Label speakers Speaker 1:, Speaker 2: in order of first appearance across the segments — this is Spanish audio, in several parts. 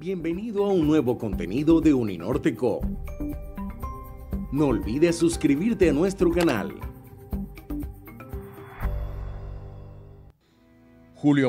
Speaker 1: Bienvenido a un nuevo contenido de UniNorteco. No olvides suscribirte a nuestro canal. Julio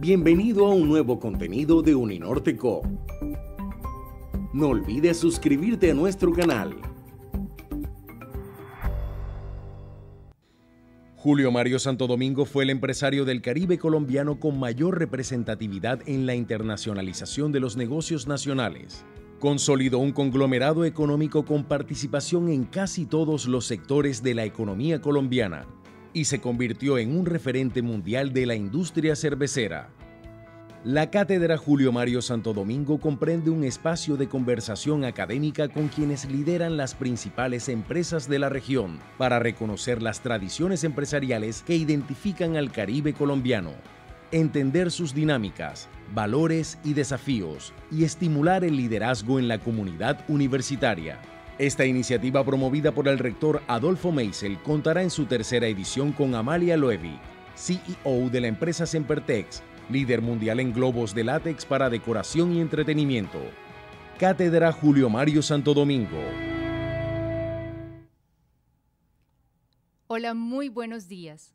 Speaker 1: Bienvenido a un nuevo contenido de UniNorteCo. No olvides suscribirte a nuestro canal. Julio Mario Santo Domingo fue el empresario del Caribe colombiano con mayor representatividad en la internacionalización de los negocios nacionales. Consolidó un conglomerado económico con participación en casi todos los sectores de la economía colombiana, y se convirtió en un referente mundial de la industria cervecera. La Cátedra Julio Mario Santo Domingo comprende un espacio de conversación académica con quienes lideran las principales empresas de la región para reconocer las tradiciones empresariales que identifican al Caribe colombiano, entender sus dinámicas, valores y desafíos y estimular el liderazgo en la comunidad universitaria. Esta iniciativa promovida por el rector Adolfo Meisel contará en su tercera edición con Amalia Loevi, CEO de la empresa Sempertex, líder mundial en globos de látex para decoración y entretenimiento. Cátedra Julio Mario Santo Domingo.
Speaker 2: Hola, muy buenos días.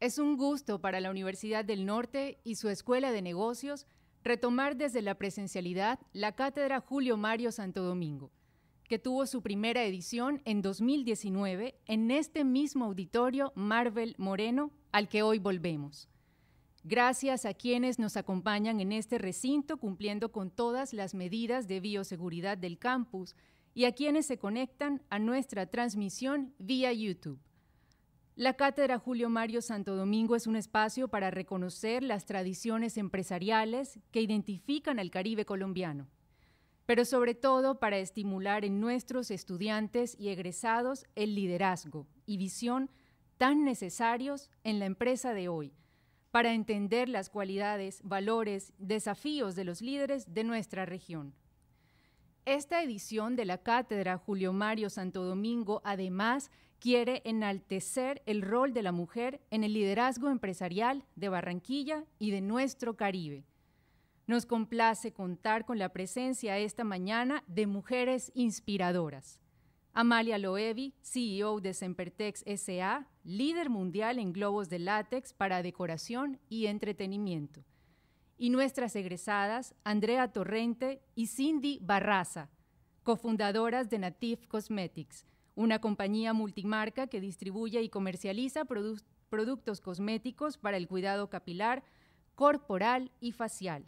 Speaker 2: Es un gusto para la Universidad del Norte y su Escuela de Negocios retomar desde la presencialidad la Cátedra Julio Mario Santo Domingo, que tuvo su primera edición en 2019 en este mismo auditorio Marvel Moreno al que hoy volvemos. Gracias a quienes nos acompañan en este recinto cumpliendo con todas las medidas de bioseguridad del campus y a quienes se conectan a nuestra transmisión vía YouTube. La Cátedra Julio Mario Santo Domingo es un espacio para reconocer las tradiciones empresariales que identifican al Caribe colombiano, pero sobre todo para estimular en nuestros estudiantes y egresados el liderazgo y visión tan necesarios en la empresa de hoy para entender las cualidades, valores, desafíos de los líderes de nuestra región. Esta edición de la cátedra Julio Mario Santo Domingo además quiere enaltecer el rol de la mujer en el liderazgo empresarial de Barranquilla y de nuestro Caribe. Nos complace contar con la presencia esta mañana de mujeres inspiradoras. Amalia Loevi, CEO de Sempertex SA, líder mundial en globos de látex para decoración y entretenimiento. Y nuestras egresadas, Andrea Torrente y Cindy Barraza, cofundadoras de Native Cosmetics, una compañía multimarca que distribuye y comercializa productos cosméticos para el cuidado capilar, corporal y facial.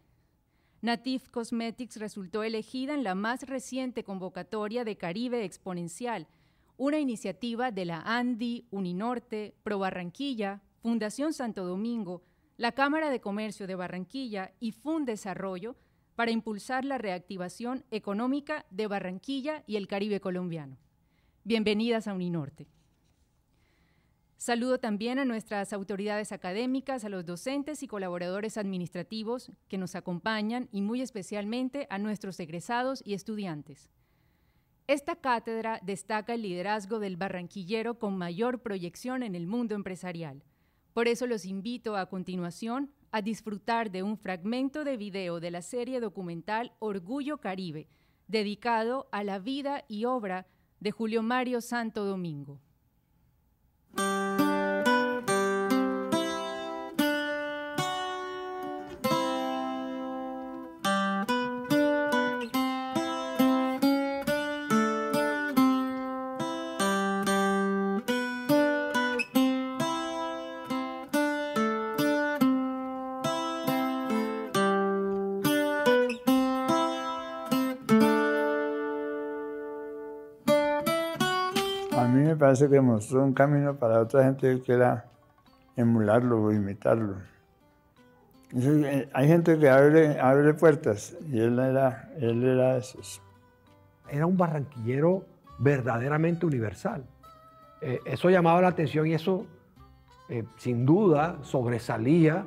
Speaker 2: Native Cosmetics resultó elegida en la más reciente convocatoria de Caribe Exponencial, una iniciativa de la ANDI, Uninorte, Pro Barranquilla, Fundación Santo Domingo, la Cámara de Comercio de Barranquilla y Fund Desarrollo para impulsar la reactivación económica de Barranquilla y el Caribe colombiano. Bienvenidas a Uninorte. Saludo también a nuestras autoridades académicas, a los docentes y colaboradores administrativos que nos acompañan y muy especialmente a nuestros egresados y estudiantes. Esta cátedra destaca el liderazgo del barranquillero con mayor proyección en el mundo empresarial. Por eso los invito a continuación a disfrutar de un fragmento de video de la serie documental Orgullo Caribe, dedicado a la vida y obra de Julio Mario Santo Domingo.
Speaker 3: parece que mostró un camino para otra gente que era emularlo o imitarlo. Eh, hay gente que abre, abre puertas y él era, él era eso. Era un
Speaker 4: barranquillero verdaderamente universal. Eh, eso llamaba la atención y eso eh, sin duda sobresalía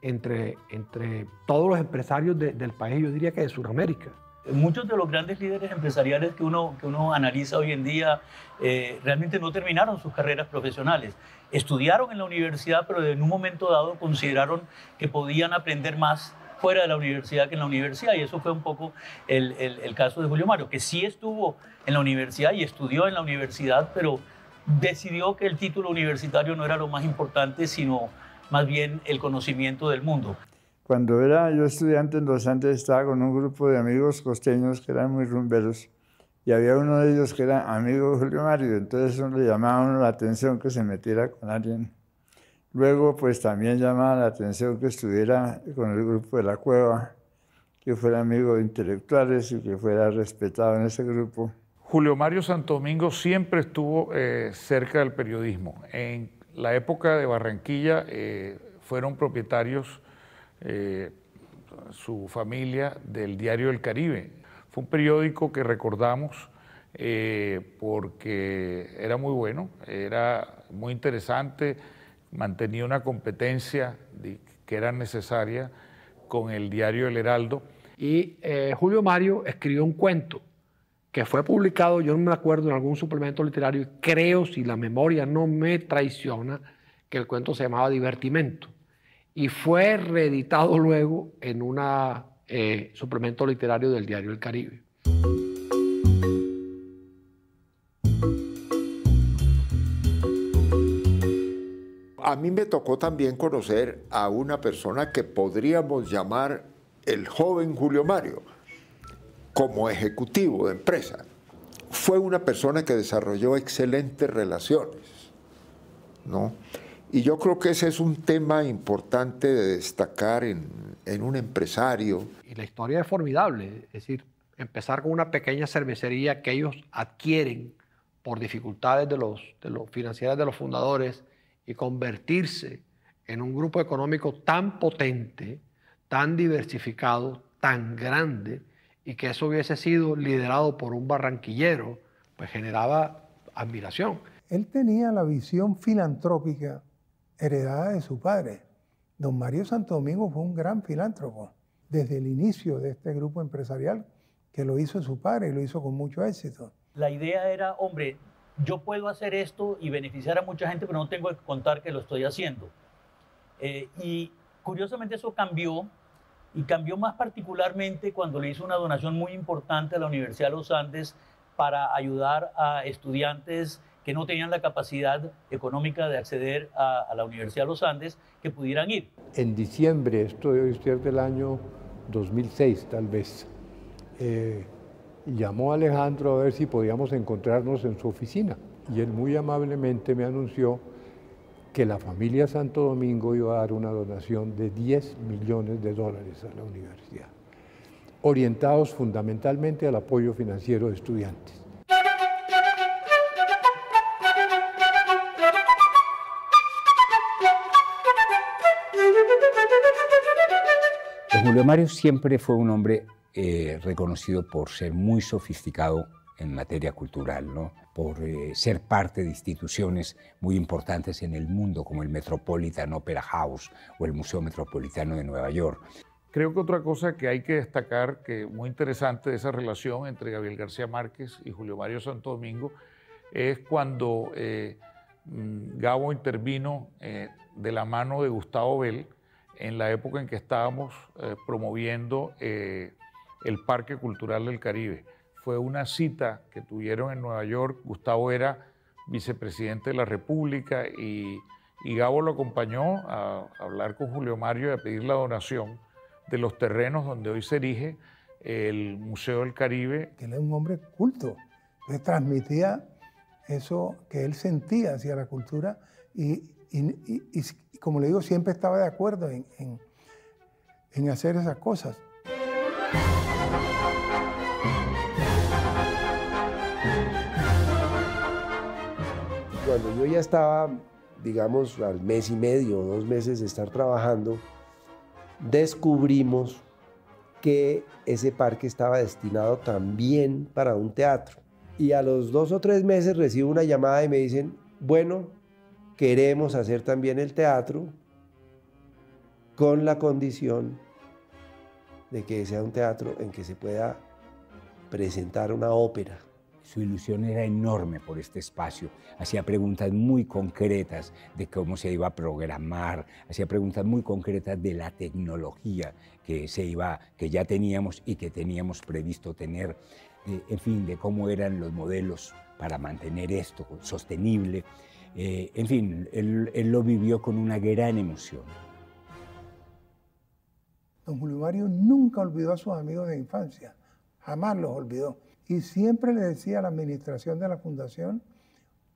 Speaker 4: entre, entre todos los empresarios del país, yo diría que de Sudamérica. Muchos
Speaker 5: de los grandes líderes empresariales que uno, que uno analiza hoy en día eh, realmente no terminaron sus carreras profesionales. Estudiaron en la universidad, pero en un momento dado consideraron que podían aprender más fuera de la universidad que en la universidad. Y eso fue un poco el, el caso de Julio Mario, que sí estuvo en la universidad y estudió en la universidad, pero decidió que el título universitario no era lo más importante, sino más bien el conocimiento del mundo.
Speaker 3: Cuando era yo estudiante en Los Andes estaba con un grupo de amigos costeños que eran muy rumberos y había uno de ellos que era amigo de Julio Mario, entonces eso le llamaba la atención que se metiera con alguien. Luego pues también llamaba la atención que estuviera con el grupo de la cueva, que fuera amigo de intelectuales y que fuera respetado en ese grupo.
Speaker 6: Julio Mario Santo Domingo siempre estuvo eh, cerca del periodismo. En la época de Barranquilla eh, fueron propietarios eh, su familia del diario del Caribe. Fue un periódico que recordamos eh, porque era muy bueno, era muy interesante, mantenía una competencia que era necesaria con el diario El Heraldo. Y eh, Julio Mario escribió un cuento que fue
Speaker 4: publicado, yo no me acuerdo, en algún suplemento literario, creo, si la memoria no me traiciona, que el cuento se llamaba Divertimento y fue reeditado luego en un eh, suplemento literario del diario El Caribe.
Speaker 6: A mí me tocó también conocer a una persona que podríamos llamar el joven Julio Mario como ejecutivo de empresa. Fue una persona que desarrolló excelentes relaciones, ¿no? Y yo creo que ese es un tema importante de destacar en, un empresario.
Speaker 4: Y la historia es formidable, es decir, empezar con una pequeña cervecería que ellos adquieren por dificultades de los, de los financieras de los fundadores y convertirse en un grupo económico tan potente, tan diversificado, tan grande, y que eso hubiese sido liderado por un barranquillero, pues generaba admiración.
Speaker 5: Él tenía la visión filantrópica heredada de su padre. Don Mario Santo Domingo fue un gran filántropo desde el inicio de este grupo empresarial que lo hizo su padre y lo hizo con mucho éxito. La idea era, hombre, yo puedo hacer esto y beneficiar a mucha gente, pero no tengo que contar que lo estoy haciendo. Eh, y curiosamente eso cambió y cambió más particularmente cuando le hizo una donación muy importante a la Universidad de los Andes para ayudar a estudiantes que no tenían la capacidad económica de acceder a, la Universidad de los Andes que pudieran ir.
Speaker 4: En diciembre, esto es del año 2006 tal vez, eh, llamó a Alejandro a ver si podíamos encontrarnos en su oficina y él muy amablemente me anunció que la familia Santo Domingo iba a dar una donación de 10 millones de dólares a la universidad, orientados fundamentalmente al apoyo financiero de estudiantes. Julio Mario siempre fue un hombre eh, reconocido por ser muy sofisticado en materia cultural, por eh, ser parte de instituciones muy importantes en el mundo, como el Metropolitan Opera House o el Museo Metropolitano de Nueva York.
Speaker 6: Creo que otra cosa que hay que destacar, que muy interesante de esa relación entre Gabriel García Márquez y Julio Mario Santo Domingo, es cuando eh, mm, Gabo intervino de la mano de Gustavo Bell en la época en que estábamos eh, promoviendo eh, el Parque Cultural del Caribe. Fue una cita que tuvieron en Nueva York. Gustavo era vicepresidente de la República y, Gabo lo acompañó a, hablar con Julio Mario y a pedir la donación de los terrenos donde hoy se erige el Museo del Caribe.
Speaker 5: Él es un hombre culto, Le transmitía eso que él sentía hacia la cultura y y, como le digo, siempre estaba de acuerdo en, hacer esas cosas.
Speaker 7: Cuando yo ya estaba,
Speaker 4: digamos, al mes y medio, o dos meses de estar trabajando, descubrimos que ese parque estaba destinado también para un teatro. Y a los dos o tres meses recibo una llamada y me dicen, bueno, queremos hacer también el teatro con la condición de que sea un teatro en que se pueda presentar una ópera. Su ilusión era enorme por este espacio. Hacía preguntas muy concretas de cómo se iba a programar, hacía preguntas muy concretas de la tecnología que, se iba, que ya teníamos y que teníamos previsto tener, en fin, de cómo eran los modelos para mantener esto sostenible. Eh, en fin, él, lo vivió con una gran emoción.
Speaker 7: Don Julio
Speaker 5: Mario nunca olvidó a sus amigos de infancia, jamás los olvidó. Y siempre le decía a la administración de la fundación,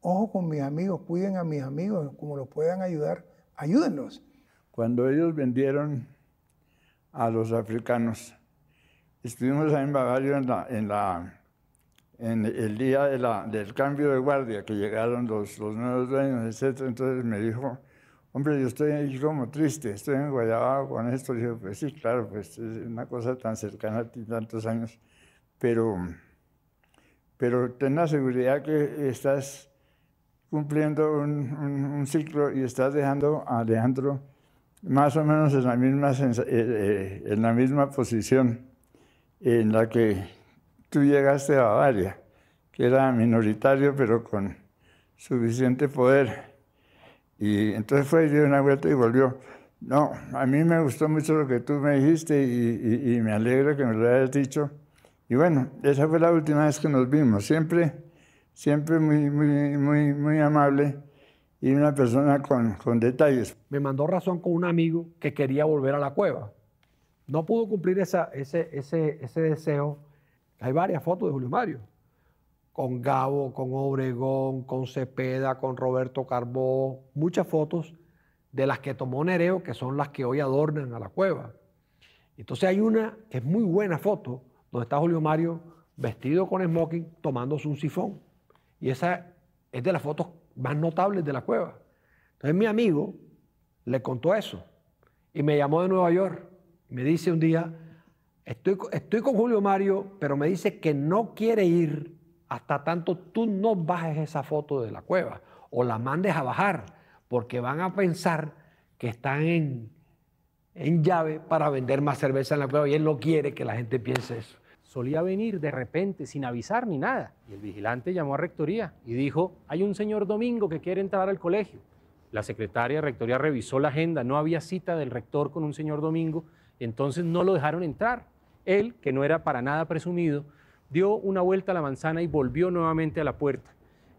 Speaker 5: ojo con mis amigos, cuiden a mis amigos, como los puedan ayudar, ayúdenlos.
Speaker 3: Cuando ellos vendieron a los africanos, estuvimos en en en la en el día de la, del cambio de guardia, que llegaron los, nuevos dueños, etc., entonces me dijo, hombre, yo estoy ahí como triste, estoy en Guayabá con esto. Le dije, pues sí, claro, pues es una cosa tan cercana a ti, tantos años, pero, pero ten la seguridad que estás cumpliendo un, ciclo y estás dejando a Alejandro más o menos en la misma, eh, eh, en la misma posición en la que tú llegaste a Bavaria, que era minoritario pero con suficiente poder. Y entonces fue dio una vuelta y volvió. No, a mí me gustó mucho lo que tú me dijiste y, me alegro que me lo hayas dicho. Y bueno, esa fue la última vez que nos vimos. Siempre, siempre muy, muy, muy, muy amable y una persona con, con detalles.
Speaker 4: Me mandó razón con un amigo que quería volver a la cueva. No pudo cumplir esa, ese, ese, ese deseo hay varias fotos de Julio Mario, con Gabo, con Obregón, con Cepeda, con Roberto Carbó, muchas fotos de las que tomó Nereo, que son las que hoy adornan a la cueva. Entonces hay una, que es muy buena foto, donde está Julio Mario vestido con smoking, tomándose un sifón. Y esa es de las fotos más notables de la cueva. Entonces mi amigo le contó eso y me llamó de Nueva York. Y me dice un día, Estoy, con Julio Mario, pero me dice que no quiere ir hasta tanto tú no bajes esa foto de la cueva o la mandes a bajar, porque van a pensar que están en, en llave para vender más cerveza en la cueva y él no quiere que la gente piense eso. Solía venir de repente sin avisar ni nada y el vigilante llamó a Rectoría y dijo, hay un señor Domingo que quiere entrar al colegio. La secretaria de Rectoría revisó la agenda, no había cita del rector con un señor Domingo entonces no lo dejaron entrar. Él, que no era para nada presumido, dio una vuelta a la manzana y volvió nuevamente a la puerta.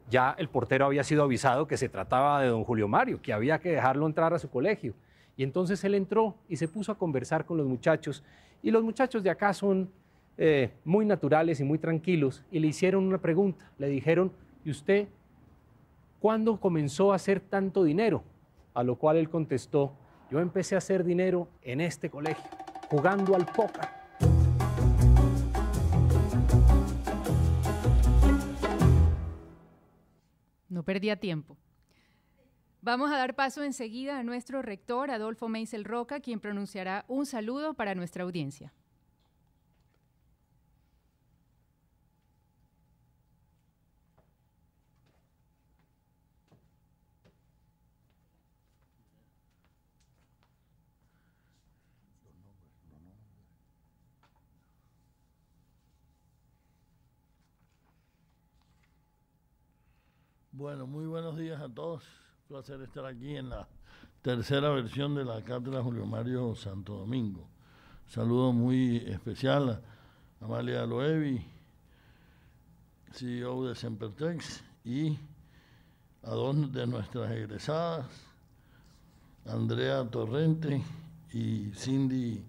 Speaker 4: Ya el portero había sido avisado que se trataba de don Julio Mario, que había que dejarlo entrar a su colegio. Y entonces él entró y se puso a conversar con los muchachos. Y los muchachos de acá son eh, muy naturales y muy tranquilos. Y le hicieron una pregunta. Le dijeron, ¿y usted cuándo comenzó a hacer tanto dinero? A lo cual él contestó, yo empecé a hacer dinero en este colegio, jugando al póker.
Speaker 2: No perdía tiempo. Vamos a dar paso enseguida a nuestro rector, Adolfo Meisel Roca, quien pronunciará un saludo para nuestra audiencia.
Speaker 8: Bueno, muy buenos días a todos. Un placer estar aquí en la tercera versión de la Cátedra Julio Mario Santo Domingo. saludo muy especial a Amalia Loevi, CEO de Sempertex, y a dos de nuestras egresadas, Andrea Torrente y Cindy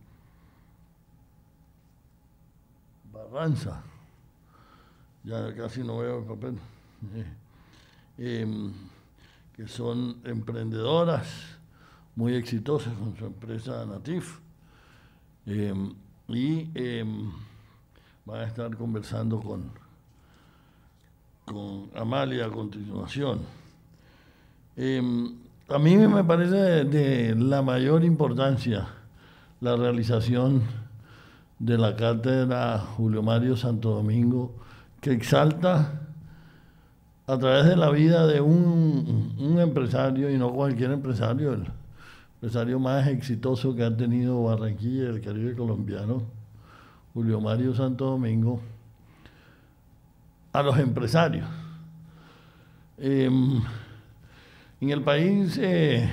Speaker 8: Barranza. Ya casi no veo el papel. Eh, Em, que son emprendedoras, muy exitosas con su empresa Natif. Em, y em, van a estar conversando con, con Amalia a continuación. a mí me parece de la mayor importancia la realización de la cátedra Julio Mario Santo Domingo, que exalta a través de la vida de un, empresario, y no cualquier empresario, el empresario más exitoso que ha tenido Barranquilla, el Caribe colombiano, Julio Mario Santo Domingo, a los empresarios. Em, en el país eh,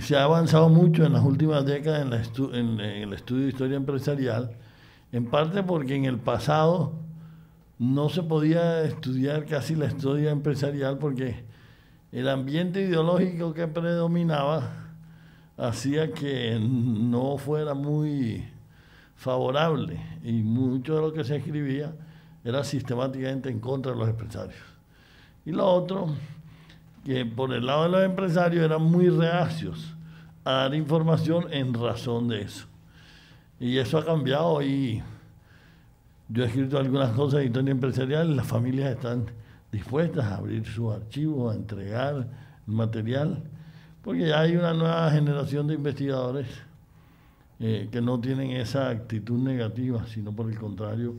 Speaker 8: se ha avanzado mucho en las últimas décadas en, en el estudio de historia empresarial, en parte porque en el pasado no se podía estudiar casi la historia empresarial porque el ambiente ideológico que predominaba hacía que no fuera muy favorable y mucho de lo que se escribía era sistemáticamente en contra de los empresarios. Y lo otro, que por el lado de los empresarios eran muy reacios a dar información en razón de eso. Y eso ha cambiado y yo he escrito algunas cosas de historia empresarial, y las familias están dispuestas a abrir sus archivos, a entregar material, porque ya hay una nueva generación de investigadores eh, que no tienen esa actitud negativa, sino por el contrario,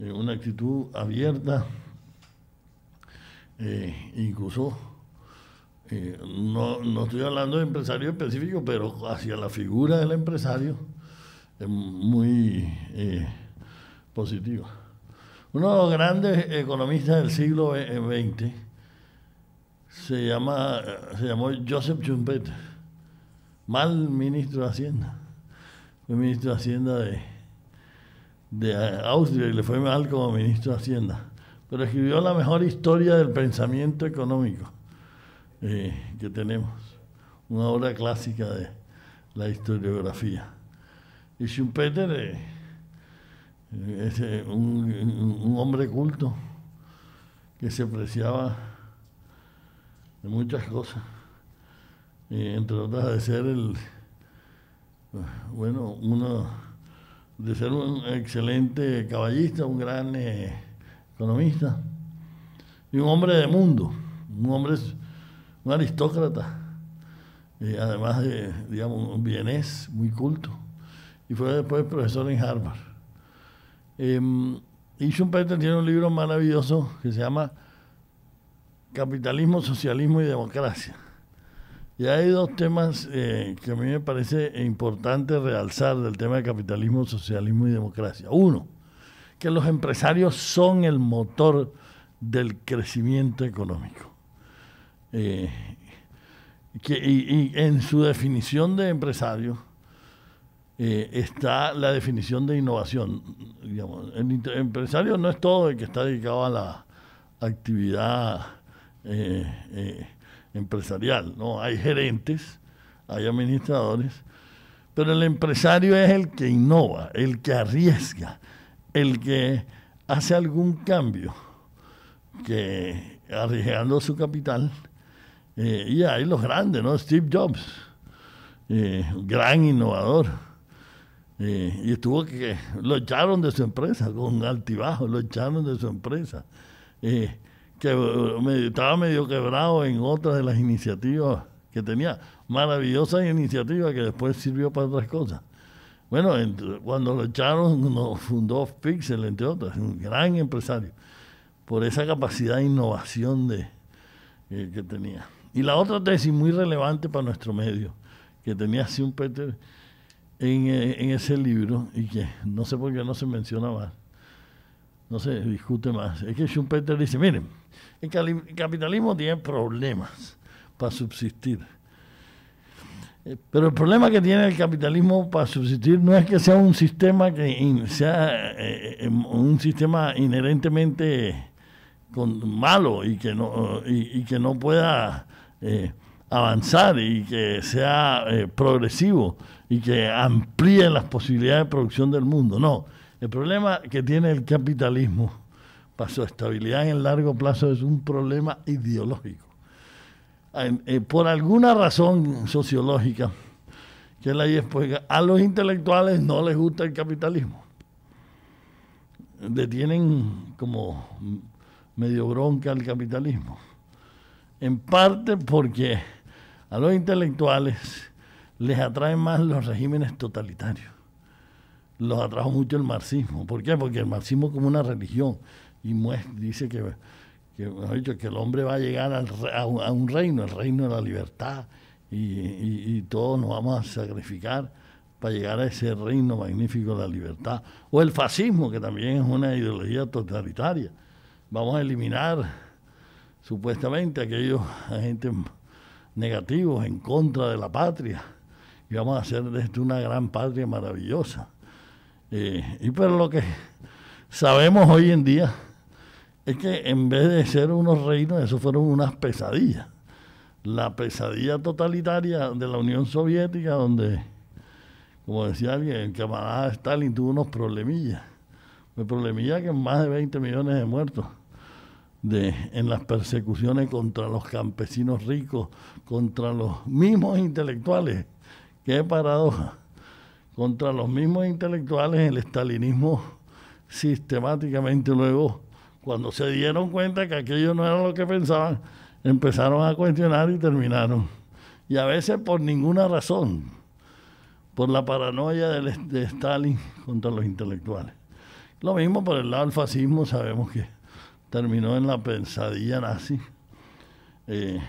Speaker 8: eh, una actitud abierta, eh, incluso no, no, estoy hablando de empresario específico, pero hacia la figura del empresario, muy positiva. Uno de los grandes economistas del siglo XX eh, se, llama, eh, se llamó Joseph Schumpeter. mal ministro de Hacienda. Fue ministro de Hacienda de, de eh, Austria y le fue mal como ministro de Hacienda. Pero escribió la mejor historia del pensamiento económico que tenemos. Una obra clásica de la historiografía. Y Schumpeter es eh, un, hombre culto que se apreciaba de muchas cosas, entre otras de ser el, bueno, uno, de ser un excelente caballista, un gran eh, economista y un hombre de mundo, un hombre, un aristócrata, además de, digamos, un bienes muy culto, y fue después profesor en Harvard. Eh, em, y Schumpeter tiene un libro maravilloso que se llama Capitalismo, Socialismo y Democracia. Y hay dos temas eh, que a mí me parece importante realzar del tema de capitalismo, socialismo y democracia. Uno, que los empresarios son el motor del crecimiento económico. Eh, y en su definición de empresario, eh, está la definición de innovación. el empresario no es todo el que está dedicado a la actividad eh, eh, empresarial, ¿no? Hay gerentes, hay administradores, pero el empresario es el que innova, el que arriesga, el que hace algún cambio, que arriesgando su capital, y ahí los grandes, ¿no? Steve Jobs, gran innovador y estuvo que, lo echaron de su empresa, con altibajo, lo echaron de su empresa. que eh, estaba medio quebrado en otra de las iniciativas que tenía, Maravillosa iniciativa que después sirvió para otras cosas. Bueno, cuando lo echaron, fundó Pixel, entre otras, un gran empresario, por esa capacidad de innovación de, eh, que tenía. Y la otra tesis muy relevante para nuestro medio, que tenía así un Peter eh, en, ese libro y que no sé por qué no se menciona más, no se discute más, es que Schumpeter dice, miren, el, capitalismo tiene problemas para subsistir. Eh, pero el problema que tiene el capitalismo para subsistir no es que sea un sistema que sea eh, em, un sistema inherentemente malo y que no y, que no pueda avanzar y que sea eh, progresivo y que amplíe las posibilidades de producción del mundo. No, el problema que tiene el capitalismo para su estabilidad en el largo plazo es un problema ideológico. Eh, por alguna razón sociológica, que la después a los intelectuales no les gusta el capitalismo. Detienen como medio bronca al capitalismo. En parte porque a los intelectuales les atraen más los regímenes totalitarios. Los atrajo mucho el marxismo. ¿Por qué? Porque el marxismo como una religión y dice que, que el hombre va a llegar a, un reino, el reino de la libertad, y, todos nos vamos a sacrificar para llegar a ese reino magnífico de la libertad. O el fascismo, que también es una ideología totalitaria. Vamos a eliminar supuestamente aquellos agentes negativos en contra de la patria y vamos a hacer de esto una gran patria maravillosa. Eh, y pero lo que sabemos hoy en día es que en vez de ser unos reinos, eso fueron unas pesadillas. La pesadilla totalitaria de la Unión Soviética, donde, como decía alguien, el camarada Stalin tuvo unos problemillas. problemilla que más de 20 millones de muertos en las persecuciones contra los campesinos ricos, contra los mismos intelectuales. Qué paradoja. Contra los mismos intelectuales, el stalinismo sistemáticamente luego, cuando se dieron cuenta que aquello no era lo que pensaban, empezaron a cuestionar y terminaron. Y a veces por ninguna razón, por la paranoia de, de Stalin contra los intelectuales. Lo mismo por el lado del fascismo, sabemos que terminó en la pensadilla nazi. Eh,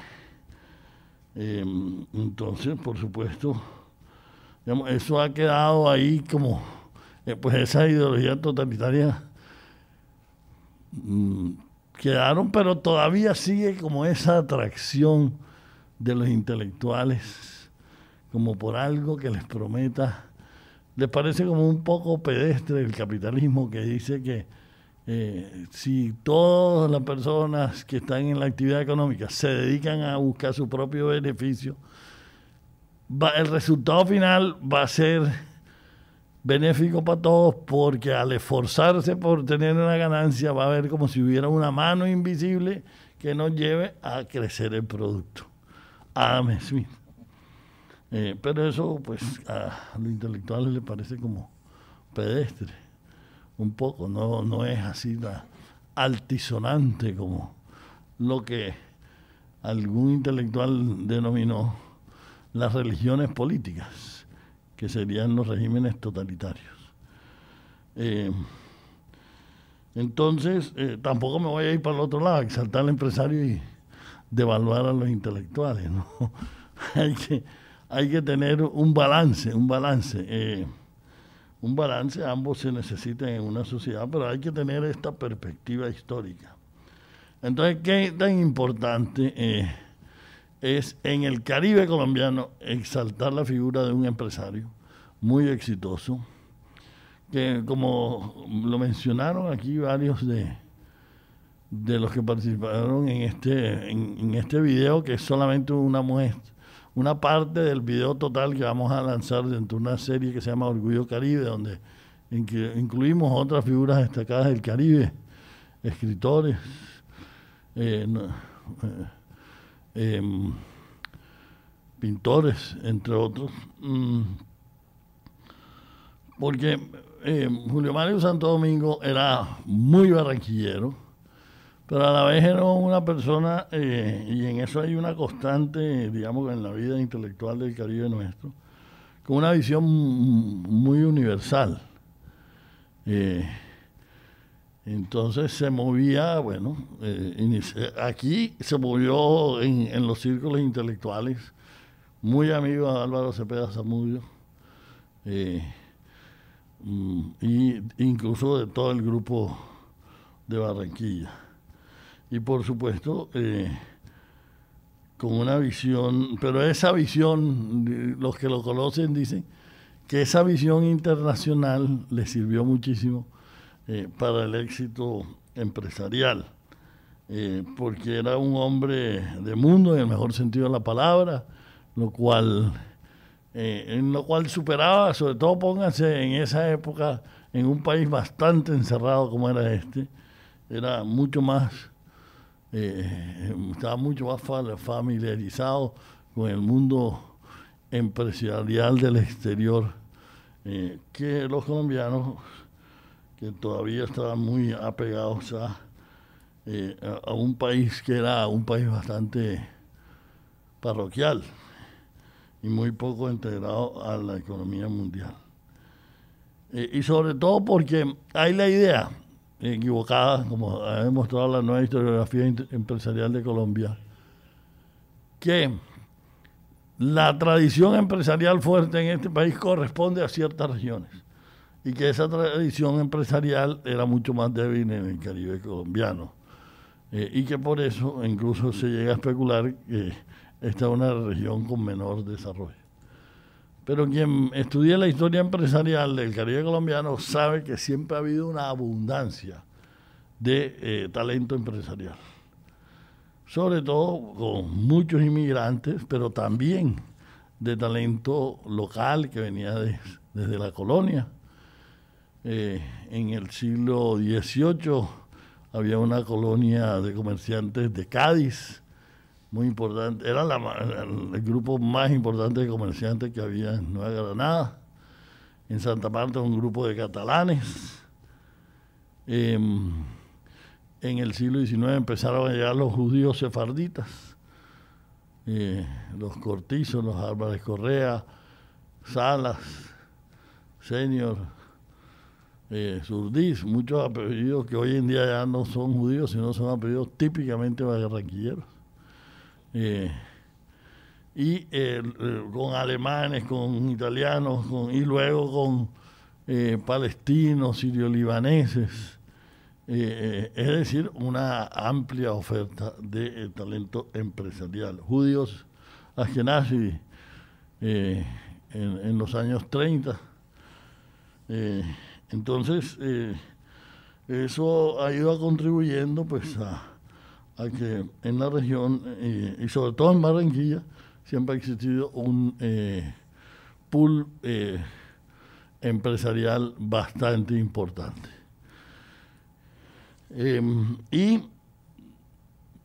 Speaker 8: eh, entonces, por supuesto, eso ha quedado ahí como, eh, pues esa ideología totalitaria mm, quedaron, pero todavía sigue como esa atracción de los intelectuales, como por algo que les prometa. Les parece como un poco pedestre el capitalismo que dice que eh, si todas las personas que están en la actividad económica se dedican a buscar su propio beneficio, el resultado final va a ser benéfico para todos porque al esforzarse por tener una ganancia va a haber como si hubiera una mano invisible que nos lleve a crecer el producto. Adam Smith. Eh, pero eso pues a los intelectuales les parece como pedestre un poco, no, no es así altisonante como lo que algún intelectual denominó las religiones políticas, que serían los regímenes totalitarios. Eh, entonces, eh, tampoco me voy a ir para el otro lado, a exaltar al empresario y devaluar a los intelectuales. hay, que, tener un balance, un balance. Eh, un balance, ambos se necesitan en una sociedad, pero hay que tener esta perspectiva histórica. Entonces, ¿qué tan importante eh, es en el Caribe colombiano exaltar la figura de un empresario muy exitoso? que como lo mencionaron aquí varios de, de los que participaron en este, en este video, que es solamente una muestra una parte del video total que vamos a lanzar dentro de una serie que se llama Orgullo Caribe, donde incluimos otras figuras destacadas del Caribe, escritores, eh, eh, em, pintores, entre otros. Mm. porque eh, Julio Mario Santo Domingo era muy barranquillero, pero a la vez era una persona, eh, y en eso hay una constante, digamos, en la vida intelectual del Caribe nuestro, con una visión muy universal. Eh, entonces se movía, bueno, eh, aquí se movió en, los círculos intelectuales, muy amigo de Álvaro Cepeda Zamudio, mm, y incluso de todo el grupo de Barranquilla y por supuesto eh, con una visión, pero esa visión, los que lo conocen dicen que esa visión internacional le sirvió muchísimo eh, para el éxito empresarial, eh, porque era un hombre de mundo en el mejor sentido de la palabra, lo cual, lo cual superaba, sobre todo pónganse en esa época, en un país bastante encerrado como era este, era mucho más eh, eh, estaba mucho más familiarizado con el mundo empresarial del exterior eh, que los colombianos, que todavía estaban muy apegados a, a, un país que era un país bastante parroquial y muy poco integrado a la economía mundial. y sobre todo porque hay la idea, equivocada, como ha demostrado la nueva historiografía empresarial de Colombia, que la tradición empresarial fuerte en este país corresponde a ciertas regiones y que esa tradición empresarial era mucho más débil en el Caribe colombiano eh, y que por eso incluso se llega a especular que esta es una región con menor desarrollo. Pero quien estudia la historia empresarial del Caribe colombiano sabe que siempre ha habido una abundancia de eh, talento empresarial. Sobre todo con muchos inmigrantes, pero también de talento local que venía desde la colonia. Eh, en el siglo XVIII había una colonia de comerciantes de Cádiz, muy importante, era el grupo más importante de comerciantes que había en Nueva Granada. En Santa Marta un grupo de catalanes. Em, en el siglo XIX empezaron a llegar los judíos sefarditas, eh, los cortizos, los Álvarez Correa, Salas, Señor, eh, Surdiz, muchos apellidos que hoy en día ya no son judíos, sino son apellidos típicamente barranquilleros. Eh, y eh, con alemanes, con italianos, y luego con eh, palestinos, sirio-libaneses. es decir, una amplia oferta de talento empresarial. Judíos eh, en, en, los años 30. entonces, eso ha ido contribuyendo pues a a que en la región eh, y sobre todo en Barranquilla siempre ha existido un eh, pool eh, empresarial bastante importante. Em, y,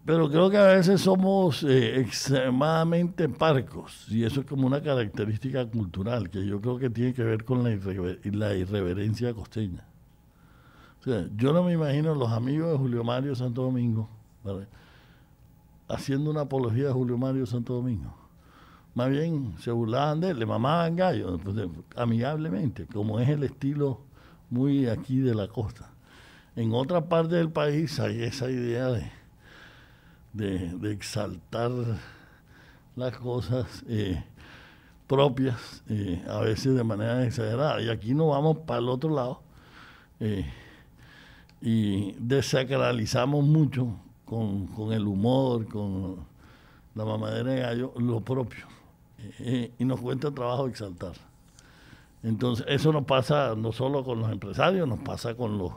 Speaker 8: pero creo que a veces somos extremadamente parcos y eso es como una característica cultural que yo creo que tiene que ver con la, irreverencia costeña. yo no me imagino los amigos de Julio Mario Santo Domingo haciendo una apología a Julio Mario Santo Domingo. Más bien se burlaban de él, le mamaban gallo, pues, amigablemente, como es el estilo muy aquí de la costa. En otra parte del país hay esa idea de, de, exaltar las cosas eh, propias, eh, a veces de manera exagerada. Y aquí nos vamos para el otro lado eh, y desacralizamos mucho con, el humor, con la mamadera de gallo, lo propio. y nos cuesta trabajo exaltar. Entonces, eso nos pasa no solo con los empresarios, nos pasa con los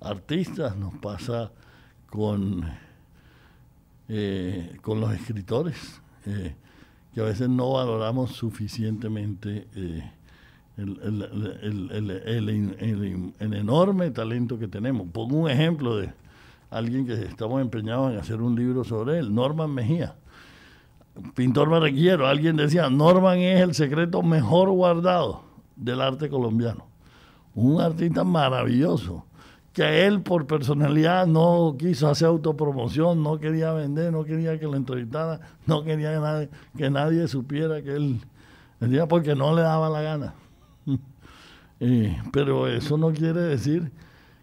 Speaker 8: artistas, nos pasa con, eh, con los escritores, eh, que a veces no valoramos suficientemente eh, el, enorme talento que tenemos. Pongo un ejemplo de, alguien que estamos empeñados en hacer un libro sobre él, Norman Mejía. Pintor barriquero alguien decía, Norman es el secreto mejor guardado del arte colombiano. Un artista maravilloso, que él por personalidad no quiso hacer autopromoción, no quería vender, no quería que lo entrevistara, no quería que nadie, supiera que él, decía porque no le daba la gana. Eh, pero eso no quiere decir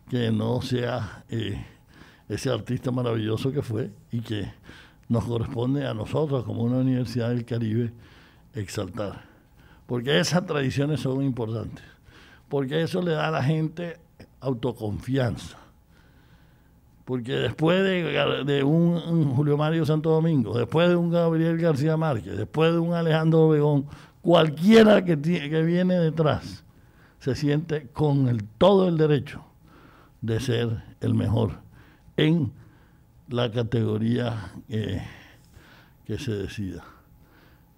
Speaker 8: que no sea... Eh, ese artista maravilloso que fue y que nos corresponde a nosotros como una universidad del Caribe exaltar. Porque esas tradiciones son importantes, porque eso le da a la gente autoconfianza. Porque después de, un, Julio Mario Santo Domingo, después de un Gabriel García Márquez, después de un Alejandro Obregón, cualquiera que, que viene detrás se siente con el, todo el derecho de ser el mejor en la categoría que se decida.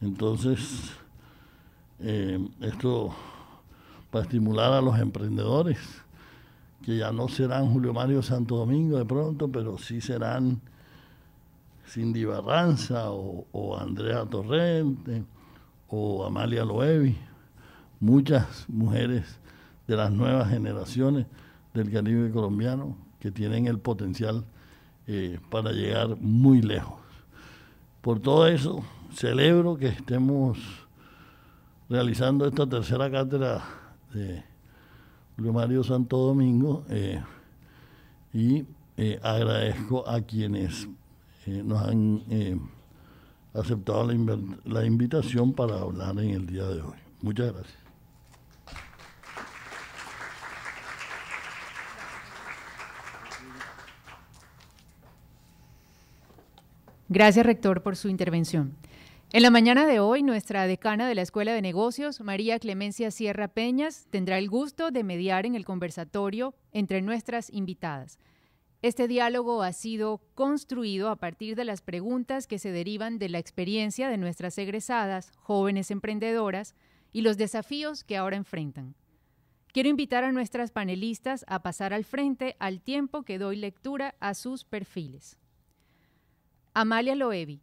Speaker 8: Entonces, eh, esto para estimular a los emprendedores, que ya no serán Julio Mario Santo Domingo de pronto, pero sí serán Cindy Barranza o, Andrea Torrente o Amalia Loevi, muchas mujeres de las nuevas generaciones del Caribe colombiano que tienen el potencial eh, para llegar muy lejos. Por todo eso, celebro que estemos realizando esta tercera cátedra de Mario Santo Domingo eh, y eh, agradezco a quienes nos han aceptado la invitación para hablar en el día de hoy. Muchas gracias.
Speaker 2: Gracias, rector, por su intervención. En la mañana de hoy, nuestra decana de la Escuela de Negocios, María Clemencia Sierra Peñas, tendrá el gusto de mediar en el conversatorio entre nuestras invitadas. Este diálogo ha sido construido a partir de las preguntas que se derivan de la experiencia de nuestras egresadas, jóvenes emprendedoras, y los desafíos que ahora enfrentan. Quiero invitar a nuestras panelistas a pasar al frente al tiempo que doy lectura a sus perfiles. Amalia Loevi,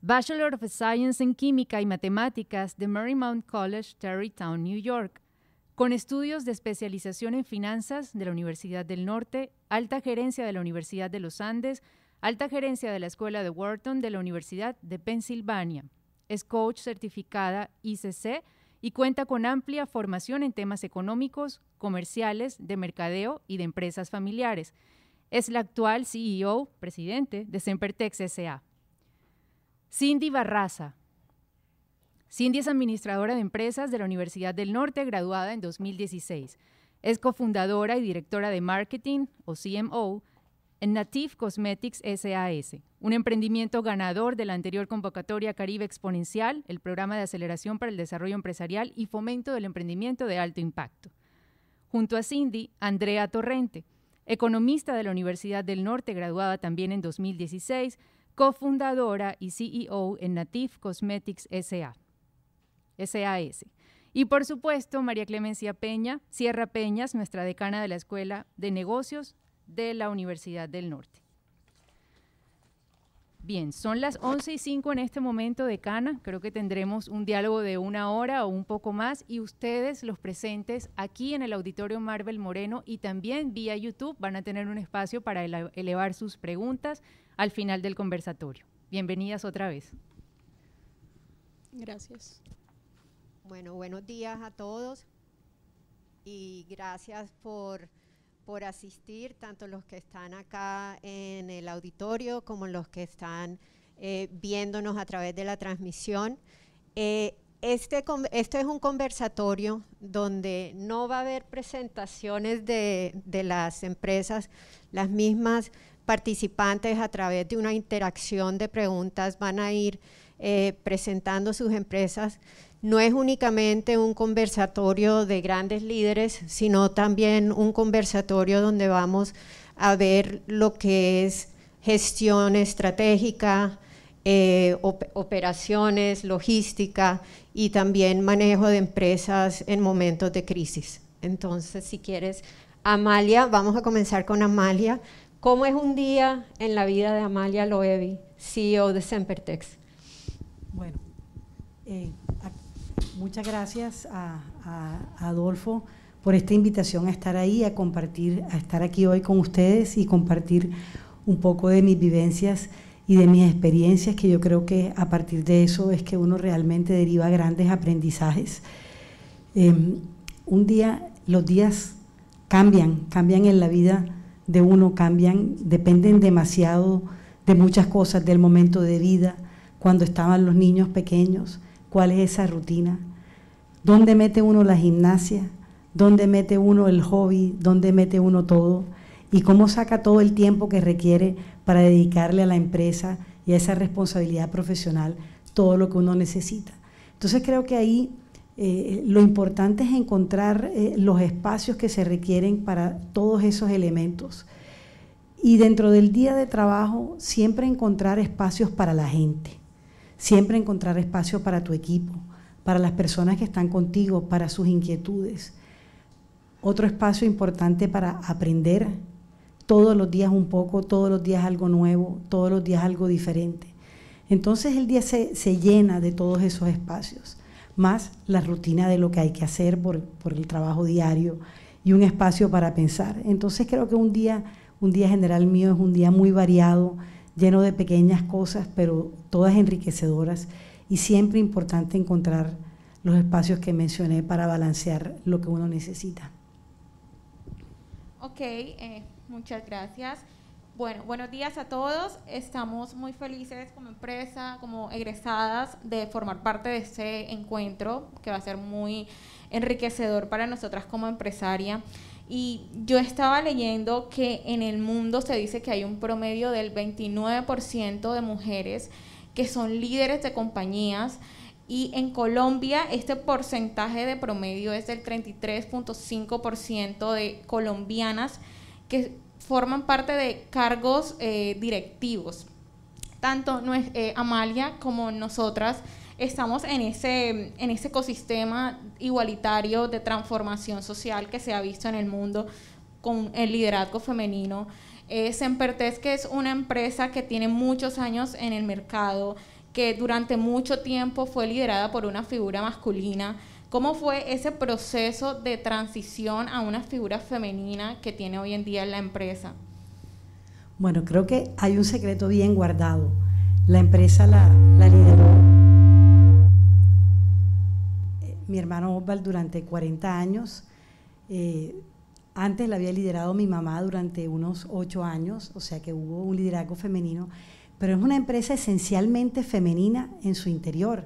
Speaker 2: Bachelor of Science en Química y Matemáticas de Marymount College, Terrytown, New York, con estudios de especialización en finanzas de la Universidad del Norte, alta gerencia de la Universidad de los Andes, alta gerencia de la Escuela de Wharton de la Universidad de Pensilvania. Es coach certificada ICC y cuenta con amplia formación en temas económicos, comerciales, de mercadeo y de empresas familiares es la actual CEO, presidente de Sempertex SA. Cindy Barraza. Cindy es administradora de empresas de la Universidad del Norte, graduada en 2016. Es cofundadora y directora de marketing o CMO en Native Cosmetics SAS, un emprendimiento ganador de la anterior convocatoria Caribe Exponencial, el programa de aceleración para el desarrollo empresarial y fomento del emprendimiento de alto impacto. Junto a Cindy, Andrea Torrente, economista de la Universidad del Norte, graduada también en 2016, cofundadora y CEO en Native Cosmetics SA. SAS. Y por supuesto, María Clemencia Peña, Sierra Peñas, nuestra decana de la Escuela de Negocios de la Universidad del Norte. Bien, son las 11 y 5 en este momento de Cana. Creo que tendremos un diálogo de una hora o un poco más y ustedes, los presentes aquí en el auditorio Marvel Moreno y también vía YouTube, van a tener un espacio para elevar sus preguntas al final del conversatorio. Bienvenidas otra vez.
Speaker 9: Gracias. Bueno, buenos días a todos y gracias por por asistir, tanto los que están acá en el auditorio como los que están eh, viéndonos a través de la transmisión. Eh, este, es un conversatorio donde no va a haber presentaciones de, las empresas, las mismas participantes a través de una interacción de preguntas van a ir eh, presentando sus empresas, no es únicamente un conversatorio de grandes líderes, sino también un conversatorio donde vamos a ver lo que es gestión estratégica, eh, operaciones, logística y también manejo de empresas en momentos de crisis. Entonces, si quieres, Amalia, vamos a comenzar con Amalia. ¿Cómo es un día en la vida de Amalia Loebi, CEO de Sempertex?
Speaker 10: Bueno, eh, muchas gracias a, Adolfo por esta invitación a estar ahí, a compartir, a estar aquí hoy con ustedes y compartir un poco de mis vivencias y de mis experiencias, que yo creo que a partir de eso es que uno realmente deriva grandes aprendizajes. Em, un día, los días cambian, cambian en la vida de uno, cambian, dependen demasiado de muchas cosas, del momento de vida, cuando estaban los niños pequeños, cuál es esa rutina, ¿Dónde mete uno la gimnasia? ¿Dónde mete uno el hobby? ¿Dónde mete uno todo? ¿Y cómo saca todo el tiempo que requiere para dedicarle a la empresa y a esa responsabilidad profesional todo lo que uno necesita? Entonces creo que ahí eh, lo importante es encontrar eh, los espacios que se requieren para todos esos elementos. Y dentro del día de trabajo, siempre encontrar espacios para la gente, siempre encontrar espacio para tu equipo, para las personas que están contigo, para sus inquietudes. Otro espacio importante para aprender todos los días un poco, todos los días algo nuevo, todos los días algo diferente. Entonces el día se, llena de todos esos espacios, más la rutina de lo que hay que hacer por, por el trabajo diario y un espacio para pensar. Entonces creo que un día, un día general mío es un día muy variado, lleno de pequeñas cosas, pero todas enriquecedoras y siempre importante encontrar los espacios que mencioné para balancear lo que uno necesita.
Speaker 11: Ok, eh, muchas gracias. Bueno, buenos días a todos. Estamos muy felices como empresa, como egresadas, de formar parte de este encuentro que va a ser muy enriquecedor para nosotras como empresaria. Y yo estaba leyendo que en el mundo se dice que hay un promedio del 29% de mujeres que son líderes de compañías. Y en Colombia este porcentaje de promedio es del 33.5% de colombianas que forman parte de cargos eh, directivos. Tanto eh, Amalia como nosotras estamos en ese, en ese ecosistema igualitario de transformación social que se ha visto en el mundo con el liderazgo femenino eh, que es una empresa que tiene muchos años en el mercado, que durante mucho tiempo fue liderada por una figura masculina. ¿Cómo fue ese proceso de transición a una figura femenina que tiene hoy en día la empresa?
Speaker 10: Bueno, creo que hay un secreto bien guardado. La empresa la, lideró eh, mi hermano Osval durante 40 años. Eh, antes la había liderado mi mamá durante unos ocho años, o sea que hubo un liderazgo femenino, pero es una empresa esencialmente femenina en su interior.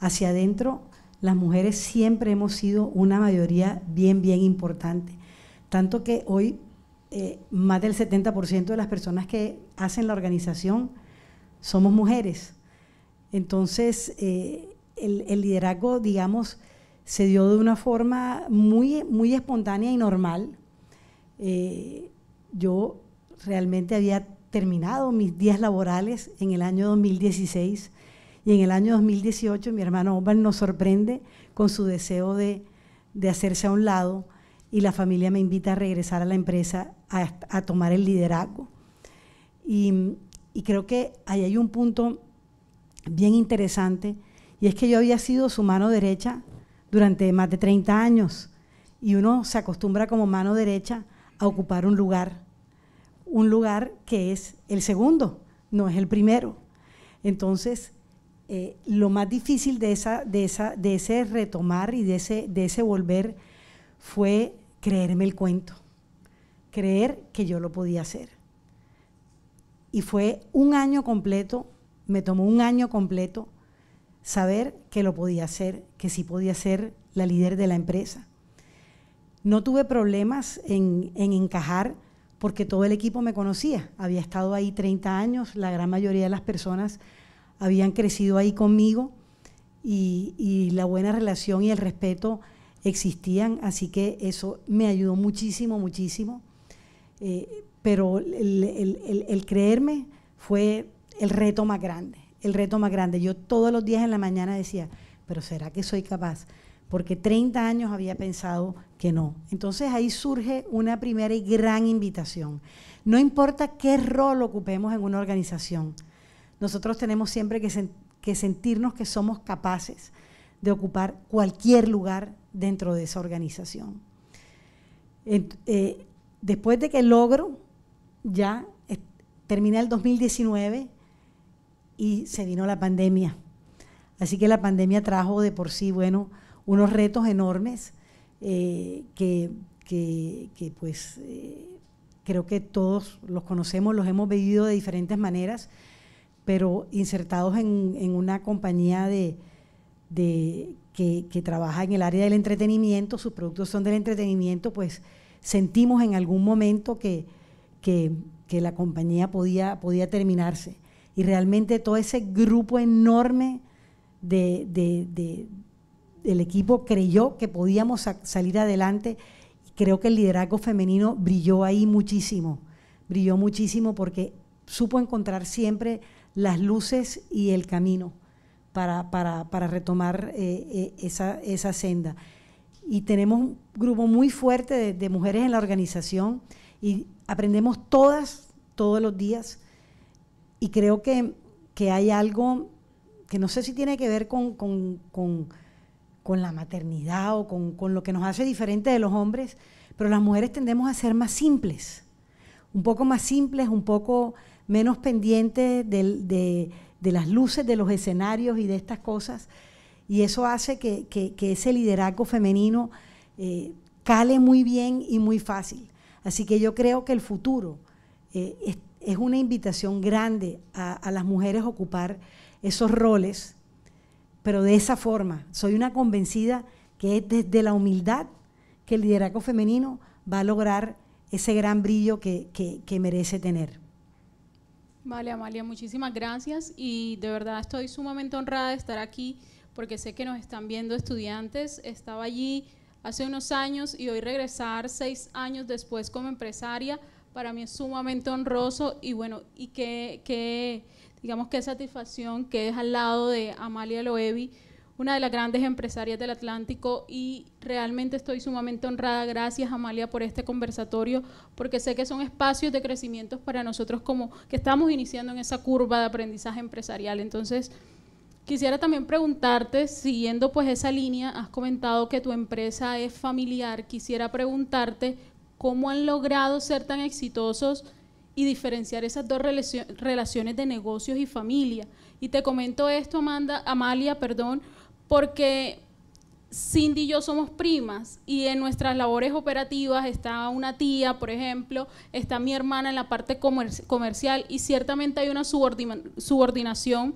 Speaker 10: Hacia adentro, las mujeres siempre hemos sido una mayoría bien, bien importante. Tanto que hoy eh, más del 70% de las personas que hacen la organización somos mujeres. Entonces, eh, el, el liderazgo, digamos, se dio de una forma muy, muy espontánea y normal. Eh, yo realmente había terminado mis días laborales en el año 2016 y en el año 2018 mi hermano Omar nos sorprende con su deseo de, de, hacerse a un lado y la familia me invita a regresar a la empresa a, tomar el liderazgo. Y, y creo que ahí hay un punto bien interesante y es que yo había sido su mano derecha durante más de 30 años y uno se acostumbra como mano derecha a ocupar un lugar, un lugar que es el segundo, no es el primero. Entonces, eh, lo más difícil de, esa, de, esa, de ese retomar y de ese, de ese volver fue creerme el cuento, creer que yo lo podía hacer. Y fue un año completo, me tomó un año completo saber que lo podía hacer, que sí podía ser la líder de la empresa. No tuve problemas en, encajar porque todo el equipo me conocía. Había estado ahí 30 años, la gran mayoría de las personas habían crecido ahí conmigo y, y la buena relación y el respeto existían, así que eso me ayudó muchísimo, muchísimo. Eh, pero el, creerme fue el reto más grande el reto más grande. Yo todos los días en la mañana decía, pero ¿será que soy capaz? Porque 30 años había pensado que no. Entonces ahí surge una primera y gran invitación. No importa qué rol ocupemos en una organización, nosotros tenemos siempre que, sentirnos que somos capaces de ocupar cualquier lugar dentro de esa organización. Eh, después de que logro, ya el 2019, y se vino la pandemia. Así que la pandemia trajo de por sí, bueno, unos retos enormes eh, que, que, pues eh, creo que todos los conocemos, los hemos vivido de diferentes maneras, pero insertados en, una compañía de, que, que, trabaja en el área del entretenimiento, sus productos son del entretenimiento, pues sentimos en algún momento que, que la compañía podía, podía terminarse y realmente todo ese grupo enorme de, de, equipo creyó que podíamos salir adelante. Creo que el liderazgo femenino brilló ahí muchísimo, brilló muchísimo porque supo encontrar siempre las luces y el camino para, para, retomar eh, eh, esa, esa, senda. Y tenemos un grupo muy fuerte de mujeres en la organización y aprendemos todas, todos los días y creo que, hay algo que no sé si tiene que ver con, la maternidad o con, lo que nos hace diferente de los hombres, pero las mujeres tendemos a ser más simples, un poco más simples, un poco menos pendientes de, las luces, de los escenarios y de estas cosas. Y eso hace que, ese liderazgo femenino eh, cale muy bien y muy fácil. Así que yo creo que el futuro eh, es una invitación grande a, las mujeres ocupar esos roles, pero de esa forma. Soy una convencida que es desde la humildad que el liderazgo femenino va a lograr ese gran brillo que, que, que merece tener.
Speaker 12: Vale, Amalia, muchísimas gracias y de verdad estoy sumamente honrada de estar aquí porque sé que nos están viendo estudiantes. Estaba allí hace unos años y hoy regresar seis años después como empresaria para mí es sumamente honroso y bueno, y que, que digamos qué satisfacción que es al lado de Amalia Loevi, una de las grandes empresarias del Atlántico y realmente estoy sumamente honrada. Gracias Amalia por este conversatorio, porque sé que son espacios de crecimiento para nosotros como que estamos iniciando en esa curva de aprendizaje empresarial. Entonces, quisiera también preguntarte, siguiendo pues esa línea, has comentado que tu empresa es familiar, quisiera preguntarte cómo han logrado ser tan exitosos y diferenciar esas dos relaciones de negocios y familia. Y te comento esto, Amanda, Amalia, perdón, porque Cindy y yo somos primas y en nuestras labores operativas está una tía, por ejemplo, está mi hermana en la parte comercial y ciertamente hay una subordinación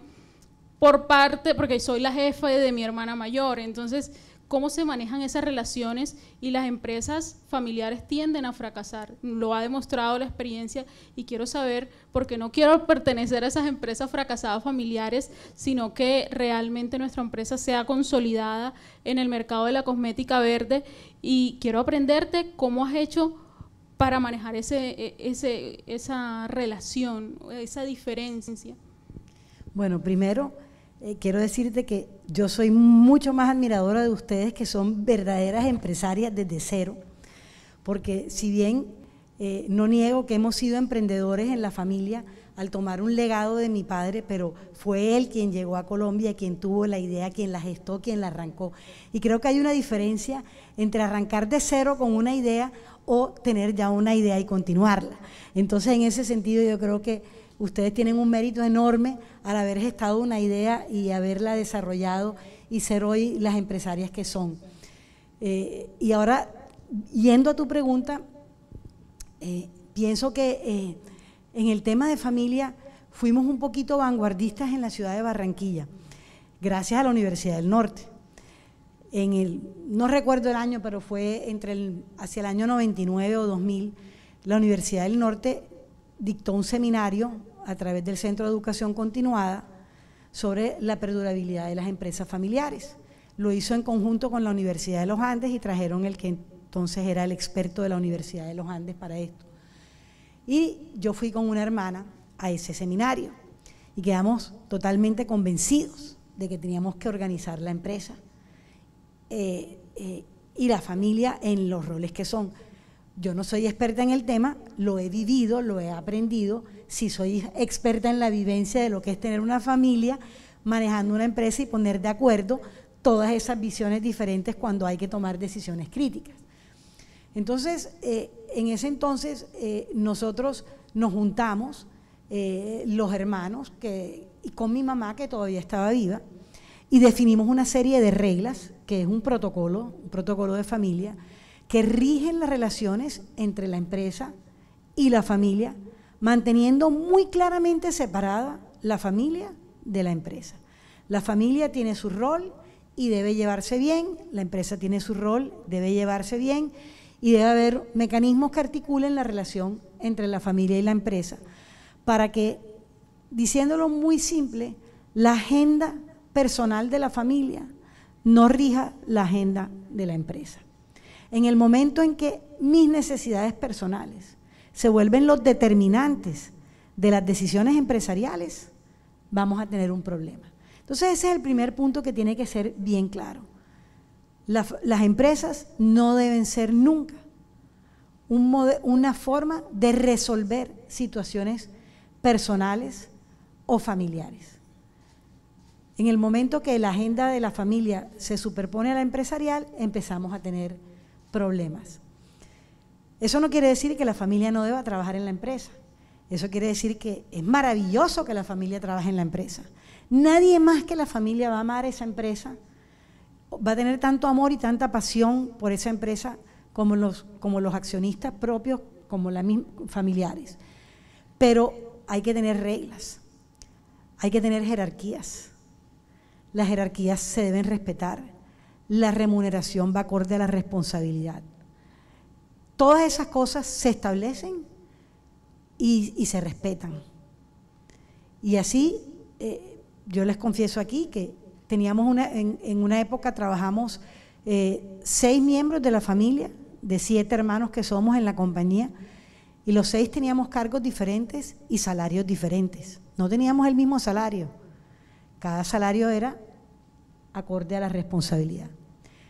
Speaker 12: por parte, porque soy la jefa de mi hermana mayor, entonces cómo se manejan esas relaciones y las empresas familiares tienden a fracasar. Lo ha demostrado la experiencia y quiero saber, porque no quiero pertenecer a esas empresas fracasadas familiares, sino que realmente nuestra empresa sea consolidada en el mercado de la cosmética verde y quiero aprenderte cómo has hecho para manejar e, esa relación, esa diferencia.
Speaker 10: Bueno, primero eh, quiero decirte que yo soy mucho más admiradora de ustedes que son verdaderas empresarias desde cero, porque si bien eh, no niego que hemos sido emprendedores en la familia al tomar un legado de mi padre, pero fue él quien llegó a Colombia, quien tuvo la idea, quien la gestó, quien la arrancó. Y creo que hay una diferencia entre arrancar de cero con una idea o tener ya una idea y continuarla. Entonces, en ese sentido, yo creo que Ustedes tienen un mérito enorme al haber gestado una idea y haberla desarrollado y ser hoy las empresarias que son. Eh, y ahora, yendo a tu pregunta, eh, pienso que eh, en el tema de familia fuimos un poquito vanguardistas en la ciudad de Barranquilla, gracias a la Universidad del Norte. En el, no recuerdo el año, pero fue entre el, hacia el año 99 o 2000, la Universidad del Norte dictó un seminario a través del Centro de Educación Continuada sobre la perdurabilidad de las empresas familiares. Lo hizo en conjunto con la Universidad de los Andes y trajeron el que entonces era el experto de la Universidad de los Andes para esto. Y yo fui con una hermana a ese seminario y quedamos totalmente convencidos de que teníamos que organizar la empresa eh, eh, y la familia en los roles que son. Yo no soy experta en el tema, lo he vivido, lo he aprendido si soy experta en la vivencia de lo que es tener una familia, manejando una empresa y poner de acuerdo todas esas visiones diferentes cuando hay que tomar decisiones críticas. Entonces, eh, en ese entonces eh, nosotros nos juntamos, eh, los hermanos, y con mi mamá que todavía estaba viva, y definimos una serie de reglas, que es un protocolo, un protocolo de familia, que rigen las relaciones entre la empresa y la familia manteniendo muy claramente separada la familia de la empresa. La familia tiene su rol y debe llevarse bien, la empresa tiene su rol, debe llevarse bien y debe haber mecanismos que articulen la relación entre la familia y la empresa para que, diciéndolo muy simple, la agenda personal de la familia no rija la agenda de la empresa. En el momento en que mis necesidades personales se vuelven los determinantes de las decisiones empresariales, vamos a tener un problema. Entonces ese es el primer punto que tiene que ser bien claro. Las, empresas no deben ser nunca una forma de resolver situaciones personales o familiares. En el momento que la agenda de la familia se superpone a la empresarial, empezamos a tener problemas. Eso no quiere decir que la familia no deba trabajar en la empresa. Eso quiere decir que es maravilloso que la familia trabaje en la empresa. Nadie más que la familia va a amar esa empresa, va a tener tanto amor y tanta pasión por esa empresa como los, como los accionistas propios, como los familiares. Pero hay que tener reglas, hay que tener jerarquías. Las jerarquías se deben respetar. La remuneración va acorde a la responsabilidad. Todas esas cosas se establecen y, se respetan. Y así, eh, yo les confieso aquí que teníamos una, en, una época trabajamos eh, seis miembros de la familia, de siete hermanos que somos en la compañía, y los seis teníamos cargos diferentes y salarios diferentes. No teníamos el mismo salario. Cada salario era acorde a la responsabilidad.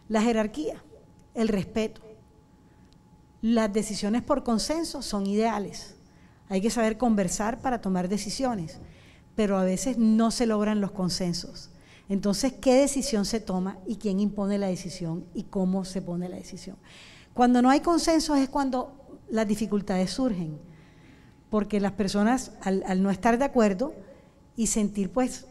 Speaker 10: La jerarquía, el respeto. Las decisiones por consenso son ideales. Hay que saber conversar para tomar decisiones, pero a veces no se logran los consensos. Entonces, ¿qué decisión se toma y quién impone la decisión y cómo se pone la decisión? Cuando no hay consenso es cuando las dificultades surgen, porque las personas al no estar de acuerdo y sentir pues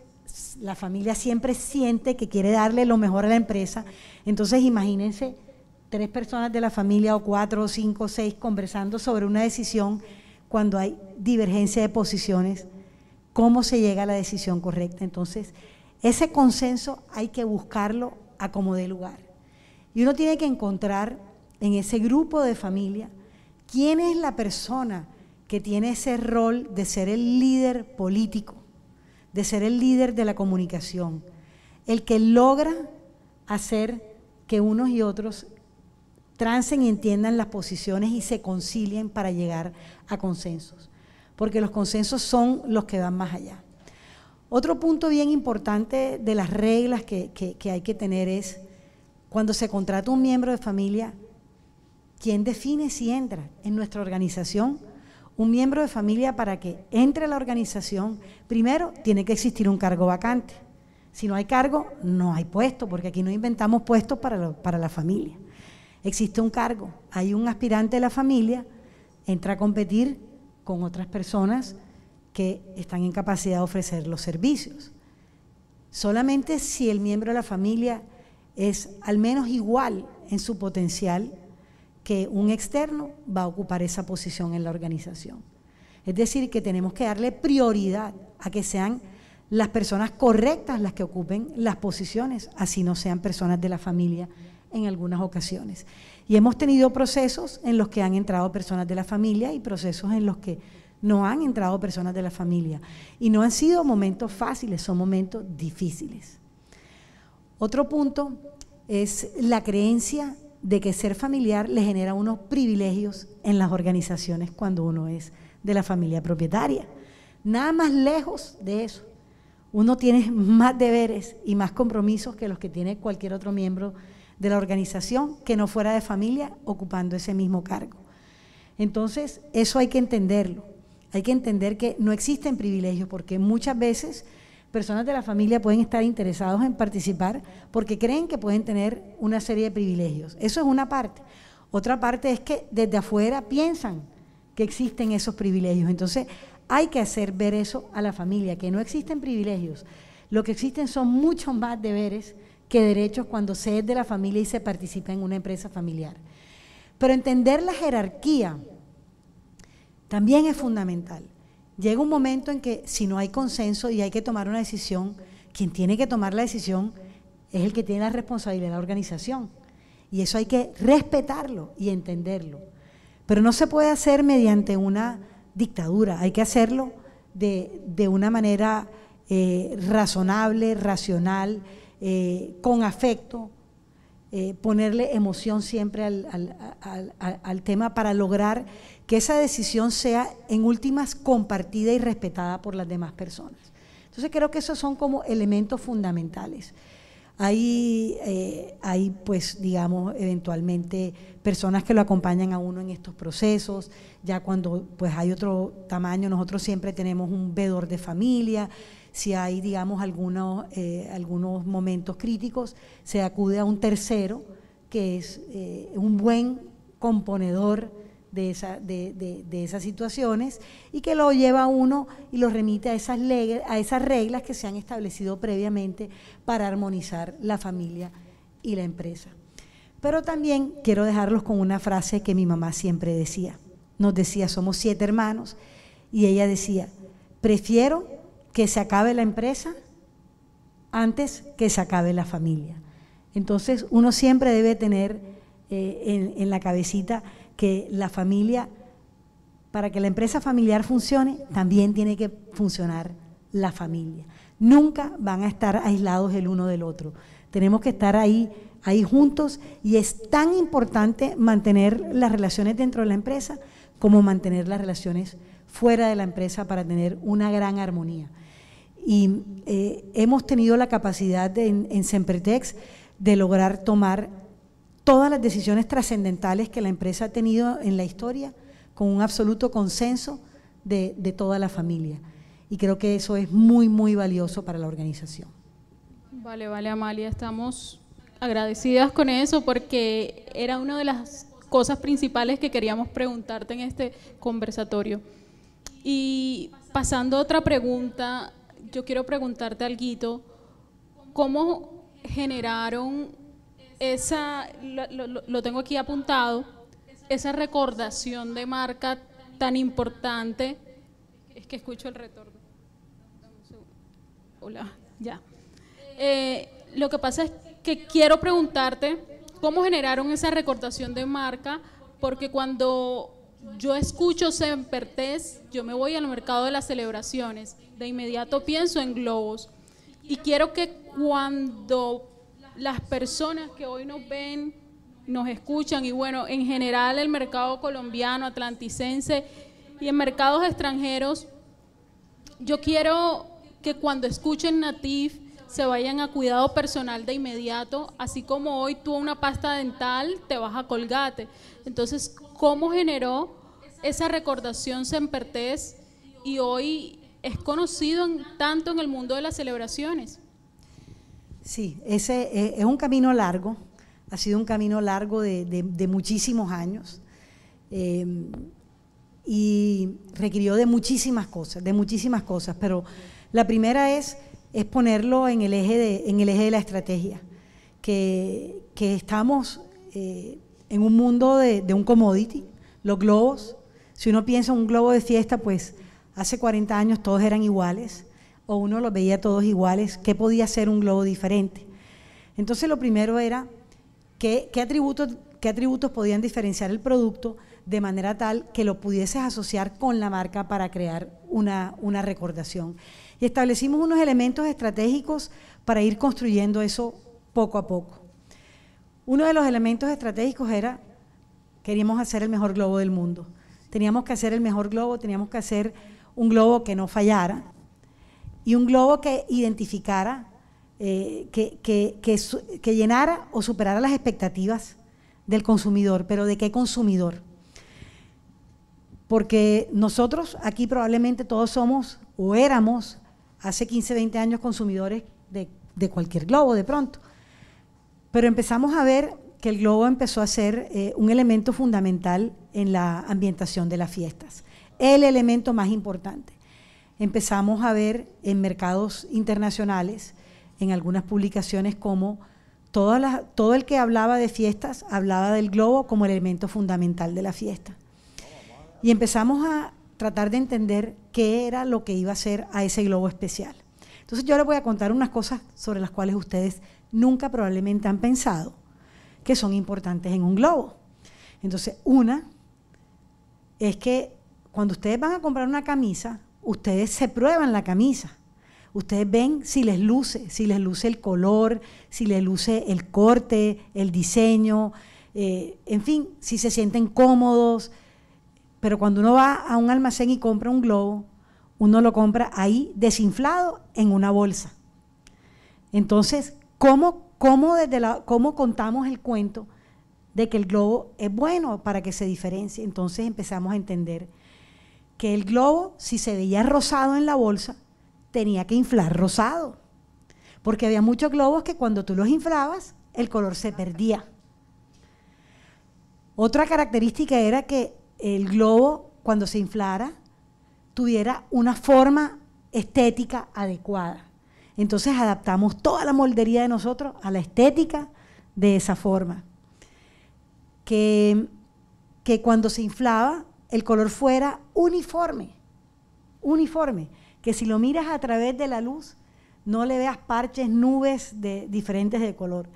Speaker 10: la familia siempre siente que quiere darle lo mejor a la empresa. Entonces, imagínense tres personas de la familia o cuatro, o cinco, o seis conversando sobre una decisión cuando hay divergencia de posiciones, cómo se llega a la decisión correcta. Entonces, ese consenso hay que buscarlo a como de lugar. Y uno tiene que encontrar en ese grupo de familia quién es la persona que tiene ese rol de ser el líder político, de ser el líder de la comunicación, el que logra hacer que unos y otros trancen y entiendan las posiciones y se concilien para llegar a consensos, porque los consensos son los que van más allá. Otro punto bien importante de las reglas que, hay que tener es, cuando se contrata un miembro de familia, ¿quién define si entra en nuestra organización? Un miembro de familia para que entre a la organización, primero tiene que existir un cargo vacante. Si no hay cargo, no hay puesto, porque aquí no inventamos puestos para, para la familia existe un cargo. Hay un aspirante de la familia, entra a competir con otras personas que están en capacidad de ofrecer los servicios. Solamente si el miembro de la familia es al menos igual en su potencial que un externo va a ocupar esa posición en la organización. Es decir, que tenemos que darle prioridad a que sean las personas correctas las que ocupen las posiciones, así no sean personas de la familia en algunas ocasiones. Y hemos tenido procesos en los que han entrado personas de la familia y procesos en los que no han entrado personas de la familia. Y no han sido momentos fáciles, son momentos difíciles. Otro punto es la creencia de que ser familiar le genera unos privilegios en las organizaciones cuando uno es de la familia propietaria. Nada más lejos de eso. Uno tiene más deberes y más compromisos que los que tiene cualquier otro miembro de la organización que no fuera de familia ocupando ese mismo cargo. Entonces, eso hay que entenderlo. Hay que entender que no existen privilegios porque muchas veces personas de la familia pueden estar interesados en participar porque creen que pueden tener una serie de privilegios. Eso es una parte. Otra parte es que desde afuera piensan que existen esos privilegios. Entonces, hay que hacer ver eso a la familia, que no existen privilegios. Lo que existen son muchos más deberes que derechos cuando se es de la familia y se participa en una empresa familiar. Pero entender la jerarquía también es fundamental. Llega un momento en que si no hay consenso y hay que tomar una decisión, quien tiene que tomar la decisión es el que tiene la responsabilidad de la organización. Y eso hay que respetarlo y entenderlo. Pero no se puede hacer mediante una dictadura, hay que hacerlo de, una manera eh, razonable, racional eh, con afecto, eh, ponerle emoción siempre al, al, tema para lograr que esa decisión sea en últimas compartida y respetada por las demás personas. Entonces creo que esos son como elementos fundamentales. Hay, eh, hay pues, digamos, eventualmente personas que lo acompañan a uno en estos procesos, ya cuando pues hay otro tamaño, nosotros siempre tenemos un vedor de familia, si hay, digamos, algunos, eh, algunos momentos críticos, se acude a un tercero, que es eh, un buen componedor de, esa, de, esas situaciones y que lo lleva uno y lo remite a esas, a esas reglas que se han establecido previamente para armonizar la familia y la empresa. Pero también quiero dejarlos con una frase que mi mamá siempre decía. Nos decía, somos siete hermanos, y ella decía, prefiero que se acabe la empresa antes que se acabe la familia. Entonces uno siempre debe tener eh, en, en la cabecita que la familia, para que la empresa familiar funcione, también tiene que funcionar la familia. Nunca van a estar aislados el uno del otro. Tenemos que estar ahí, ahí juntos y es tan importante mantener las relaciones dentro de la empresa como mantener las relaciones fuera de la empresa para tener una gran armonía y eh, hemos tenido la capacidad en, Sempretex de lograr tomar todas las decisiones trascendentales que la empresa ha tenido en la historia con un absoluto consenso de, de, toda la familia. Y creo que eso es muy, muy valioso para la organización.
Speaker 12: Vale, vale, Amalia, estamos agradecidas con eso porque era una de las cosas principales que queríamos preguntarte en este conversatorio. Y pasando a otra pregunta, yo quiero preguntarte algo, ¿cómo generaron esa, lo, tengo aquí apuntado, esa recordación de marca tan importante? Es que escucho el retorno. Hola, ya. Eh, lo que pasa es que quiero preguntarte cómo generaron esa recordación de marca, porque cuando yo escucho Sempertés, yo me voy al mercado de las celebraciones, de inmediato pienso en globos y quiero que cuando las personas que hoy nos ven, nos escuchan y bueno, en general el mercado colombiano, atlanticense y en mercados extranjeros, yo quiero que cuando escuchen Natif se vayan a cuidado personal de inmediato, así como hoy tú una pasta dental te vas a colgate. Entonces, ¿cómo generó esa recordación sempertez y hoy es conocido tanto en el mundo de las celebraciones.
Speaker 10: Sí, ese eh, es un camino largo, ha sido un camino largo de, muchísimos años eh, y requirió de muchísimas cosas, de muchísimas cosas, pero la primera es, ponerlo en el, eje de, en el eje de la estrategia, que, estamos eh, en un mundo de, de un commodity, los globos, si uno piensa un globo de fiesta, pues hace 40 años todos eran iguales, o uno los veía todos iguales, ¿qué podía ser un globo diferente? Entonces lo primero era qué, atributos, podían diferenciar el producto de manera tal que lo pudieses asociar con la marca para crear una, una recordación. Y establecimos unos elementos estratégicos para ir construyendo eso poco a poco. Uno de los elementos estratégicos era, queríamos hacer el mejor globo del mundo. Teníamos que hacer el mejor globo, teníamos que hacer un globo que no fallara y un globo que identificara, eh, que, que, que, llenara o superara las expectativas del consumidor, pero ¿de qué consumidor? Porque nosotros aquí probablemente todos somos o éramos hace 15, 20 años consumidores de, de cualquier globo de pronto, pero empezamos a ver que el globo empezó a ser eh, un elemento fundamental en la ambientación de las fiestas, el elemento más importante. Empezamos a ver en mercados internacionales, en algunas publicaciones, como todo el que hablaba de fiestas hablaba del globo como el elemento fundamental de la fiesta. Y empezamos a tratar de entender qué era lo que iba a ser a ese globo especial. Entonces yo les voy a contar unas cosas sobre las cuales ustedes nunca probablemente han pensado que son importantes en un globo. Entonces, una es que cuando ustedes van a comprar una camisa, ustedes se prueban la camisa. Ustedes ven si les luce, si les luce el color, si les luce el corte, el diseño, eh, en fin, si se sienten cómodos. Pero cuando uno va a un almacén y compra un globo, uno lo compra ahí desinflado en una bolsa. Entonces, ¿cómo cómo, desde la, contamos el cuento de que el globo es bueno para que se diferencie. Entonces empezamos a entender que el globo, si se veía rosado en la bolsa, tenía que inflar rosado. Porque había muchos globos que cuando tú los inflabas, el color se perdía. Otra característica era que el globo, cuando se inflara, tuviera una forma estética adecuada. Entonces adaptamos toda la moldería de nosotros a la estética de esa forma. Que, cuando se inflaba, el color fuera uniforme, uniforme. Que si lo miras a través de la luz, no le veas parches, nubes de, diferentes de color.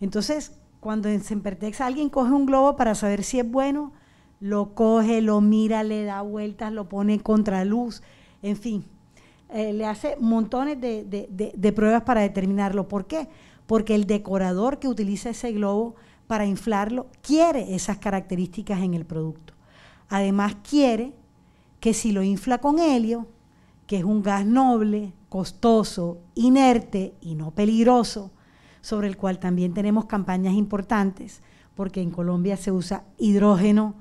Speaker 10: Entonces, cuando en Sempertex alguien coge un globo para saber si es bueno, lo coge, lo mira, le da vueltas, lo pone contra luz, en fin, eh, le hace montones de, pruebas para determinarlo. ¿Por qué? Porque el decorador que utiliza ese globo para inflarlo quiere esas características en el producto. Además quiere que si lo infla con helio, que es un gas noble, costoso, inerte y no peligroso, sobre el cual también tenemos campañas importantes, porque en Colombia se usa hidrógeno.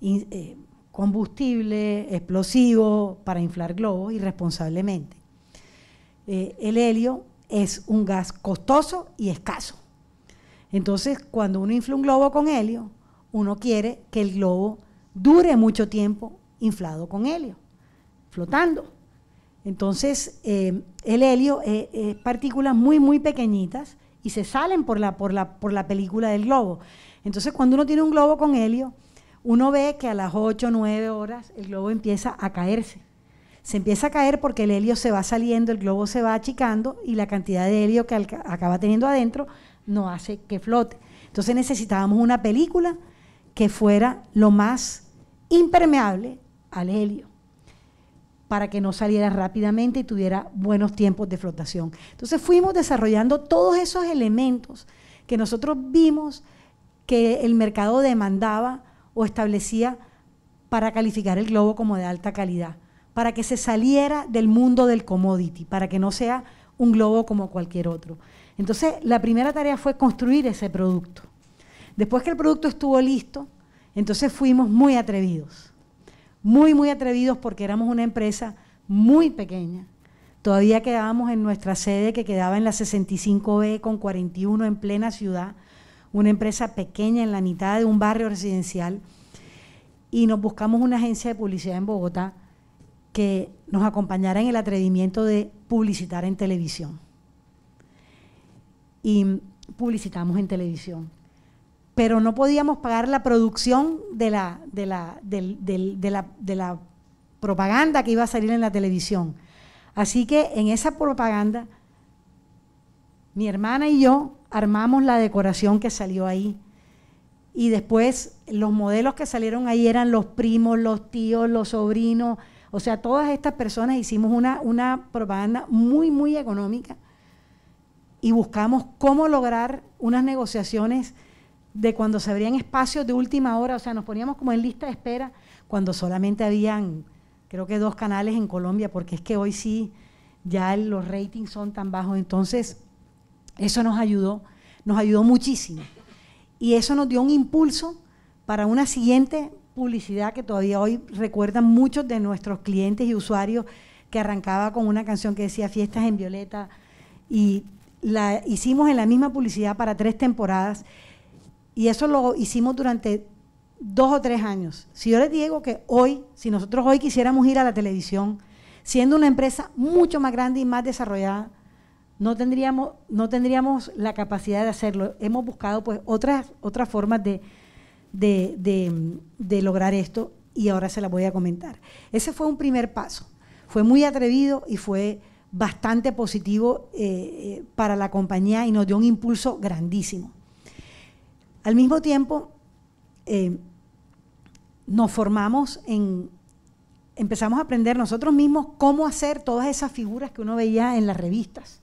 Speaker 10: Eh, combustible, explosivo para inflar globos irresponsablemente. Eh, el helio es un gas costoso y escaso. Entonces, cuando uno infla un globo con helio, uno quiere que el globo dure mucho tiempo inflado con helio, flotando. Entonces, eh, el helio es, eh, partículas muy, muy pequeñitas y se salen por, la, por la película del globo. Entonces, cuando uno tiene un globo con helio, uno ve que a las 8 o 9 horas el globo empieza a caerse. Se empieza a caer porque el helio se va saliendo, el globo se va achicando y la cantidad de helio que acaba teniendo adentro no hace que flote. Entonces necesitábamos una película que fuera lo más impermeable al helio para que no saliera rápidamente y tuviera buenos tiempos de flotación. Entonces fuimos desarrollando todos esos elementos que nosotros vimos que el mercado demandaba o establecía para calificar el globo como de alta calidad, para que se saliera del mundo del commodity, para que no sea un globo como cualquier otro. Entonces, la primera tarea fue construir ese producto. Después que el producto estuvo listo, entonces fuimos muy atrevidos, muy, muy atrevidos porque éramos una empresa muy pequeña. Todavía quedábamos en nuestra sede que quedaba en la 65B con 41 en plena ciudad una empresa pequeña en la mitad de un barrio residencial y nos buscamos una agencia de publicidad en Bogotá que nos acompañara en el atrevimiento de publicitar en televisión. Y publicitamos en televisión. Pero no podíamos pagar la producción de la, la, de la, de la propaganda que iba a salir en la televisión. Así que en esa propaganda, mi hermana y yo armamos la decoración que salió ahí. Y después los modelos que salieron ahí eran los primos, los tíos, los sobrinos. O sea, todas estas personas hicimos una, una propaganda muy, muy económica y buscamos cómo lograr unas negociaciones de cuando se abrían espacios de última hora, o sea, nos poníamos como en lista de espera cuando solamente habían, creo que dos canales en Colombia, porque es que hoy sí ya los ratings son tan bajos, entonces eso nos ayudó, nos ayudó muchísimo. Y eso nos dio un impulso para una siguiente publicidad que todavía hoy recuerdan muchos de nuestros clientes y usuarios que arrancaba con una canción que decía Fiestas en Violeta y la hicimos en la misma publicidad para tres temporadas y eso lo hicimos durante dos o tres años. Si yo les digo que hoy, si nosotros hoy quisiéramos ir a la televisión, siendo una empresa mucho más grande y más desarrollada, no tendríamos, no tendríamos la capacidad de hacerlo. Hemos buscado pues otras, otras formas de, lograr esto y ahora se las voy a comentar. Ese fue un primer paso. Fue muy atrevido y fue bastante positivo eh, eh, para la compañía y nos dio un impulso grandísimo. Al mismo tiempo, eh, nos formamos en, empezamos a aprender nosotros mismos cómo hacer todas esas figuras que uno veía en las revistas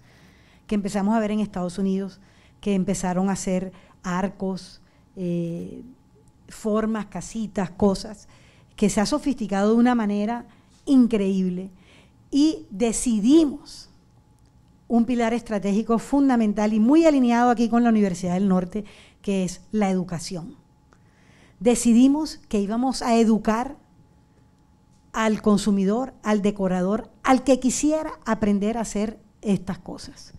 Speaker 10: empezamos a ver en Estados Unidos, que empezaron a hacer arcos, eh, formas, casitas, cosas, que se ha sofisticado de una manera increíble. Y decidimos un pilar estratégico fundamental y muy alineado aquí con la Universidad del Norte, que es la educación. Decidimos que íbamos a educar al consumidor, al decorador, al que quisiera aprender a hacer estas cosas.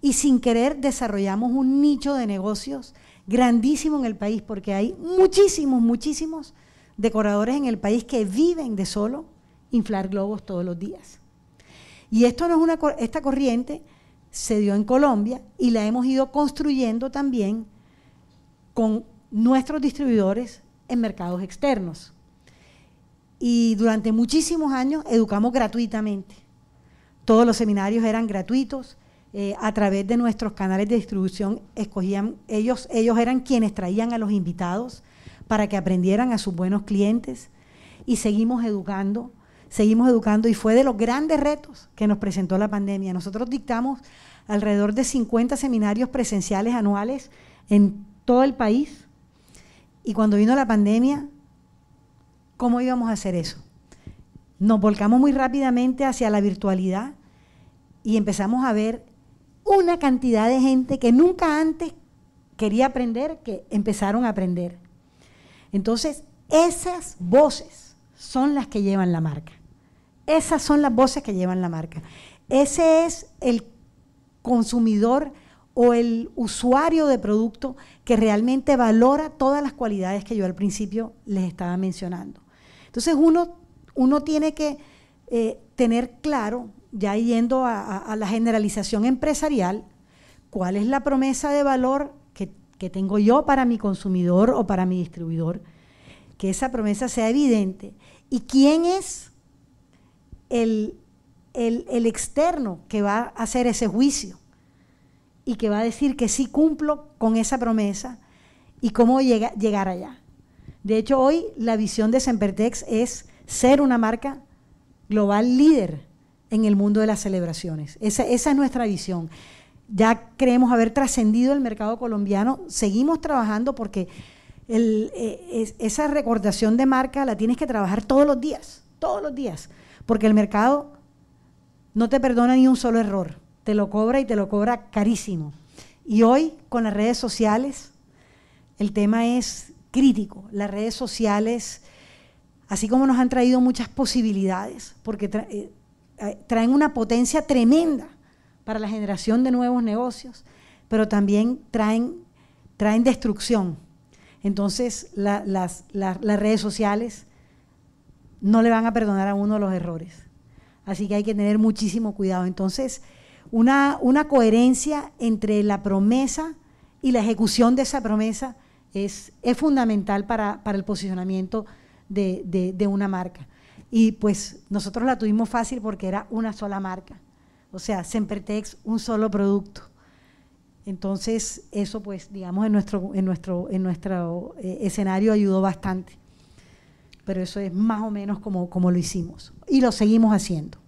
Speaker 10: Y sin querer desarrollamos un nicho de negocios grandísimo en el país, porque hay muchísimos, muchísimos decoradores en el país que viven de solo inflar globos todos los días. Y esto no es una, esta corriente se dio en Colombia y la hemos ido construyendo también con nuestros distribuidores en mercados externos. Y durante muchísimos años educamos gratuitamente. Todos los seminarios eran gratuitos. Eh, a través de nuestros canales de distribución escogían, ellos, ellos eran quienes traían a los invitados para que aprendieran a sus buenos clientes y seguimos educando, seguimos educando y fue de los grandes retos que nos presentó la pandemia. Nosotros dictamos alrededor de 50 seminarios presenciales anuales en todo el país y cuando vino la pandemia, ¿cómo íbamos a hacer eso? nos volcamos muy rápidamente hacia la virtualidad y empezamos a ver una cantidad de gente que nunca antes quería aprender, que empezaron a aprender. Entonces, esas voces son las que llevan la marca. Esas son las voces que llevan la marca. Ese es el consumidor o el usuario de producto que realmente valora todas las cualidades que yo al principio les estaba mencionando. Entonces uno uno tiene que eh, tener claro, ya yendo a, la generalización empresarial, cuál es la promesa de valor que, tengo yo para mi consumidor o para mi distribuidor, que esa promesa sea evidente. ¿Y quién es el, el, externo que va a hacer ese juicio y que va a decir que sí cumplo con esa promesa y cómo llegar allá. De hecho, hoy la visión de Sempertex es ser una marca global líder en el mundo de las celebraciones. Esa, es nuestra visión. Ya creemos haber trascendido el mercado colombiano, seguimos trabajando porque e, esa recordación de marca la tienes que trabajar todos los días, todos los días, porque el mercado no te perdona ni un solo error, te lo cobra y te lo cobra carísimo. Y hoy con las redes sociales, el tema es crítico. Las redes sociales así como nos han traído muchas posibilidades, porque eh, eh, traen una potencia tremenda para la generación de nuevos negocios, pero también traen, traen destrucción. Entonces las, redes sociales no le van a perdonar a uno los errores. Así que hay que tener muchísimo cuidado. Entonces, una, una coherencia entre la promesa y la ejecución de esa promesa es, es fundamental para, para el posicionamiento de, una marca. Y pues nosotros la tuvimos fácil porque era una sola marca. O sea, Sempertex, un solo producto. Entonces, eso pues, digamos, en nuestro, en nuestro, en nuestro eh, escenario ayudó bastante. Pero eso es más o menos como, como lo hicimos. Y lo seguimos haciendo.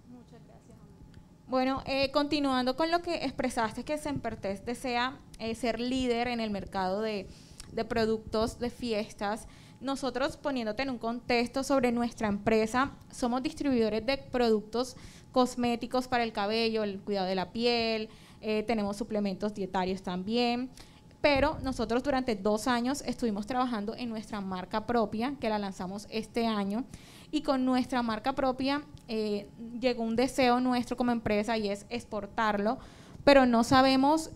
Speaker 11: Bueno, eh, continuando con lo que expresaste, que Sempertex desea eh, ser líder en el mercado de, de productos de fiestas nosotros poniéndote en un contexto sobre nuestra empresa, somos distribuidores de productos cosméticos para el cabello, el cuidado de la piel, eh, tenemos suplementos dietarios también. Pero nosotros durante dos años estuvimos trabajando en nuestra marca propia, que la lanzamos este año. Y con nuestra marca propia eh, llegó un deseo nuestro como empresa y es exportarlo, pero no sabemos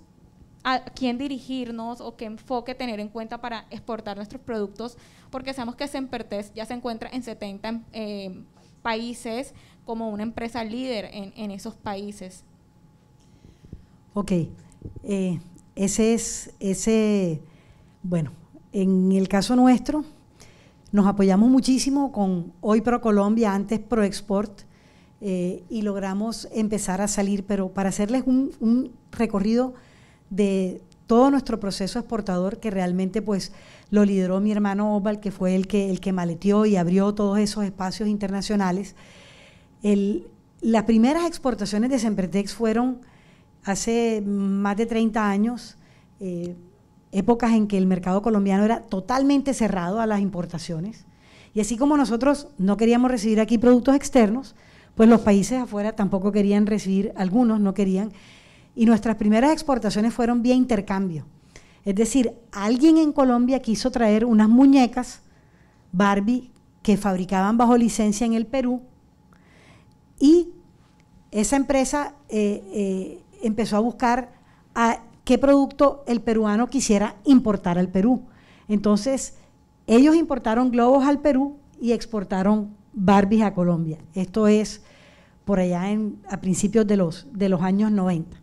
Speaker 11: a quién dirigirnos o qué enfoque tener en cuenta para exportar nuestros productos, porque sabemos que Sempertes ya se encuentra en 70 eh, países como una empresa líder en, esos países.
Speaker 10: Ok, eh, ese es, ese, bueno, en el caso nuestro, nos apoyamos muchísimo con Hoy Pro Colombia, antes Pro Export, eh, y logramos empezar a salir, pero para hacerles un recorrido de todo nuestro proceso exportador que realmente pues lo lideró mi hermano Oval que fue el que, el que maleteó y abrió todos esos espacios internacionales. las primeras exportaciones de Sempertex fueron hace más de 30 años, eh, épocas en que el mercado colombiano era totalmente cerrado a las importaciones. Y así como nosotros no queríamos recibir aquí productos externos, pues los países afuera tampoco querían recibir, algunos no querían y nuestras primeras exportaciones fueron vía intercambio. Es decir, alguien en Colombia quiso traer unas muñecas Barbie que fabricaban bajo licencia en el Perú y esa empresa eh, eh, empezó a buscar qué producto el peruano quisiera importar al Perú. Entonces, ellos importaron globos al Perú y exportaron Barbies a Colombia. Esto es por allá a principios de los, de los años 90.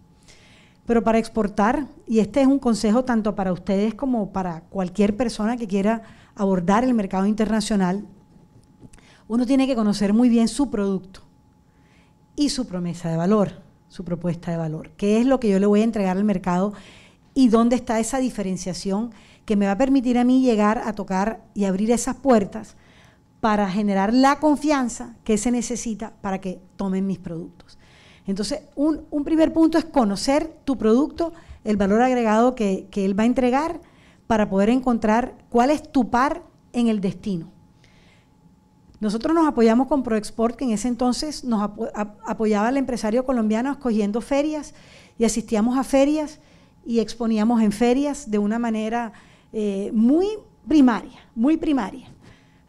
Speaker 10: Pero para exportar, y este es un consejo tanto para ustedes como para cualquier persona que quiera abordar el mercado internacional, uno tiene que conocer muy bien su producto y su promesa de valor, su propuesta de valor. ¿Qué es lo que yo le voy a entregar al mercado y dónde está esa diferenciación que me va a permitir a mí llegar a tocar y abrir esas puertas para generar la confianza que se necesita para que tomen mis productos? Entonces, un, primer punto es conocer tu producto, el valor agregado que, él va a entregar para poder encontrar cuál es tu par en el destino. Nosotros nos apoyamos con ProExport, que en ese entonces nos apoyaba el empresario colombiano escogiendo ferias y asistíamos a ferias y exponíamos en ferias de una manera eh, muy primaria, muy primaria.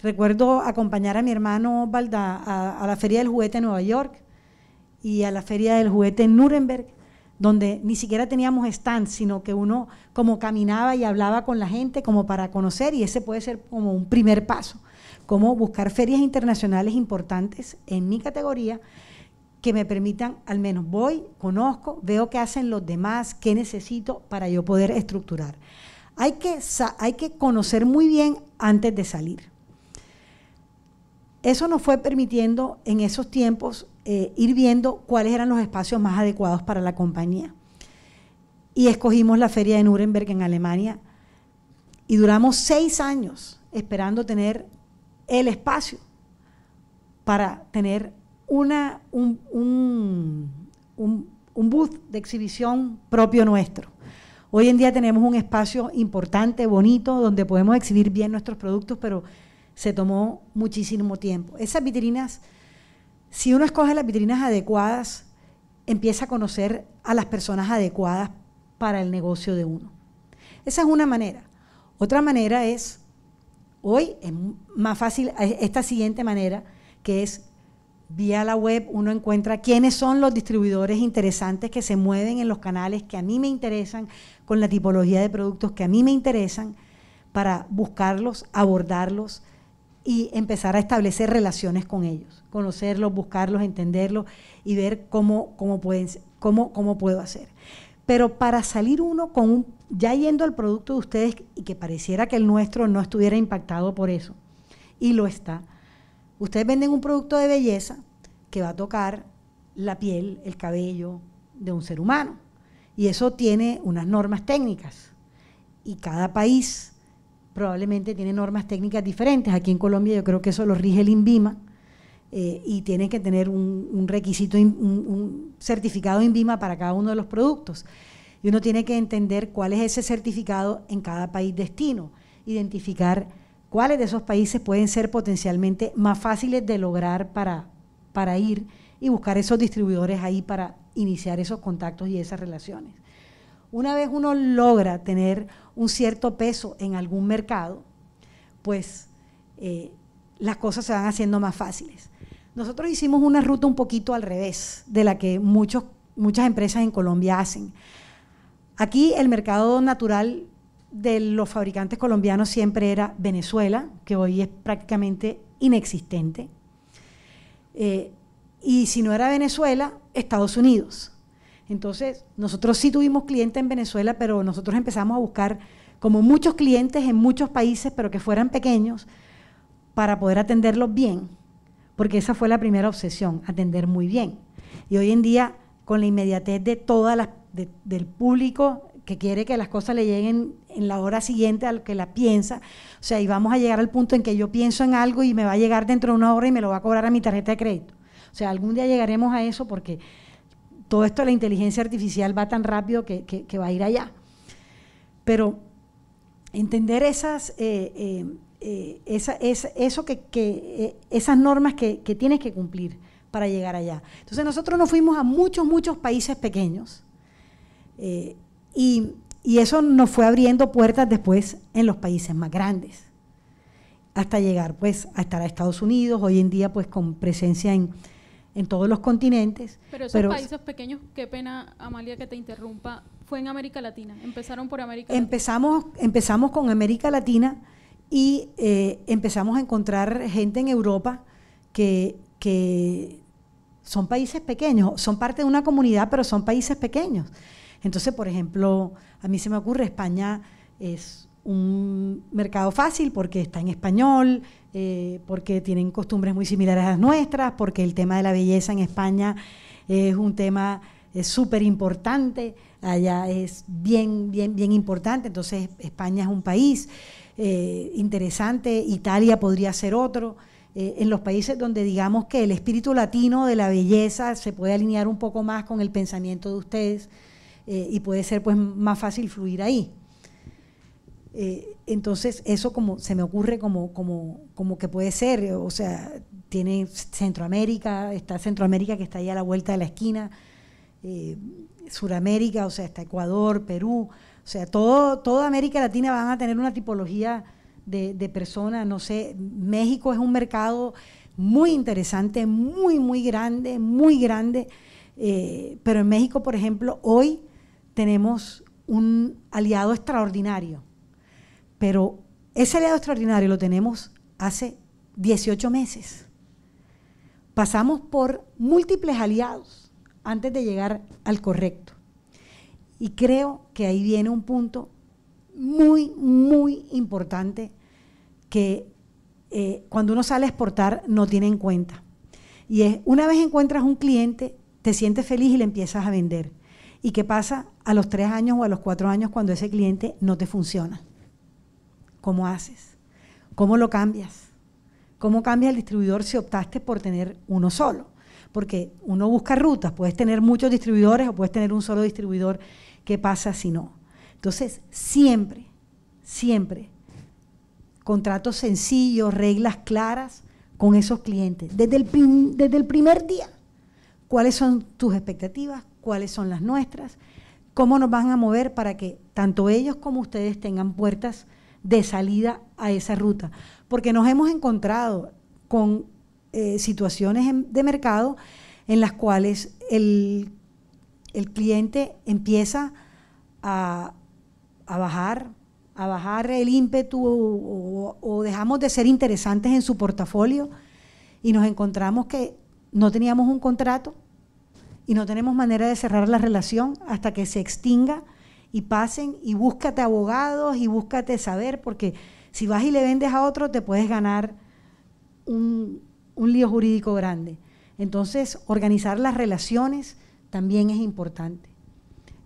Speaker 10: Recuerdo acompañar a mi hermano Valda a, a la Feria del Juguete en Nueva York, y a la feria del juguete en Nuremberg, donde ni siquiera teníamos stand, sino que uno como caminaba y hablaba con la gente como para conocer y ese puede ser como un primer paso, como buscar ferias internacionales importantes en mi categoría que me permitan, al menos voy, conozco, veo qué hacen los demás, qué necesito para yo poder estructurar. Hay que, hay que conocer muy bien antes de salir. Eso nos fue permitiendo en esos tiempos eh, ir viendo cuáles eran los espacios más adecuados para la compañía. Y escogimos la feria de Nuremberg en Alemania y duramos seis años esperando tener el espacio para tener una, un, un, un booth de exhibición propio nuestro. Hoy en día tenemos un espacio importante, bonito, donde podemos exhibir bien nuestros productos, pero se tomó muchísimo tiempo. Esas vitrinas si uno escoge las vitrinas adecuadas, empieza a conocer a las personas adecuadas para el negocio de uno. Esa es una manera. Otra manera es, hoy es más fácil esta siguiente manera, que es vía la web uno encuentra quiénes son los distribuidores interesantes que se mueven en los canales que a mí me interesan, con la tipología de productos que a mí me interesan, para buscarlos, abordarlos, y empezar a establecer relaciones con ellos, conocerlos, buscarlos, entenderlos y ver cómo, cómo, cómo puedo hacer. Pero para salir uno con ya yendo al producto de ustedes y que pareciera que el nuestro no estuviera impactado por eso, y lo está, ustedes venden un producto de belleza que va a tocar la piel, el cabello de un ser humano. Y eso tiene unas normas técnicas. Y cada país probablemente tiene normas técnicas diferentes. Aquí en Colombia yo creo que eso lo rige el INVIMA eh, y tiene que tener un, requisito, un, certificado INVIMA para cada uno de los productos. Y uno tiene que entender cuál es ese certificado en cada país destino, identificar cuáles de esos países pueden ser potencialmente más fáciles de lograr para, para ir y buscar esos distribuidores ahí para iniciar esos contactos y esas relaciones. Una vez uno logra tener un cierto peso en algún mercado, pues eh, las cosas se van haciendo más fáciles. Nosotros hicimos una ruta un poquito al revés de la que muchos, muchas empresas en Colombia hacen. Aquí el mercado natural de los fabricantes colombianos siempre era Venezuela, que hoy es prácticamente inexistente. Eh, y si no era Venezuela, Estados Unidos. Entonces, nosotros sí tuvimos clientes en Venezuela, pero nosotros empezamos a buscar como muchos clientes en muchos países, pero que fueran pequeños, para poder atenderlos bien, porque esa fue la primera obsesión, atender muy bien. Y hoy en día, con la inmediatez de todas las, del público que quiere que las cosas le lleguen en la hora siguiente a lo que la piensa. O sea, y vamos a llegar al punto en que yo pienso en algo y me va a llegar dentro de una hora y me lo va a cobrar a mi tarjeta de crédito. O sea, algún día llegaremos a eso porque todo esto de la inteligencia artificial va tan rápido que, va a ir allá. Pero entender esas, eh, eh, eh, que, esas normas que, tienes que cumplir para llegar allá. Entonces nosotros nos fuimos a muchos, muchos países pequeños y, y eso nos fue abriendo puertas después en los países más grandes hasta llegar pues a estar a Estados Unidos, hoy en día pues con presencia en, en todos los continentes. Pero esos países
Speaker 12: pequeños, qué pena, Amalia, que te interrumpa, fue en América Latina, empezaron por América
Speaker 10: empezamos, Latina. Empezamos con América Latina y eh, empezamos a encontrar gente en Europa que, que son países pequeños, son parte de una comunidad, pero son países pequeños. Entonces, por ejemplo, a mí se me ocurre, España es un mercado fácil porque está en español, eh, porque tienen costumbres muy similares a las nuestras, porque el tema de la belleza en España es un tema súper importante, allá es bien, bien, bien importante, entonces España es un país eh, interesante, Italia podría ser otro. Eh, en los países donde digamos que el espíritu latino de la belleza se puede alinear un poco más con el pensamiento de ustedes y puede ser pues más fácil fluir ahí. Eh, entonces, eso como se me ocurre como, como, como que puede ser, o sea, tiene Centroamérica, está Centroamérica que está ahí a la vuelta de la esquina, eh, Suramérica, o sea, está Ecuador, Perú, o sea, todo, toda América Latina van a tener una tipología de, personas, no sé, México es un mercado muy interesante, muy, muy grande, muy grande, eh, pero en México, por ejemplo, hoy tenemos un aliado extraordinario pero ese aliado extraordinario lo tenemos hace 18 meses. Pasamos por múltiples aliados antes de llegar al correcto. Y creo que ahí viene un punto muy, muy importante que eh, cuando uno sale a exportar no tiene en cuenta. Y es, una vez encuentras un cliente, te sientes feliz y le empiezas a vender. ¿Y qué pasa a los tres años o a los cuatro años cuando ese cliente no te funciona? ¿Cómo haces? ¿Cómo lo cambias? ¿Cómo cambia el distribuidor si optaste por tener uno solo? Porque uno busca rutas, puedes tener muchos distribuidores o puedes tener un solo distribuidor. ¿Qué pasa si no? Entonces, siempre, siempre, contratos sencillos, reglas claras con esos clientes. Desde el, desde el primer día, cuáles son tus expectativas, cuáles son las nuestras, cómo nos van a mover para que tanto ellos como ustedes tengan puertas de salida a esa ruta, porque nos hemos encontrado con eh, situaciones de mercado en las cuales el, cliente empieza a, bajar, a bajar el ímpetu o dejamos de ser interesantes en su portafolio y nos encontramos que no teníamos un contrato y no tenemos manera de cerrar la relación hasta que se extinga y pasen y búscate abogados y búscate saber, porque si vas y le vendes a otro te puedes ganar un, un lío jurídico grande. Entonces, organizar las relaciones también es importante.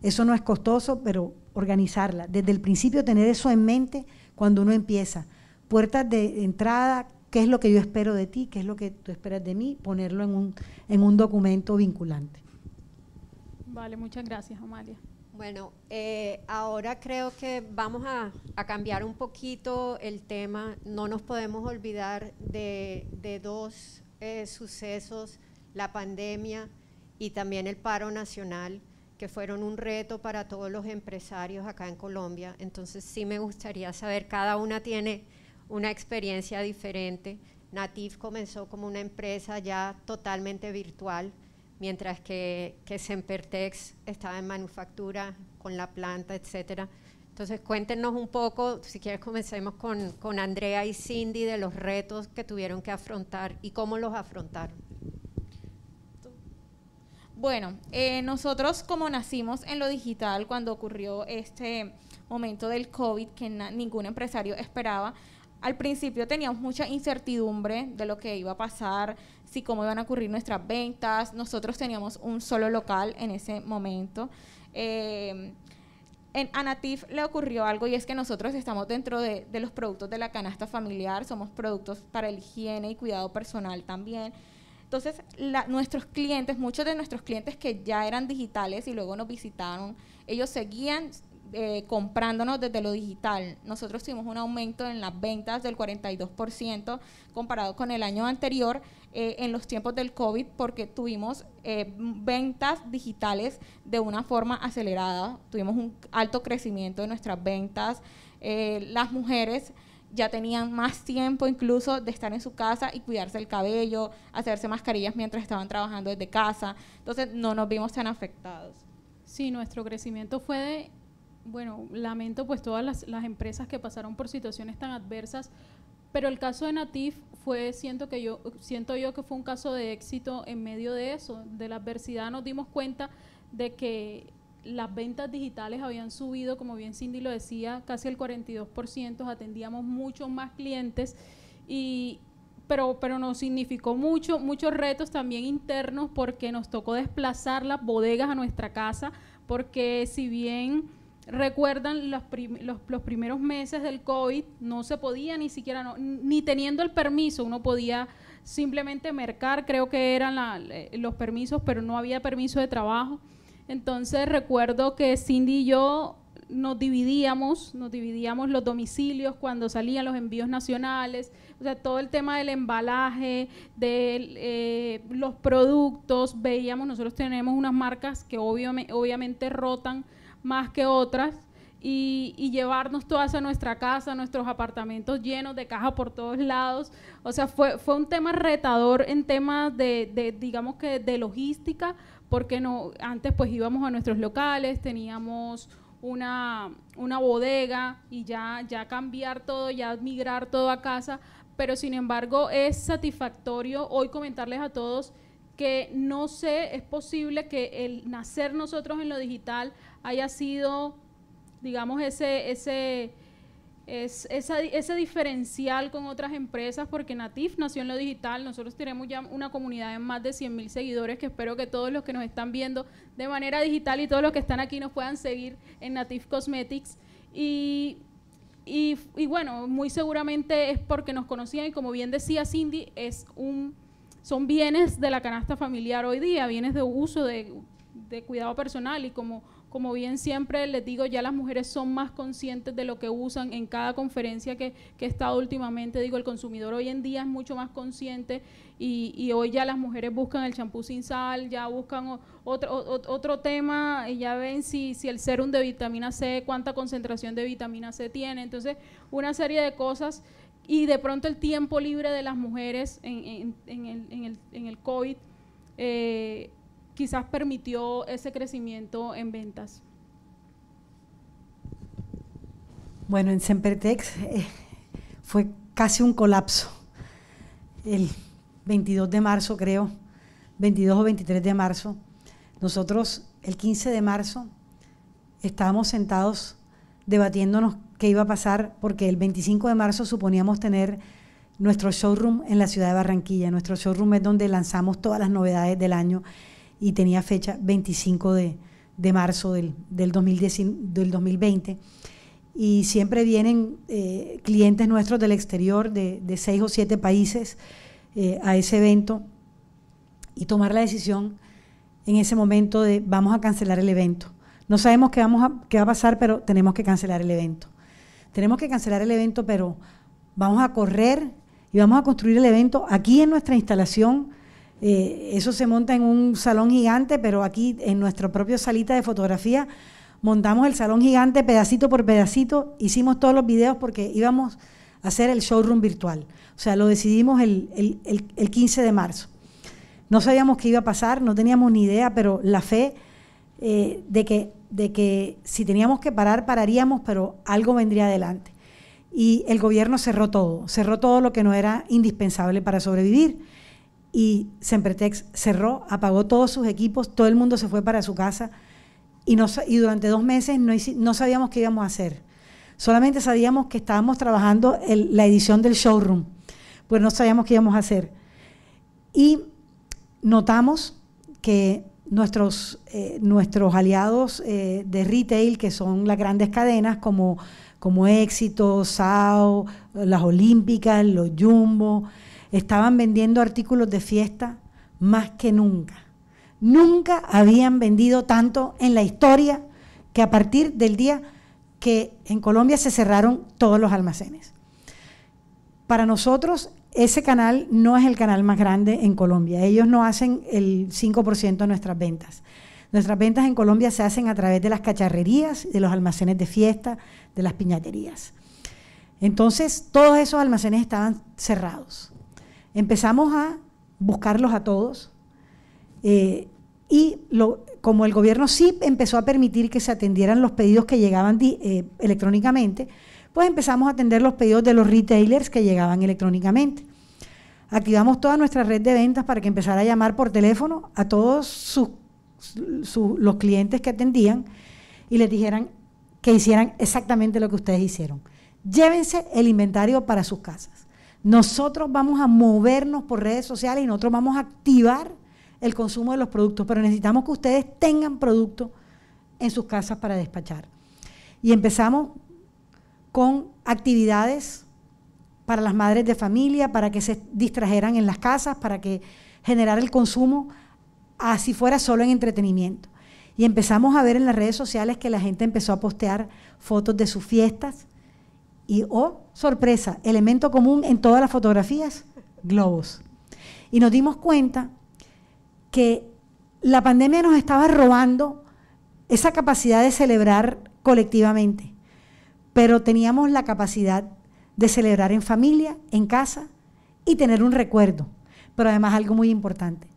Speaker 10: Eso no es costoso, pero organizarla. Desde el principio tener eso en mente cuando uno empieza. Puertas de entrada, qué es lo que yo espero de ti, qué es lo que tú esperas de mí, ponerlo en un, en un documento vinculante.
Speaker 9: Vale, muchas gracias, Amalia. Bueno, eh, ahora creo que vamos a, cambiar un poquito el tema. No nos podemos olvidar de, dos eh, sucesos, la pandemia y también el paro nacional, que fueron un reto para todos los empresarios acá en Colombia. Entonces sí me gustaría saber, cada una tiene una experiencia diferente. Natif comenzó como una empresa ya totalmente virtual mientras que, que Sempertex estaba en manufactura con la planta, etcétera. Entonces cuéntenos un poco, si quieres comencemos con, con Andrea y Cindy, de los retos que tuvieron que afrontar y cómo los afrontaron.
Speaker 11: Bueno, eh, nosotros como nacimos en lo digital cuando ocurrió este momento del COVID que ningún empresario esperaba, al principio teníamos mucha incertidumbre de lo que iba a pasar, si cómo iban a ocurrir nuestras ventas. Nosotros teníamos un solo local en ese momento. Eh, en Anatif le ocurrió algo y es que nosotros estamos dentro de, los productos de la canasta familiar, somos productos para el higiene y cuidado personal también. Entonces, nuestros clientes, muchos de nuestros clientes que ya eran digitales y luego nos visitaron, ellos seguían eh, comprándonos desde lo digital. Nosotros tuvimos un aumento en las ventas del 42% comparado con el año anterior, eh, en los tiempos del COVID porque tuvimos eh, ventas digitales de una forma acelerada, tuvimos un alto crecimiento de nuestras ventas, eh, las mujeres ya tenían más tiempo incluso de estar en su casa y cuidarse el cabello, hacerse mascarillas mientras estaban trabajando desde casa, entonces no nos vimos tan afectados. Sí, nuestro crecimiento fue de, bueno, lamento pues todas las, las
Speaker 12: empresas que pasaron por situaciones tan adversas, pero el caso de Natif fue, siento, que yo, siento yo que fue un caso de éxito en medio de eso, de la adversidad nos dimos cuenta de que las ventas digitales habían subido, como bien Cindy lo decía, casi el 42%, atendíamos muchos más clientes y, pero, pero, nos significó mucho, muchos retos también internos porque nos tocó desplazar las bodegas a nuestra casa, porque si bien recuerdan los, los, primeros meses del COVID, no se podía ni siquiera, no, ni teniendo el permiso, uno podía simplemente mercar, creo que eran los permisos, pero no había permiso de trabajo. Entonces recuerdo que Cindy y yo nos dividíamos, nos dividíamos los domicilios cuando salían los envíos nacionales, o sea, todo el tema del embalaje, de eh, los productos, veíamos, nosotros tenemos unas marcas que obviamente rotan, más que otras y, llevarnos todas a nuestra casa, nuestros apartamentos llenos de caja por todos lados. O sea, fue, fue un tema retador en temas de, digamos que, de logística, porque no, antes pues íbamos a nuestros locales, teníamos una, bodega y ya, ya cambiar todo, ya migrar todo a casa, pero sin embargo es satisfactorio hoy comentarles a todos que no sé, es posible que el nacer nosotros en lo digital haya sido, digamos, ese, ese, ese diferencial con otras empresas, porque Natif nació en lo digital, nosotros tenemos ya una comunidad de más de 100 mil seguidores, que espero que todos los que nos están viendo de manera digital y todos los que están aquí nos puedan seguir en Natif Cosmetics. y, y, bueno, muy seguramente es porque nos conocían y como bien decía Cindy, es un son bienes de la canasta familiar hoy día, bienes de uso, de, cuidado personal y como como bien siempre les digo, ya las mujeres son más conscientes de lo que usan en cada conferencia que, he estado últimamente. Digo, el consumidor hoy en día es mucho más consciente y, y hoy ya las mujeres buscan el champú sin sal, ya buscan otro, otro, tema, y ya ven si, si el serum de vitamina C, cuánta concentración de vitamina C tiene. Entonces, una serie de cosas y de pronto el tiempo libre de las mujeres en, el, COVID eh, quizás permitió ese crecimiento en ventas.
Speaker 7: Bueno,
Speaker 10: en Sempertex eh, fue casi un colapso. El 22 de marzo, creo, 22 o 23 de marzo, nosotros el 15 de marzo estábamos sentados debatiéndonos qué iba a pasar, porque el 25 de marzo suponíamos tener nuestro showroom en la ciudad de Barranquilla. Nuestro showroom es donde lanzamos todas las novedades del año y tenía fecha 25 de, marzo del, del, 2020. Y siempre vienen eh, clientes nuestros del exterior, de, seis o siete países, eh, a ese evento y tomar la decisión en ese momento de vamos a cancelar el evento. No sabemos qué, vamos a, qué va a pasar, pero tenemos que cancelar el evento tenemos que cancelar el evento, pero vamos a correr y vamos a construir el evento aquí en nuestra instalación. Eh, eso se monta en un salón gigante, pero aquí en nuestra propia salita de fotografía montamos el salón gigante pedacito por pedacito, hicimos todos los videos porque íbamos a hacer el showroom virtual. O sea, lo decidimos el, 15 de marzo. No sabíamos qué iba a pasar, no teníamos ni idea, pero la fe eh, de que de que si teníamos que parar, pararíamos, pero algo vendría adelante. Y el gobierno cerró todo, cerró todo lo que no era indispensable para sobrevivir. Y Sempretex cerró, apagó todos sus equipos, todo el mundo se fue para su casa y, durante dos meses no, sabíamos qué íbamos a hacer. Solamente sabíamos que estábamos trabajando el, la edición del showroom, pues no sabíamos qué íbamos a hacer. Y notamos que nuestros, eh, nuestros aliados eh, de retail, que son las grandes cadenas como, como Éxito, SAO, las Olímpicas, los Jumbo, estaban vendiendo artículos de fiesta más que nunca. Nunca habían vendido tanto en la historia que a partir del día que en Colombia se cerraron todos los almacenes. Para nosotros ese canal no es el canal más grande en Colombia. Ellos no hacen el 5% de nuestras ventas. Nuestras ventas en Colombia se hacen a través de las cacharrerías, de los almacenes de fiesta, de las piñaterías. Entonces, todos esos almacenes estaban cerrados. Empezamos a buscarlos a todos. Eh, y como el gobierno sí empezó a permitir que se atendieran los pedidos que llegaban eh, electrónicamente, pues empezamos a atender los pedidos de los retailers que llegaban electrónicamente. Activamos toda nuestra red de ventas para que empezara a llamar por teléfono a todos los clientes que atendían y les dijeran que hicieran exactamente lo que ustedes hicieron. Llévense el inventario para sus casas. Nosotros vamos a movernos por redes sociales y nosotros vamos a activar el consumo de los productos, pero necesitamos que ustedes tengan productos en sus casas para despachar. Y empezamos con actividades para las madres de familia, para que se distrajeran en las casas, para que generara el consumo, así fuera solo en entretenimiento. Y empezamos a ver en las redes sociales que la gente empezó a postear fotos de sus fiestas y, oh, sorpresa, elemento común en todas las fotografías, globos. Y nos dimos cuenta que la pandemia nos estaba robando esa capacidad de celebrar colectivamente pero teníamos la capacidad de celebrar en familia, en casa y tener un recuerdo. Pero además algo muy importante,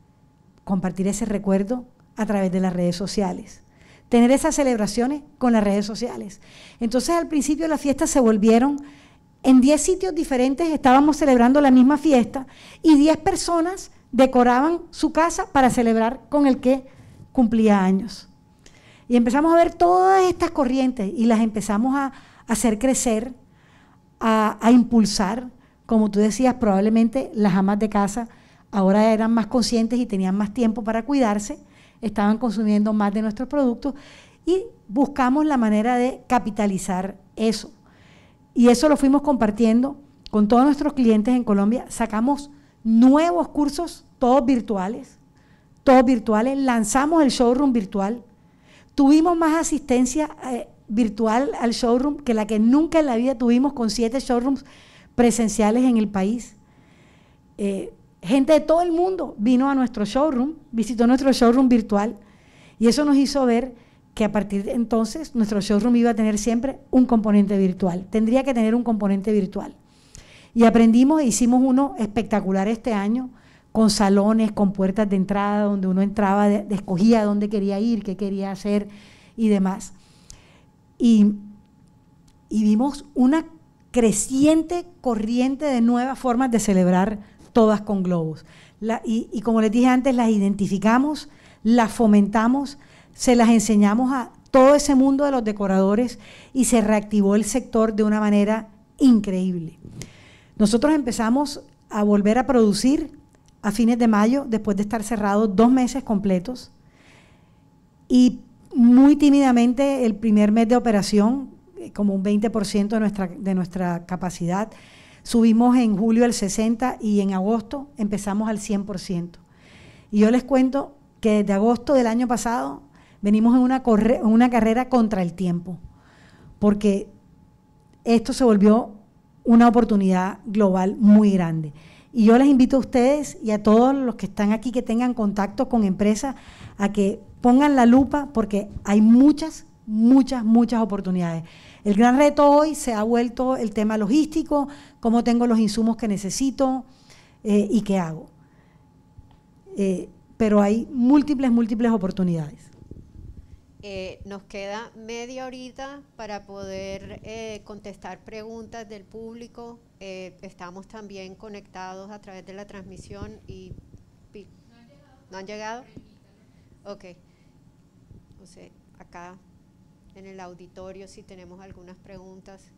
Speaker 10: compartir ese recuerdo a través de las redes sociales, tener esas celebraciones con las redes sociales. Entonces al principio las fiestas se volvieron, en 10 sitios diferentes estábamos celebrando la misma fiesta y 10 personas decoraban su casa para celebrar con el que cumplía años. Y empezamos a ver todas estas corrientes y las empezamos a, hacer crecer, a, impulsar, como tú decías, probablemente las amas de casa ahora eran más conscientes y tenían más tiempo para cuidarse, estaban consumiendo más de nuestros productos y buscamos la manera de capitalizar eso. Y eso lo fuimos compartiendo con todos nuestros clientes en Colombia. Sacamos nuevos cursos, todos virtuales, todos virtuales. Lanzamos el showroom virtual. Tuvimos más asistencia eh, virtual al showroom que la que nunca en la vida tuvimos con siete showrooms presenciales en el país. Eh, gente de todo el mundo vino a nuestro showroom, visitó nuestro showroom virtual y eso nos hizo ver que a partir de entonces nuestro showroom iba a tener siempre un componente virtual, tendría que tener un componente virtual. Y aprendimos e hicimos uno espectacular este año, con salones, con puertas de entrada, donde uno entraba, escogía dónde quería ir, qué quería hacer y demás y, vimos una creciente corriente de nuevas formas de celebrar todas con globos. y, como les dije antes, las identificamos, las fomentamos, se las enseñamos a todo ese mundo de los decoradores y se reactivó el sector de una manera increíble. Nosotros empezamos a volver a producir a fines de mayo, después de estar cerrados dos meses completos, y muy tímidamente el primer mes de operación, eh, como un 20% de nuestra, de nuestra capacidad. Subimos en julio al 60% y en agosto empezamos al 100%. Y yo les cuento que desde agosto del año pasado venimos en una, corre una carrera contra el tiempo, porque esto se volvió una oportunidad global muy grande. Y yo les invito a ustedes y a todos los que están aquí que tengan contacto con empresas a que pongan la lupa porque hay muchas, muchas, muchas oportunidades. El gran reto hoy se ha vuelto el tema logístico, cómo tengo los insumos que necesito eh, y qué hago. Eh, pero hay múltiples, múltiples oportunidades.
Speaker 9: Eh, nos queda media horita para poder contestar preguntas del público. estamos también conectados a través de la transmisión y... ¿No han
Speaker 7: llegado? ¿No han llegado?
Speaker 9: Ok no sé, acá en el auditorio si tenemos algunas preguntas.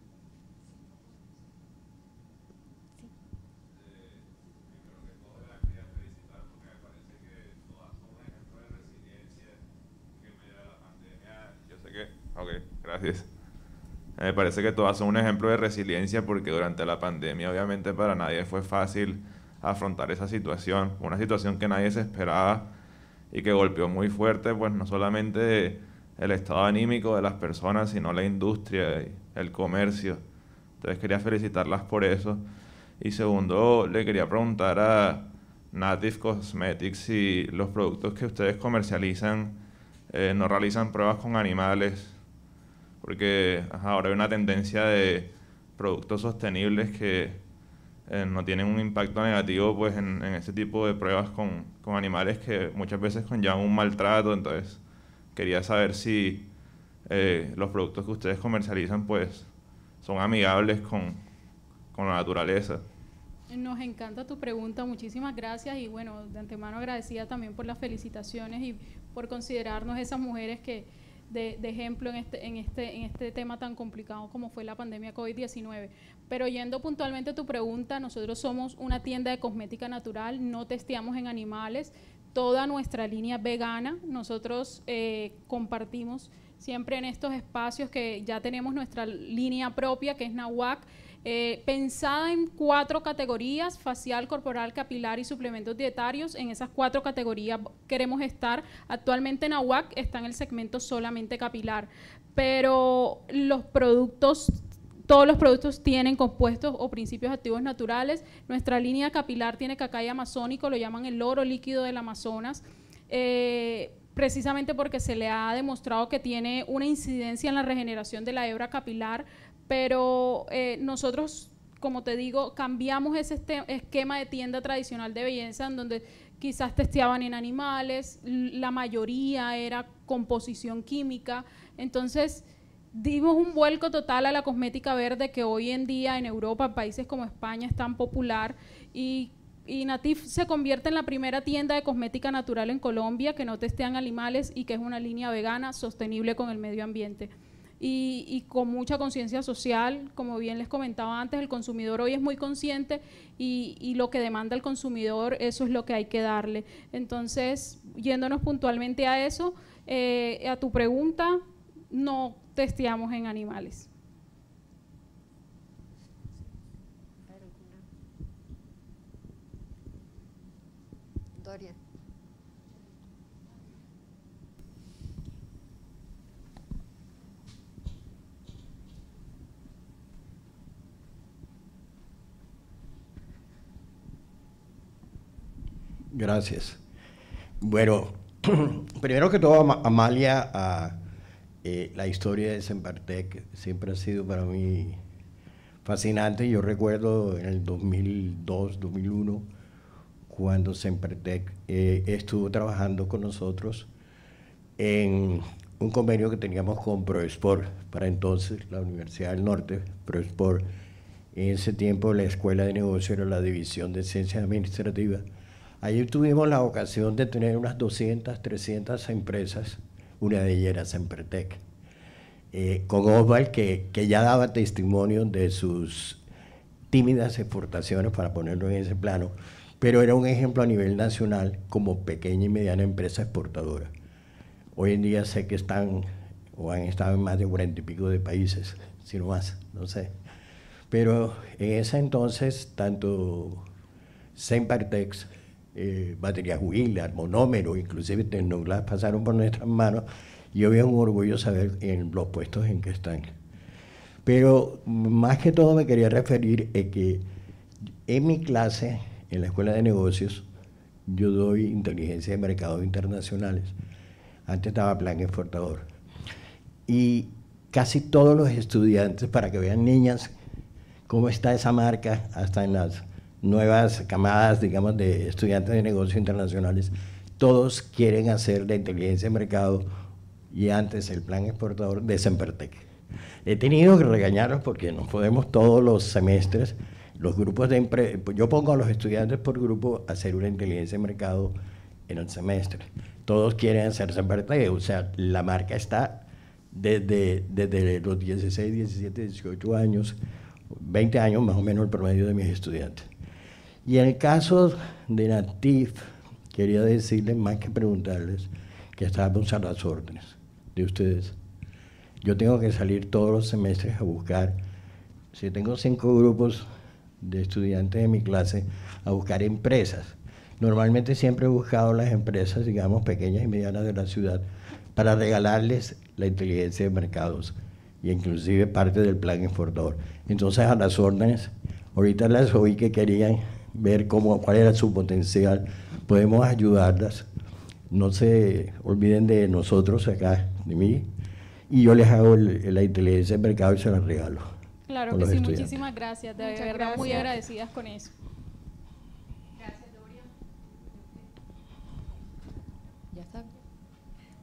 Speaker 13: Eh, gracias. Me parece que todas son un ejemplo de resiliencia porque durante la pandemia obviamente para nadie fue fácil afrontar esa situación, una situación que nadie se esperaba y que golpeó muy fuerte, pues no solamente el estado anímico de las personas, sino la industria, el comercio. Entonces quería felicitarlas por eso. Y segundo, le quería preguntar a Native Cosmetics si los productos que ustedes comercializan eh, no realizan pruebas con animales, porque ahora hay una tendencia de productos sostenibles que eh, no tienen un impacto negativo pues en, en este tipo de pruebas con, con, animales que muchas veces conllevan un maltrato. Entonces, quería saber si eh, los productos que ustedes comercializan pues son amigables con, con la naturaleza.
Speaker 12: Nos encanta tu pregunta, muchísimas gracias y bueno, de antemano agradecida también por las felicitaciones y por considerarnos esas mujeres que, de, ejemplo en este, en, este, en este tema tan complicado como fue la pandemia COVID-19. Pero yendo puntualmente a tu pregunta, nosotros somos una tienda de cosmética natural, no testeamos en animales, toda nuestra línea vegana, nosotros eh, compartimos siempre en estos espacios que ya tenemos nuestra línea propia, que es Nahuac, eh, pensada en cuatro categorías, facial, corporal, capilar y suplementos dietarios. En esas cuatro categorías queremos estar. Actualmente en AWAC está en el segmento solamente capilar, pero los productos todos los productos tienen compuestos o principios activos naturales. Nuestra línea capilar tiene cacao amazónico, lo llaman el oro líquido del Amazonas, eh, precisamente porque se le ha demostrado que tiene una incidencia en la regeneración de la hebra capilar pero eh, nosotros, como te digo, cambiamos ese este, esquema de tienda tradicional de belleza en donde quizás testeaban en animales, la mayoría era composición química, entonces dimos un vuelco total a la cosmética verde que hoy en día en Europa, países como España, es tan popular y y Natif se convierte en la primera tienda de cosmética natural en Colombia que no testean animales y que es una línea vegana sostenible con el medio ambiente y, con mucha conciencia social. Como bien les comentaba antes, el consumidor hoy es muy consciente y, y, lo que demanda el consumidor, eso es lo que hay que darle. Entonces, yéndonos puntualmente a eso, eh, a tu pregunta, no testeamos en animales.
Speaker 14: Gracias. Bueno, primero que todo, Amalia, ah, eh, la historia de Sempartec siempre ha sido para mí fascinante. Yo recuerdo en el 2002, 2001, cuando Sempartec eh, estuvo trabajando con nosotros en un convenio que teníamos con ProSport, para entonces la Universidad del Norte, ProSport. En ese tiempo la Escuela de Negocios era la División de Ciencias Administrativas Allí tuvimos la ocasión de tener unas 200, 300 empresas, una de ellas era eh, con Oswald que, ya daba testimonio de sus tímidas exportaciones, para ponerlo en ese plano, pero era un ejemplo a nivel nacional como pequeña y mediana empresa exportadora. Hoy en día sé que están o han estado en más de 40 y pico de países, si no más, no sé. Pero en ese entonces, tanto Sempertex eh, baterías huilas, monómeros, inclusive tecnoglas pasaron por nuestras manos y hoy un orgullo saber en los puestos en que están. Pero más que todo me quería referir a que en mi clase, en la Escuela de Negocios, yo doy inteligencia de mercados internacionales. Antes estaba plan exportador. Y casi todos los estudiantes, para que vean niñas, cómo está esa marca, hasta en las nuevas camadas, digamos, de estudiantes de negocios internacionales, todos quieren hacer la inteligencia de mercado y antes el plan exportador de Sempertec. He tenido que regañarlos porque nos podemos todos los semestres, los grupos de yo pongo a los estudiantes por grupo a hacer una inteligencia de mercado en el semestre. Todos quieren hacer Sempertec, o sea, la marca está desde, desde los 16, 17, 18 años, 20 años más o menos el promedio de mis estudiantes. Y en el caso de Natif, quería decirles, más que preguntarles, que estábamos a las órdenes de ustedes. Yo tengo que salir todos los semestres a buscar, si tengo cinco grupos de estudiantes de mi clase, a buscar empresas. Normalmente siempre he buscado las empresas, digamos, pequeñas y medianas de la ciudad, para regalarles la inteligencia de mercados y e inclusive parte del plan exportador. Entonces a las órdenes, ahorita les oí que querían ver cómo, cuál era su potencial, podemos ayudarlas. No se olviden de nosotros acá, de mí, y yo les hago la inteligencia del mercado y se la regalo. Claro que sí, muchísimas
Speaker 12: gracias, de verdad muy agradecidas con eso. Gracias, Doria.
Speaker 2: Ya está.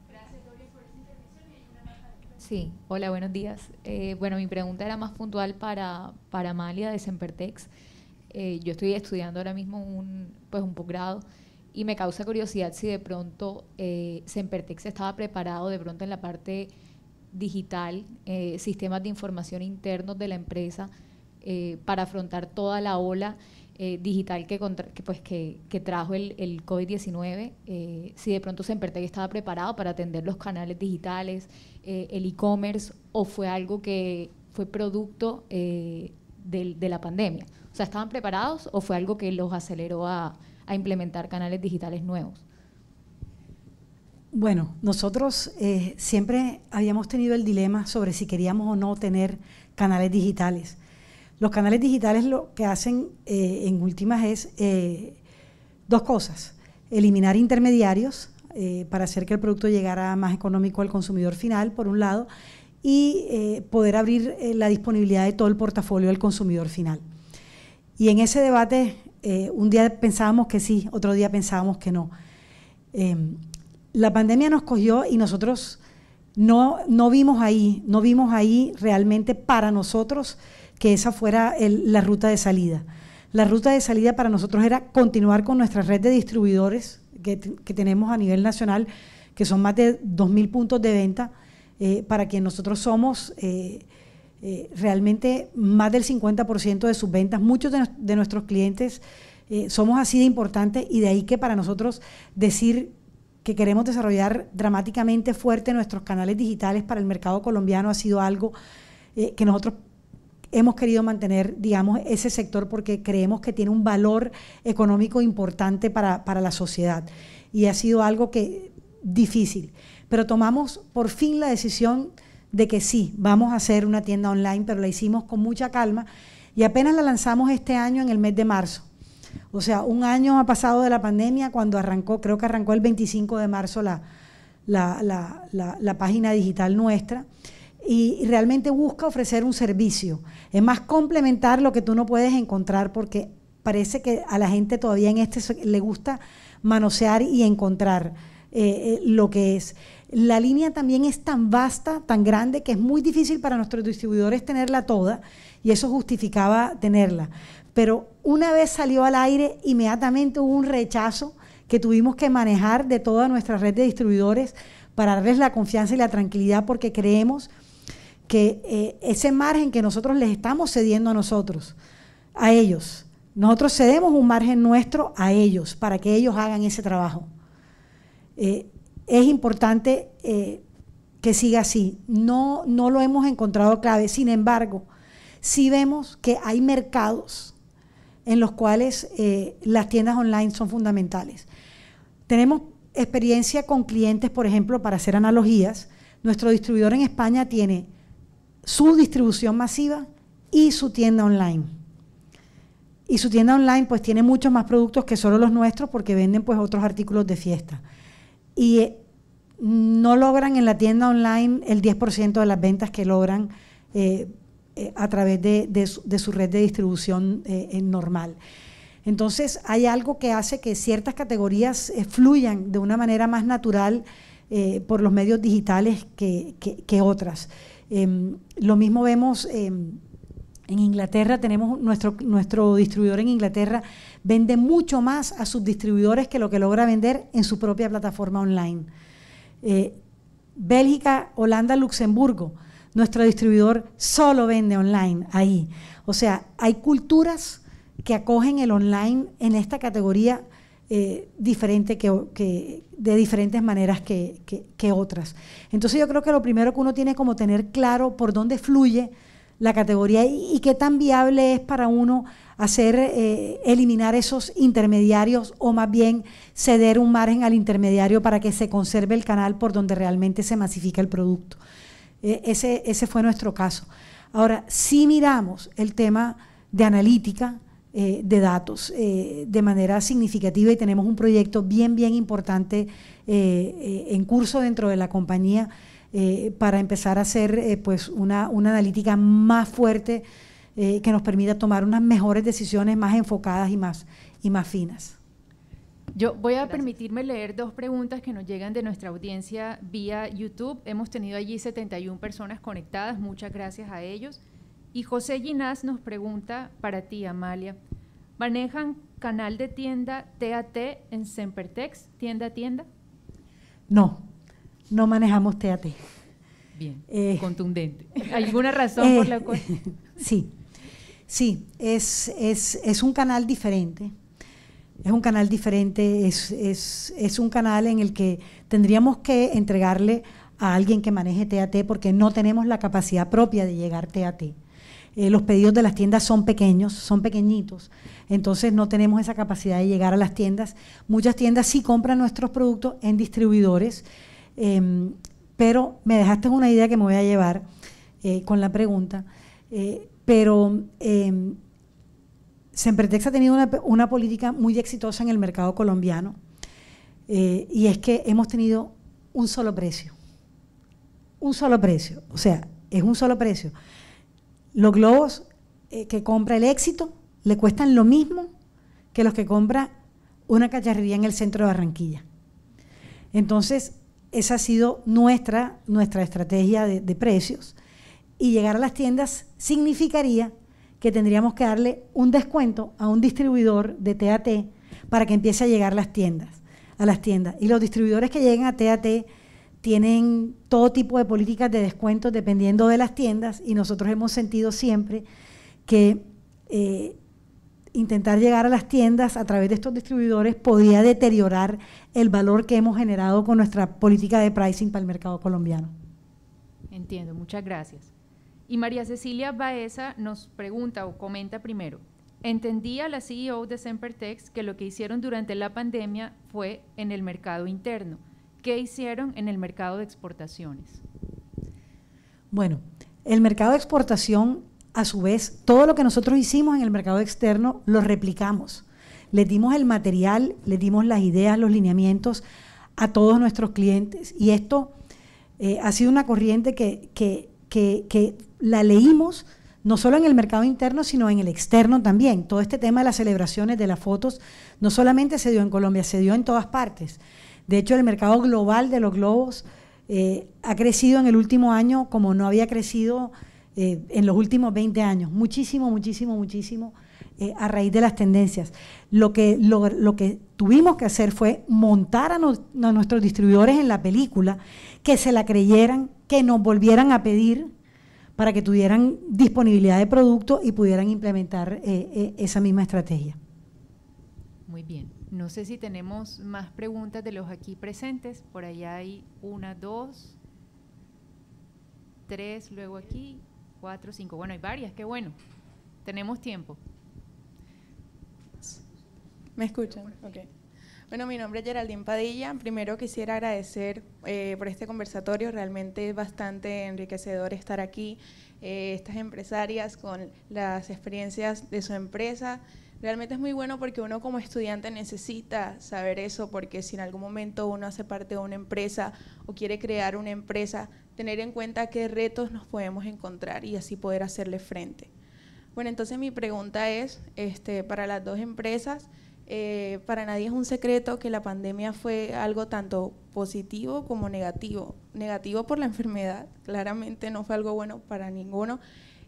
Speaker 2: Gracias, Doria, por esta intervención Sí, hola, buenos días. Eh, bueno, mi pregunta era más puntual para, para Amalia de Sempertex. Eh, yo estoy estudiando ahora mismo un, pues un posgrado y me causa curiosidad si de pronto eh, Sempertex estaba preparado de pronto en la parte digital, eh, sistemas de información internos de la empresa eh, para afrontar toda la ola digital que, pues, que, trajo el, COVID-19, si de pronto Sempertex estaba preparado para atender los canales digitales, el e-commerce o fue algo que fue producto de la pandemia. O sea, ¿estaban preparados o fue algo que los aceleró a, implementar canales digitales nuevos?
Speaker 10: Bueno, nosotros eh, siempre habíamos tenido el dilema sobre si queríamos o no tener canales digitales. Los canales digitales lo que hacen eh, en últimas es eh, dos cosas. Eliminar intermediarios para hacer que el producto llegara más económico al consumidor final, por un lado, y poder abrir la disponibilidad de todo el portafolio al consumidor final. Y en ese debate, eh, un día pensábamos que sí, otro día pensábamos que no. Em, la pandemia nos cogió y nosotros no, no vimos ahí, no vimos ahí realmente para nosotros que esa fuera la ruta de salida. La ruta de salida para nosotros era continuar con nuestra red de distribuidores que, tenemos a nivel nacional, que son más de 2.000 puntos de venta, eh, para quien nosotros somos. Eh, eh, realmente más del 50% de sus ventas, muchos de, nuestros clientes eh, somos así de importantes y de ahí que para nosotros decir que queremos desarrollar dramáticamente fuerte nuestros canales digitales para el mercado colombiano ha sido algo eh, que nosotros hemos querido mantener, digamos, ese sector porque creemos que tiene un valor económico importante para, para la sociedad. Y ha sido algo que difícil. Pero tomamos por fin la decisión de que sí, vamos a hacer una tienda online, pero la hicimos con mucha calma y apenas la lanzamos este año en el mes de marzo. O sea, un año ha pasado de la pandemia cuando arrancó, creo que arrancó el 25 de marzo la, la, página digital nuestra y realmente busca ofrecer un servicio. Es más complementar lo que tú no puedes encontrar porque parece que a la gente todavía en este le gusta manosear y encontrar eh, eh, lo que es. La línea también es tan vasta, tan grande, que es muy difícil para nuestros distribuidores tenerla toda y eso justificaba tenerla. Pero una vez salió al aire, inmediatamente hubo un rechazo que tuvimos que manejar de toda nuestra red de distribuidores para darles la confianza y la tranquilidad porque creemos que eh, ese margen que nosotros les estamos cediendo a nosotros, a ellos, nosotros cedemos un margen nuestro a ellos para que ellos hagan ese trabajo. Eh, es importante eh, que siga así. No, lo hemos encontrado clave. Sin embargo, sí vemos que hay mercados en los cuales eh, las tiendas online son fundamentales. Tenemos experiencia con clientes, por ejemplo, para hacer analogías. Nuestro distribuidor en España tiene su distribución masiva y su tienda online. Y su tienda online pues tiene muchos más productos que solo los nuestros porque venden pues otros artículos de fiesta y eh, no logran en la tienda online el 10% de las ventas que logran eh, eh, a través de, su, red de distribución normal. Entonces hay algo que hace que ciertas categorías fluyan de una manera más natural por los medios digitales que otras. Em, lo mismo vemos em, en Inglaterra tenemos nuestro, nuestro distribuidor en Inglaterra vende mucho más a sus distribuidores que lo que logra vender en su propia plataforma online. Eh, Bélgica, Holanda, Luxemburgo, nuestro distribuidor solo vende online ahí. O sea, hay culturas que acogen el online en esta categoría eh, diferente que, de diferentes maneras que, que, otras. Entonces yo creo que lo primero que uno tiene como tener claro por dónde fluye la categoría y, qué tan viable es para uno hacer eh, eliminar esos intermediarios o más bien ceder un margen al intermediario para que se conserve el canal por donde realmente se masifica el producto. E, ese, fue nuestro caso. Ahora, si miramos el tema de analítica, eh, de datos eh, de manera significativa y tenemos un proyecto bien, bien importante en curso dentro de la compañía eh, para empezar a hacer eh, pues una, una, analítica más fuerte eh, que nos permita tomar unas mejores decisiones más enfocadas y más, y más finas.
Speaker 2: Yo voy a permitirme leer dos preguntas que nos llegan de nuestra audiencia vía YouTube. Hemos tenido allí 71 personas conectadas, muchas gracias a ellos. Y José Ginás nos pregunta para ti, Amalia. ¿Manejan canal de tienda TAT en Sempertex, tienda a tienda?
Speaker 10: No, no manejamos TAT. Bien, eh, contundente. ¿Alguna razón eh, por la cual? Sí, sí, es, es, un canal diferente. Es un canal diferente, es, un canal en el que tendríamos que entregarle a alguien que maneje TAT porque no tenemos la capacidad propia de llegar TAT. Eh, los pedidos de las tiendas son pequeños, son pequeñitos, entonces no tenemos esa capacidad de llegar a las tiendas. Muchas tiendas sí compran nuestros productos en distribuidores Em, pero me dejaste una idea que me voy a llevar eh, con la pregunta. Eh, pero em, Sempretex ha tenido una, política muy exitosa en el mercado colombiano. Eh, y es que hemos tenido un solo precio. Un solo precio. O sea, es un solo precio. Los globos que compra el éxito le cuestan lo mismo que los que compra una cacharrería en el centro de Barranquilla. Entonces, esa ha sido nuestra, nuestra estrategia de, precios. Y llegar a las tiendas significaría que tendríamos que darle un descuento a un distribuidor de TAT para que empiece a llegar a las tiendas, a las tiendas. Y los distribuidores que lleguen a TAT tienen todo tipo de políticas de descuento dependiendo de las tiendas y nosotros hemos sentido siempre que eh, intentar llegar a las tiendas a través de estos distribuidores podía deteriorar el valor que hemos generado con nuestra política de pricing para el mercado colombiano.
Speaker 2: Entiendo, muchas gracias. Y María Cecilia Baeza nos pregunta o comenta primero, entendía la CEO de Sempertex que lo que hicieron durante la pandemia fue en el mercado interno. ¿Qué hicieron en el mercado de exportaciones?
Speaker 10: Bueno, el mercado de exportación a su vez, todo lo que nosotros hicimos en el mercado externo lo replicamos. Le dimos el material, le dimos las ideas, los lineamientos a todos nuestros clientes. Y esto eh, ha sido una corriente que, la leímos no solo en el mercado interno, sino en el externo también. Todo este tema de las celebraciones, de las fotos, no solamente se dio en Colombia, se dio en todas partes. De hecho, el mercado global de los globos eh, ha crecido en el último año como no había crecido eh, en los últimos 20 años, muchísimo, muchísimo, muchísimo, eh, a raíz de las tendencias. Lo que, lo, que tuvimos que hacer fue montar a, nuestros distribuidores en la película, que se la creyeran, que nos volvieran a pedir para que tuvieran disponibilidad de producto y pudieran implementar eh, esa misma estrategia.
Speaker 2: Muy bien. No sé si tenemos más preguntas de los aquí presentes. Por allá hay una, dos, tres, luego aquí cuatro, cinco. Bueno, hay varias, qué bueno. Tenemos tiempo.
Speaker 15: ¿Me escuchan? Ok. Bueno, mi nombre es Geraldine Padilla. Primero quisiera agradecer eh, por este conversatorio. Realmente es bastante enriquecedor estar aquí. Eh, estas empresarias con las experiencias de su empresa. Realmente es muy bueno porque uno como estudiante necesita saber eso, porque si en algún momento uno hace parte de una empresa o quiere crear una empresa, tener en cuenta qué retos nos podemos encontrar y así poder hacerle frente. Bueno, entonces mi pregunta es, este, para las dos empresas, eh, para nadie es un secreto que la pandemia fue algo tanto positivo como negativo. Negativo por la enfermedad, claramente no fue algo bueno para ninguno,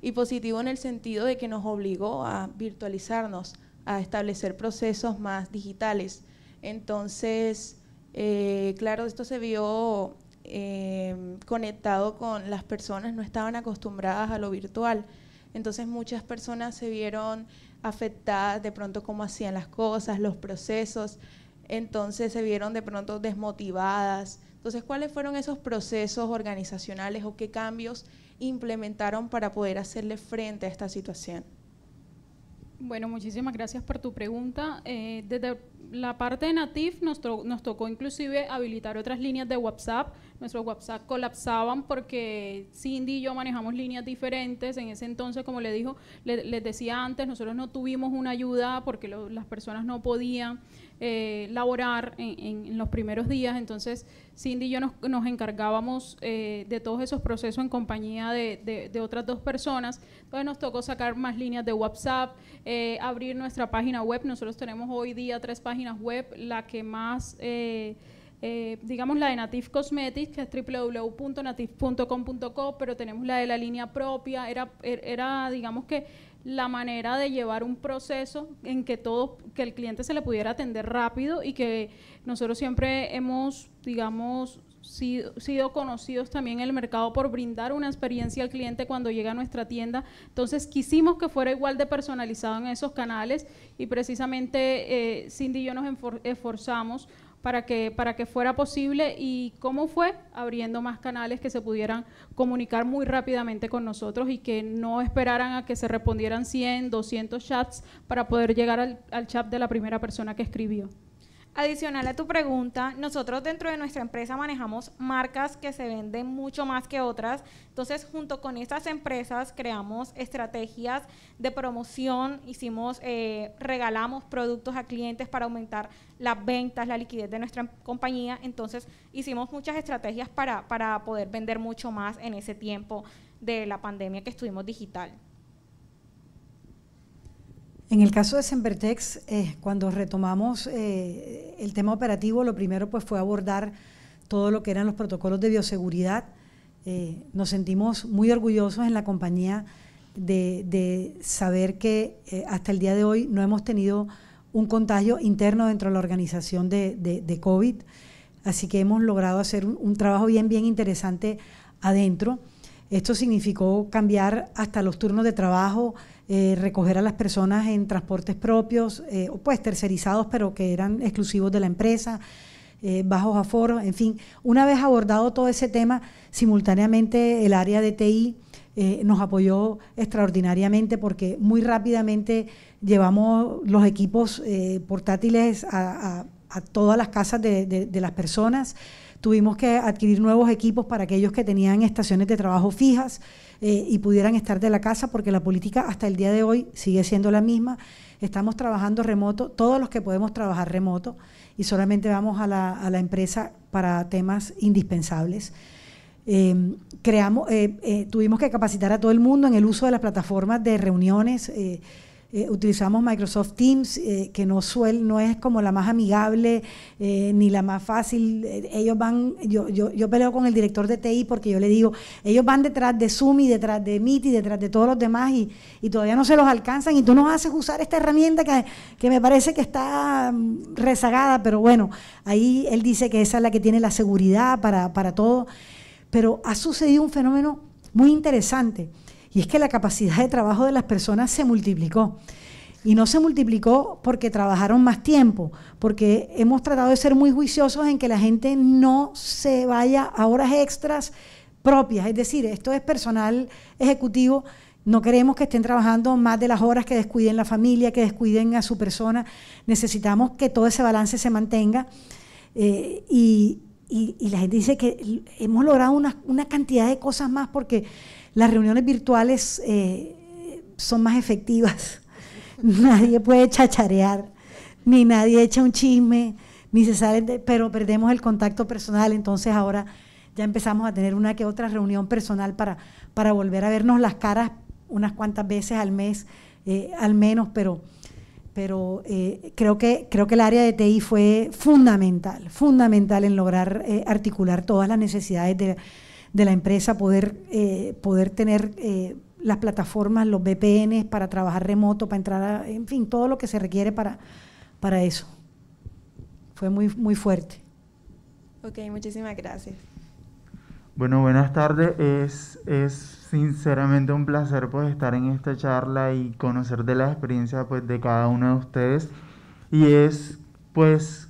Speaker 15: y positivo en el sentido de que nos obligó a virtualizarnos, a establecer procesos más digitales. Entonces, eh, claro, esto se vio Em, conectado con las personas, no estaban acostumbradas a lo virtual. Entonces muchas personas se vieron afectadas de pronto como hacían las cosas, los procesos, entonces se vieron de pronto desmotivadas. Entonces, ¿cuáles fueron esos procesos organizacionales o qué cambios implementaron para poder hacerle frente a esta situación?
Speaker 12: Bueno, muchísimas gracias por tu pregunta. Eh, desde la parte de Natif nos, tocó inclusive habilitar otras líneas de WhatsApp. Nuestros WhatsApp colapsaban porque Cindy y yo manejamos líneas diferentes. En ese entonces, como le dijo, les decía antes, nosotros no tuvimos una ayuda porque las personas no podían. Eh, laborar en, los primeros días. Entonces, Cindy y yo nos, encargábamos eh, de todos esos procesos en compañía de, otras dos personas. Entonces, nos tocó sacar más líneas de WhatsApp, eh, abrir nuestra página web. Nosotros tenemos hoy día tres páginas web. La que más. digamos la de Native Cosmetics, que es www.native.com.co, pero tenemos la de la línea propia, era, er, era digamos que la manera de llevar un proceso en que todo, que el cliente se le pudiera atender rápido y que nosotros siempre hemos, digamos, sido, conocidos también en el mercado por brindar una experiencia al cliente cuando llega a nuestra tienda. Entonces quisimos que fuera igual de personalizado en esos canales y precisamente eh, Cindy y yo nos esforzamos para que, para que fuera posible y cómo fue abriendo más canales que se pudieran comunicar muy rápidamente con nosotros y que no esperaran a que se respondieran 100,
Speaker 11: 200 chats para poder llegar al chat de la primera persona que escribió. Adicional a tu pregunta, nosotros dentro de nuestra empresa manejamos marcas que se venden mucho más que otras. Entonces, junto con estas empresas creamos estrategias de promoción, hicimos, eh, regalamos productos a clientes para aumentar las ventas, la liquidez de nuestra compañía. Entonces, hicimos muchas estrategias para poder vender mucho más en ese tiempo de la pandemia que estuvimos digital.
Speaker 10: En el caso de Sempertex, eh, cuando retomamos eh, el tema operativo, lo primero pues, fue abordar todo lo que eran los protocolos de bioseguridad. Eh, nos sentimos muy orgullosos en la compañía de, saber que hasta el día de hoy no hemos tenido un contagio interno dentro de la organización de, COVID, así que hemos logrado hacer un, un trabajo bien, bien interesante adentro. Esto significó cambiar hasta los turnos de trabajo, eh, recoger a las personas en transportes propios, eh, pues tercerizados, pero que eran exclusivos de la empresa, eh, bajos aforos, en fin. Una vez abordado todo ese tema, simultáneamente el área de TI eh, nos apoyó extraordinariamente porque muy rápidamente llevamos los equipos portátiles a, todas las casas de las personas. Tuvimos que adquirir nuevos equipos para aquellos que tenían estaciones de trabajo fijas. Eh, y pudieran estar de la casa, porque la política hasta el día de hoy sigue siendo la misma. Estamos trabajando remoto, todos los que podemos trabajar remoto, y solamente vamos a la, empresa para temas indispensables. Em, creamos, eh, eh, tuvimos que capacitar a todo el mundo en el uso de las plataformas de reuniones. Eh, utilizamos Microsoft Teams, eh, que no, suel, no es como la más amigable eh, ni la más fácil. Ellos van, yo, yo, yo, peleo con el director de TI porque yo le digo, ellos van detrás de Zoom y detrás de Meet y detrás de todos los demás y, y todavía no se los alcanzan y tú nos haces usar esta herramienta que, que me parece que está mm, rezagada, pero bueno, ahí él dice que esa es la que tiene la seguridad para, para todo. Pero ha sucedido un fenómeno muy interesante y es que la capacidad de trabajo de las personas se multiplicó. Y no se multiplicó porque trabajaron más tiempo, porque hemos tratado de ser muy juiciosos en que la gente no se vaya a horas extras propias. Es decir, esto es personal ejecutivo. No queremos que estén trabajando más de las horas, que descuiden la familia, que descuiden a su persona. Necesitamos que todo ese balance se mantenga. Eh, y, la gente dice que hemos logrado una, una cantidad de cosas más porque las reuniones virtuales eh, son más efectivas. nadie puede chacharear, ni nadie echa un chisme, ni se sale, pero perdemos el contacto personal. Entonces ahora ya empezamos a tener una que otra reunión personal para, para volver a vernos las caras unas cuantas veces al mes, eh, al menos, pero, pero eh, creo, que, creo que el área de TI fue fundamental, fundamental en lograr articular todas las necesidades de, de la empresa poder, eh, poder tener eh, las plataformas, los VPNs para trabajar remoto, para entrar, en fin, todo lo que se requiere para, para eso. Fue muy, muy fuerte.
Speaker 15: Ok, muchísimas gracias.
Speaker 7: Bueno, buenas tardes. Es, es sinceramente un placer pues estar en esta charla y conocer de la experiencia pues de cada uno de ustedes. Y es pues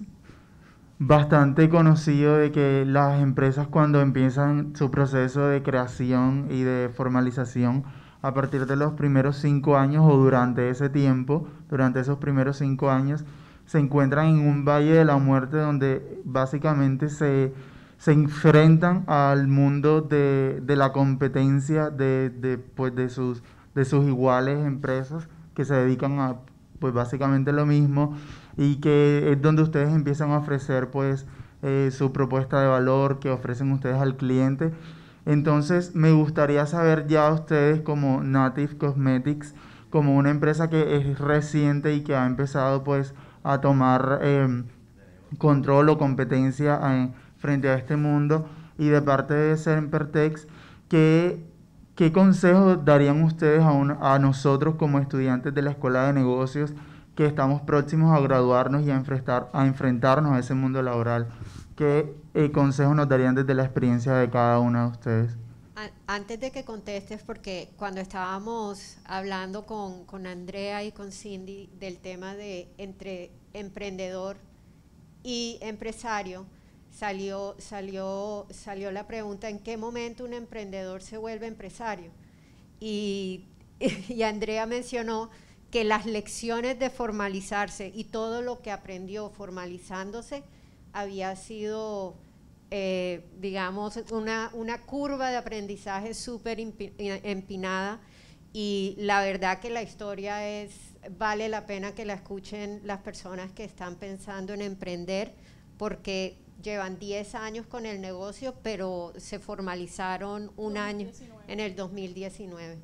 Speaker 7: bastante conocido de que las empresas cuando empiezan su proceso de creación y de formalización a partir de los primeros cinco años o durante ese tiempo, durante esos primeros cinco años, se encuentran en un valle de la muerte donde básicamente se, se enfrentan al mundo de, la competencia de, pues, de, sus, de sus iguales empresas que se dedican a pues básicamente lo mismo y que es donde ustedes empiezan a ofrecer pues eh, su propuesta de valor que ofrecen ustedes al cliente. Entonces me gustaría saber ya ustedes como Native Cosmetics, como una empresa que es reciente y que ha empezado pues a tomar em, control o competencia eh, frente a este mundo y de parte de Sempertex, ¿qué, qué consejos darían ustedes a nosotros como estudiantes de la Escuela de Negocios? que estamos próximos a graduarnos y a enfrentar, a enfrentarnos a ese mundo laboral. ¿Qué eh, consejos nos darían desde la experiencia de cada una de ustedes?
Speaker 9: Antes de que contestes, porque cuando estábamos hablando con, con Andrea y con Cindy del tema de entre emprendedor y empresario, salió, salió, salió la pregunta en qué momento un emprendedor se vuelve empresario. Y, y Andrea mencionó que las lecciones de formalizarse y todo lo que aprendió formalizándose había sido, eh, digamos, una, curva de aprendizaje súper eh, empinada y la verdad que la historia es, vale la pena que la escuchen las personas que están pensando en emprender porque llevan 10 años con el negocio, pero se formalizaron un año en el 2019.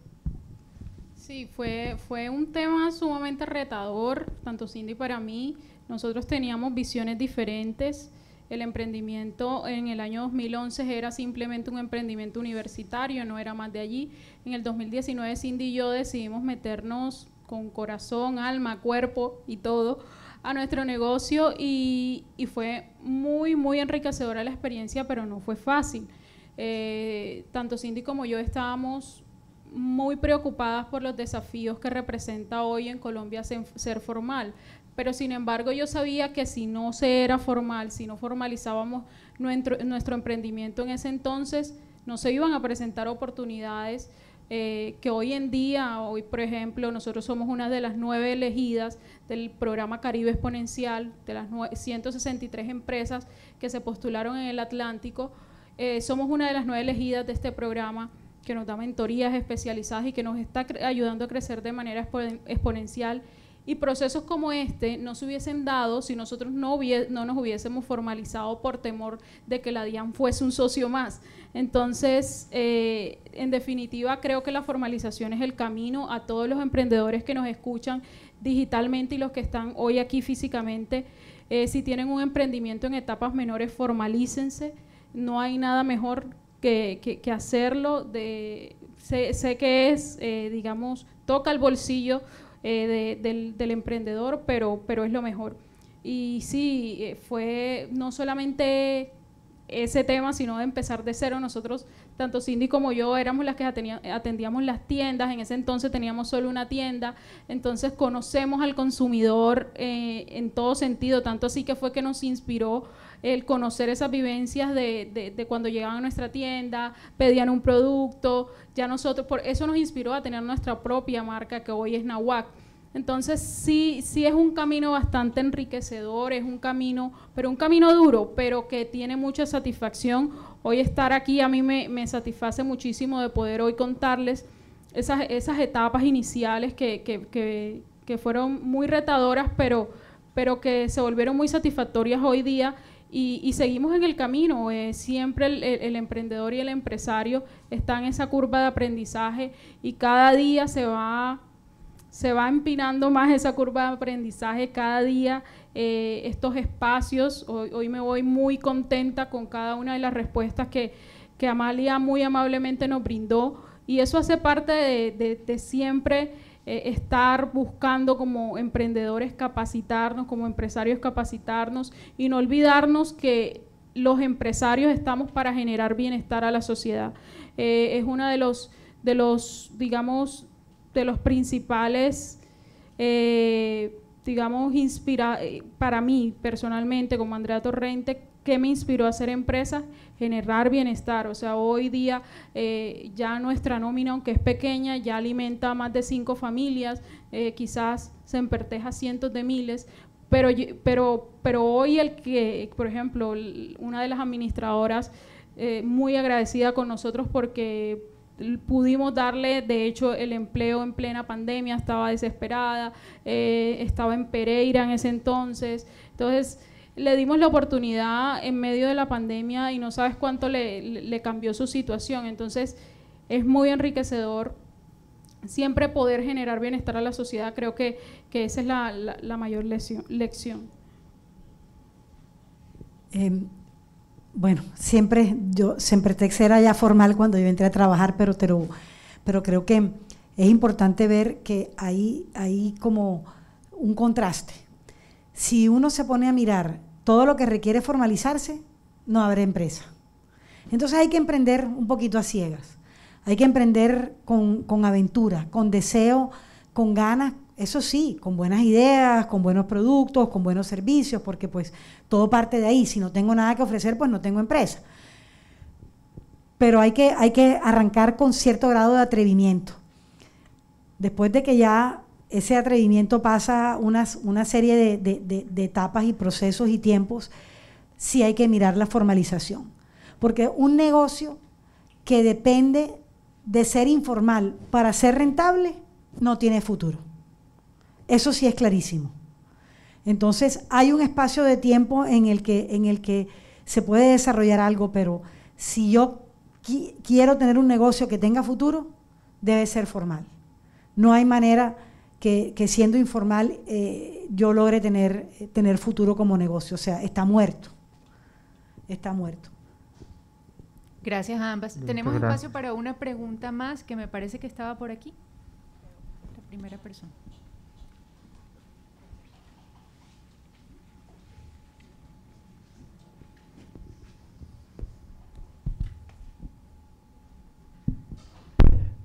Speaker 9: Sí, fue, fue un
Speaker 12: tema sumamente retador, tanto Cindy para mí. Nosotros teníamos visiones diferentes. El emprendimiento en el año 2011 era simplemente un emprendimiento universitario, no era más de allí. En el 2019 Cindy y yo decidimos meternos con corazón, alma, cuerpo y todo a nuestro negocio y, fue muy, muy enriquecedora la experiencia, pero no fue fácil. Eh, tanto Cindy como yo estábamos muy preocupadas por los desafíos que representa hoy en Colombia ser formal, pero sin embargo yo sabía que si no se era formal, si no formalizábamos nuestro, emprendimiento en ese entonces, no se iban a presentar oportunidades eh, que hoy en día, hoy por ejemplo, nosotros somos una de las nueve elegidas del programa Caribe Exponencial, de las 163 empresas que se postularon en el Atlántico, eh, somos una de las nueve elegidas de este programa que nos da mentorías especializadas y que nos está ayudando a crecer de manera exponencial. Y procesos como este no se hubiesen dado si nosotros no, no nos hubiésemos formalizado por temor de que la DIAN fuese un socio más. Entonces, eh, en definitiva, creo que la formalización es el camino a todos los emprendedores que nos escuchan digitalmente y los que están hoy aquí físicamente. Eh, si tienen un emprendimiento en etapas menores, formalícense. No hay nada mejor que, que, hacerlo. De, sé, que es, eh, digamos, toca el bolsillo eh, del, emprendedor, pero, pero es lo mejor. Y sí, eh, fue no solamente ese tema, sino de empezar de cero. Nosotros, tanto Cindy como yo, éramos las que atendíamos las tiendas. En ese entonces teníamos solo una tienda. Entonces conocemos al consumidor en todo sentido. Tanto así que fue que nos inspiró el conocer esas vivencias de, cuando llegaban a nuestra tienda, pedían un producto, ya nosotros, por eso nos inspiró a tener nuestra propia marca que hoy es Nahuac. Entonces sí, sí es un camino bastante enriquecedor, es un camino, pero un camino duro, pero que tiene mucha satisfacción. Hoy estar aquí a mí me, satisface muchísimo de poder hoy contarles esas, esas etapas iniciales que, que, que fueron muy retadoras, pero, pero que se volvieron muy satisfactorias hoy día y, seguimos en el camino. Eh, siempre el, emprendedor y el empresario están en esa curva de aprendizaje y cada día se va, se va empinando más esa curva de aprendizaje. Cada día eh, estos espacios, hoy, me voy muy contenta con cada una de las respuestas que, Amalia muy amablemente nos brindó y eso hace parte de siempre eh, estar buscando como emprendedores capacitarnos, como empresarios capacitarnos y no olvidarnos que los empresarios estamos para generar bienestar a la sociedad. Eh, es uno de los, de los, digamos, de los principales, eh, digamos, inspira para mí personalmente como Andrea Torrente, ¿Qué me inspiró a hacer empresa? Generar bienestar. O sea, hoy día eh, ya nuestra nómina, aunque es pequeña, ya alimenta a más de cinco familias, eh, quizás se emperteja cientos de miles. Pero, pero, pero hoy el que, por ejemplo, una de las administradoras eh, muy agradecida con nosotros porque pudimos darle, de hecho, el empleo en plena pandemia, estaba desesperada, estaba en Pereira en ese entonces. Entonces, le dimos la oportunidad en medio de la pandemia y no sabes cuánto le, cambió su situación. Entonces, es muy enriquecedor siempre poder generar bienestar a la sociedad. Creo que, esa es la, mayor lección.
Speaker 10: Em, bueno, siempre, yo, siempre te era ya formal cuando yo entré a trabajar, pero, creo que es importante ver que hay como un contraste si uno se pone a mirar todo lo que requiere formalizarse, no habrá empresa. Entonces hay que emprender un poquito a ciegas, hay que emprender con, aventura, con deseo, con ganas, eso sí, con buenas ideas, con buenos productos, con buenos servicios, porque pues todo parte de ahí. Si no tengo nada que ofrecer, pues no tengo empresa. Pero hay que, hay que arrancar con cierto grado de atrevimiento. Después de que ya ese atrevimiento pasa unas, una serie de, etapas y procesos y tiempos, si hay que mirar la formalización. Porque un negocio que depende de ser informal para ser rentable no tiene futuro. Eso sí es clarísimo. Entonces hay un espacio de tiempo en el que, en el que se puede desarrollar algo, pero si yo quiero tener un negocio que tenga futuro, debe ser formal. No hay manera que, siendo informal eh, yo logre tener, tener futuro como negocio. O sea, está muerto. Está muerto.
Speaker 2: Gracias a ambas. Tenemos espacio para una pregunta más que me parece que estaba por aquí. La primera persona.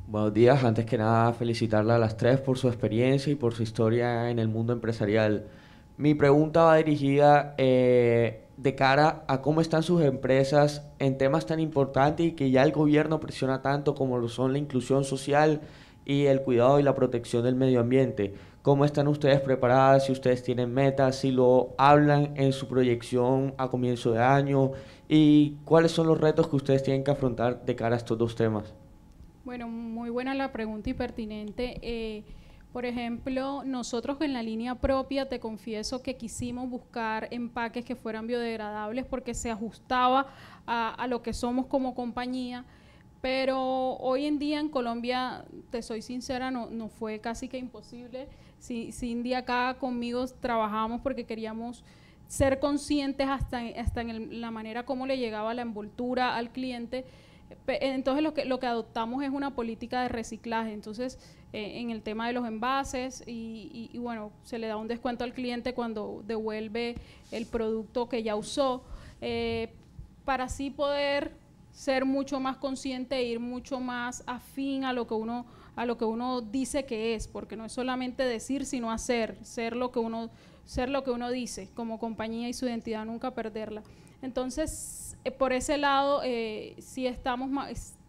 Speaker 4: Buenos días. Antes que nada, felicitarla a las tres por su experiencia y por su historia en el mundo empresarial. Mi pregunta va dirigida eh, de cara a cómo están sus empresas en temas tan importantes y que ya el gobierno presiona tanto como lo son la inclusión social y el cuidado y la protección del medio ambiente. ¿Cómo están ustedes preparadas? Si ustedes tienen metas, si lo hablan en su proyección a comienzo de año y cuáles son los retos que ustedes tienen que afrontar de cara a estos dos temas.
Speaker 12: Bueno, muy buena la pregunta y pertinente. Eh, por ejemplo, nosotros en la línea propia, te confieso que quisimos buscar empaques que fueran biodegradables porque se ajustaba a, lo que somos como compañía pero hoy en día en Colombia, te soy sincera, no, no fue casi que imposible. Si, Cindy acá conmigo trabajábamos porque queríamos ser conscientes hasta, hasta en la manera como le llegaba la envoltura al cliente eh, entonces lo que, lo que adoptamos es una política de reciclaje. Entonces, eh, en el tema de los envases y, bueno, se le da un descuento al cliente cuando devuelve el producto que ya usó, eh, para así poder ser mucho más consciente e ir mucho más afín a lo que uno a lo que uno dice que es, porque no es solamente decir, sino hacer, ser lo que uno ser lo que uno dice como compañía y su identidad nunca perderla. Entonces, eh, por ese lado, eh, si estamos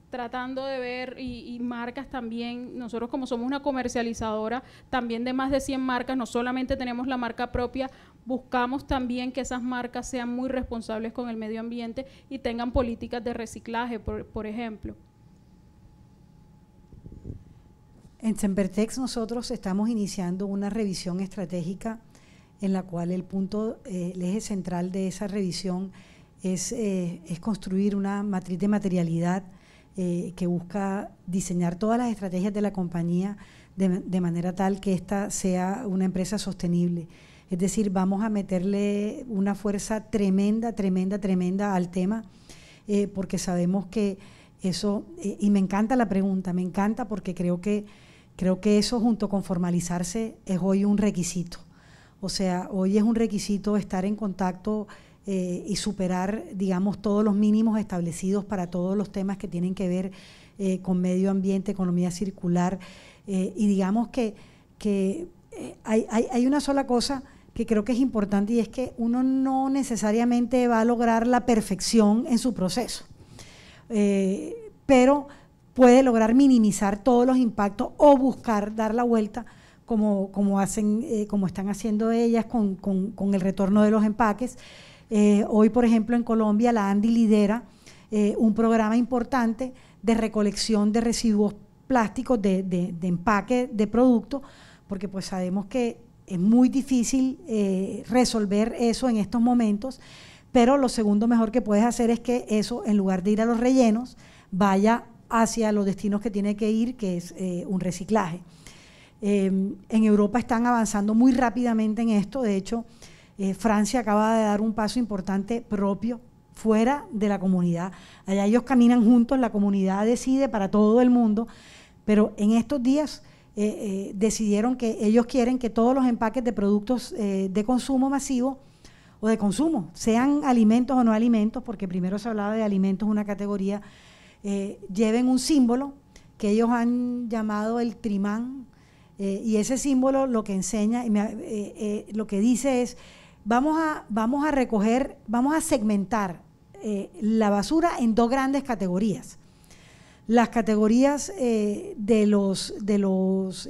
Speaker 12: tratando de ver y, marcas también, nosotros como somos una comercializadora también de más de 100 marcas, no solamente tenemos la marca propia, buscamos también que esas marcas sean muy responsables con el medio ambiente y tengan políticas de reciclaje, por, ejemplo.
Speaker 10: En Sempertex nosotros estamos iniciando una revisión estratégica en la cual el punto, eh, el eje central de esa revisión es, eh, construir una matriz de materialidad eh, que busca diseñar todas las estrategias de la compañía de, manera tal que ésta sea una empresa sostenible. Es decir, vamos a meterle una fuerza tremenda, tremenda, tremenda al tema, porque sabemos que eso, y me encanta la pregunta, me encanta porque creo que, creo que eso junto con formalizarse es hoy un requisito. O sea, hoy es un requisito estar en contacto eh, y superar, digamos, todos los mínimos establecidos para todos los temas que tienen que ver eh, con medio ambiente, economía circular. Eh, y digamos que, hay, una sola cosa que creo que es importante y es que uno no necesariamente va a lograr la perfección en su proceso, pero puede lograr minimizar todos los impactos o buscar dar la vuelta como, como, hacen, eh, como están haciendo ellas con, el retorno de los empaques. Eh, hoy, por ejemplo, en Colombia, la ANDI lidera eh, un programa importante de recolección de residuos plásticos, de, de empaque de productos, porque pues sabemos que es muy difícil resolver eso en estos momentos, pero lo segundo mejor que puedes hacer es que eso, en lugar de ir a los rellenos, vaya hacia los destinos que tiene que ir, que es un reciclaje. Em, en Europa están avanzando muy rápidamente en esto. De hecho, eh, Francia acaba de dar un paso importante propio fuera de la comunidad. Allá ellos caminan juntos, la comunidad decide para todo el mundo, pero en estos días eh, eh, decidieron que ellos quieren que todos los empaques de productos de consumo masivo o de consumo, sean alimentos o no alimentos, porque primero se hablaba de alimentos, una categoría, lleven un símbolo que ellos han llamado el trimán, eh, y ese símbolo lo que enseña, y eh, eh, lo que dice es, vamos a, vamos a recoger, vamos a segmentar la basura en dos grandes categorías. Las categorías de los, de los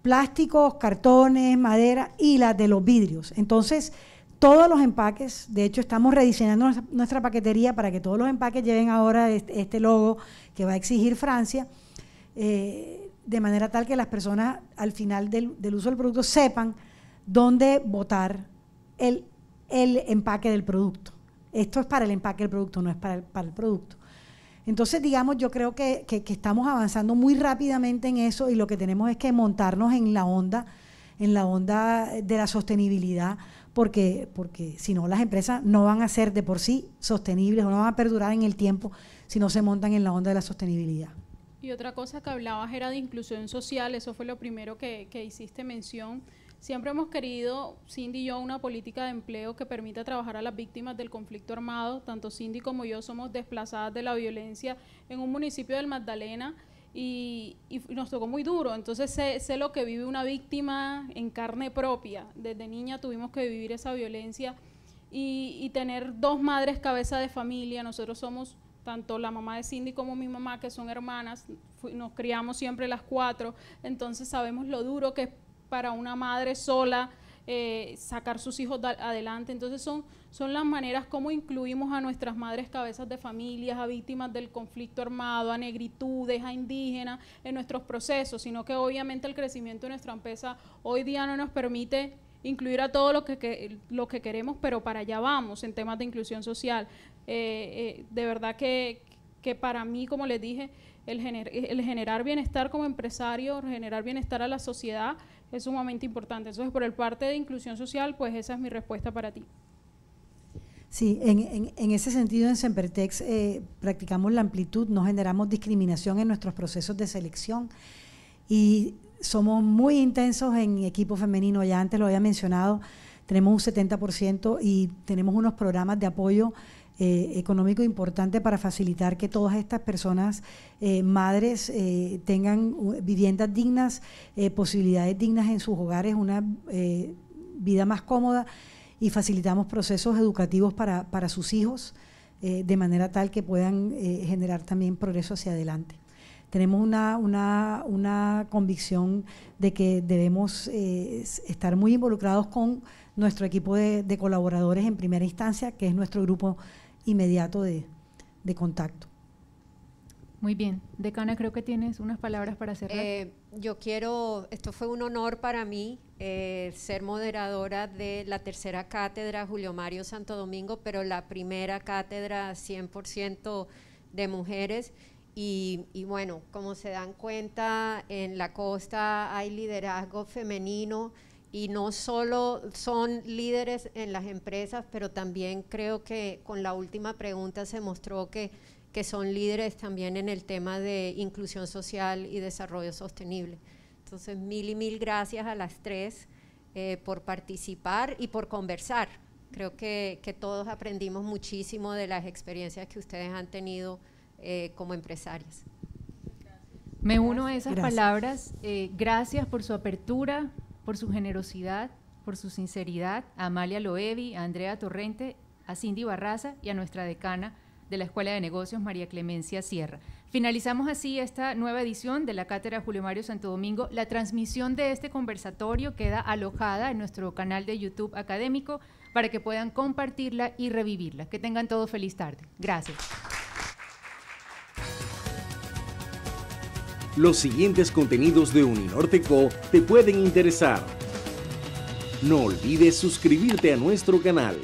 Speaker 10: plásticos, cartones, madera y las de los vidrios. Entonces, todos los empaques, de hecho estamos rediseñando nuestra, paquetería para que todos los empaques lleven ahora este, este logo que va a exigir Francia. Eh, de manera tal que las personas al final del, uso del producto sepan dónde votar el, el, empaque del producto. Esto es para el empaque del producto, no es para el, para el producto. Entonces, digamos, yo creo que, estamos avanzando muy rápidamente en eso y lo que tenemos es que montarnos en la onda, en la onda de la sostenibilidad, porque, porque si no, las empresas no van a ser de por sí sostenibles o no van a perdurar en el tiempo si no se montan en la onda de la sostenibilidad.
Speaker 12: Y otra cosa que hablabas era de inclusión social, eso fue lo primero que, hiciste mención. Siempre hemos querido, Cindy y yo, una política de empleo que permita trabajar a las víctimas del conflicto armado. Tanto Cindy como yo somos desplazadas de la violencia en un municipio del Magdalena y, nos tocó muy duro. Entonces sé, lo que vive una víctima en carne propia. Desde niña tuvimos que vivir esa violencia. Y, y, tener dos madres cabeza de familia. Nosotros somos tanto la mamá de Cindy como mi mamá, que son hermanas, nos criamos siempre las cuatro, entonces sabemos lo duro que es para una madre sola eh, sacar sus hijos adelante. Entonces son, son las maneras como incluimos a nuestras madres cabezas de familias, a víctimas del conflicto armado, a negritudes, a indígenas en nuestros procesos, sino que obviamente el crecimiento de nuestra empresa hoy día no nos permite incluir a todo lo que, lo que queremos, pero para allá vamos en temas de inclusión social. Eh, eh, de verdad que, para mí, como les dije, el, generar bienestar como empresario, generar bienestar a la sociedad es sumamente importante. eso es por el parte de inclusión social, pues esa es mi respuesta para ti.
Speaker 10: Sí, en, ese sentido en Sempertex eh, practicamos la amplitud, no generamos discriminación en nuestros procesos de selección y somos muy intensos en equipo femenino, ya antes lo había mencionado, tenemos un 70% y tenemos unos programas de apoyo eh, económico importante para facilitar que todas estas personas, eh, madres, eh, tengan viviendas dignas, posibilidades dignas en sus hogares, una vida más cómoda y facilitamos procesos educativos para, sus hijos de manera tal que puedan generar también progreso hacia adelante tenemos una, convicción de que debemos estar muy involucrados con nuestro equipo de, de, colaboradores en primera instancia, que es nuestro grupo inmediato de, contacto.
Speaker 9: Muy bien.
Speaker 2: Decana, creo que tienes unas palabras para cerrar. Eh,
Speaker 9: yo quiero, esto fue un honor para mí eh, ser moderadora de la tercera cátedra Julio Mario Santo Domingo, pero la primera cátedra 100% de mujeres. Y, y, bueno, como se dan cuenta, en la costa hay liderazgo femenino y no solo son líderes en las empresas, pero también creo que con la última pregunta se mostró que, que son líderes también en el tema de inclusión social y desarrollo sostenible. Entonces, mil y mil gracias a las tres eh, por participar y por conversar. Creo que, que, todos aprendimos muchísimo de las experiencias que ustedes han tenido eh, como empresarias.
Speaker 2: Me uno a esas palabras. Eh, gracias por su apertura, por su generosidad, por su sinceridad, a Amalia Loevi, a Andrea Torrente, a Cindy Barraza y a nuestra decana de la Escuela de Negocios, María Clemencia Sierra. Finalizamos así esta nueva edición de la Cátedra Julio Mario Santo Domingo. La transmisión de este conversatorio queda alojada en nuestro canal de YouTube académico para que puedan compartirla y revivirla. Que tengan todos feliz tarde. Gracias
Speaker 1: los siguientes contenidos de Uninorteco te pueden interesar. No olvides suscribirte a nuestro canal.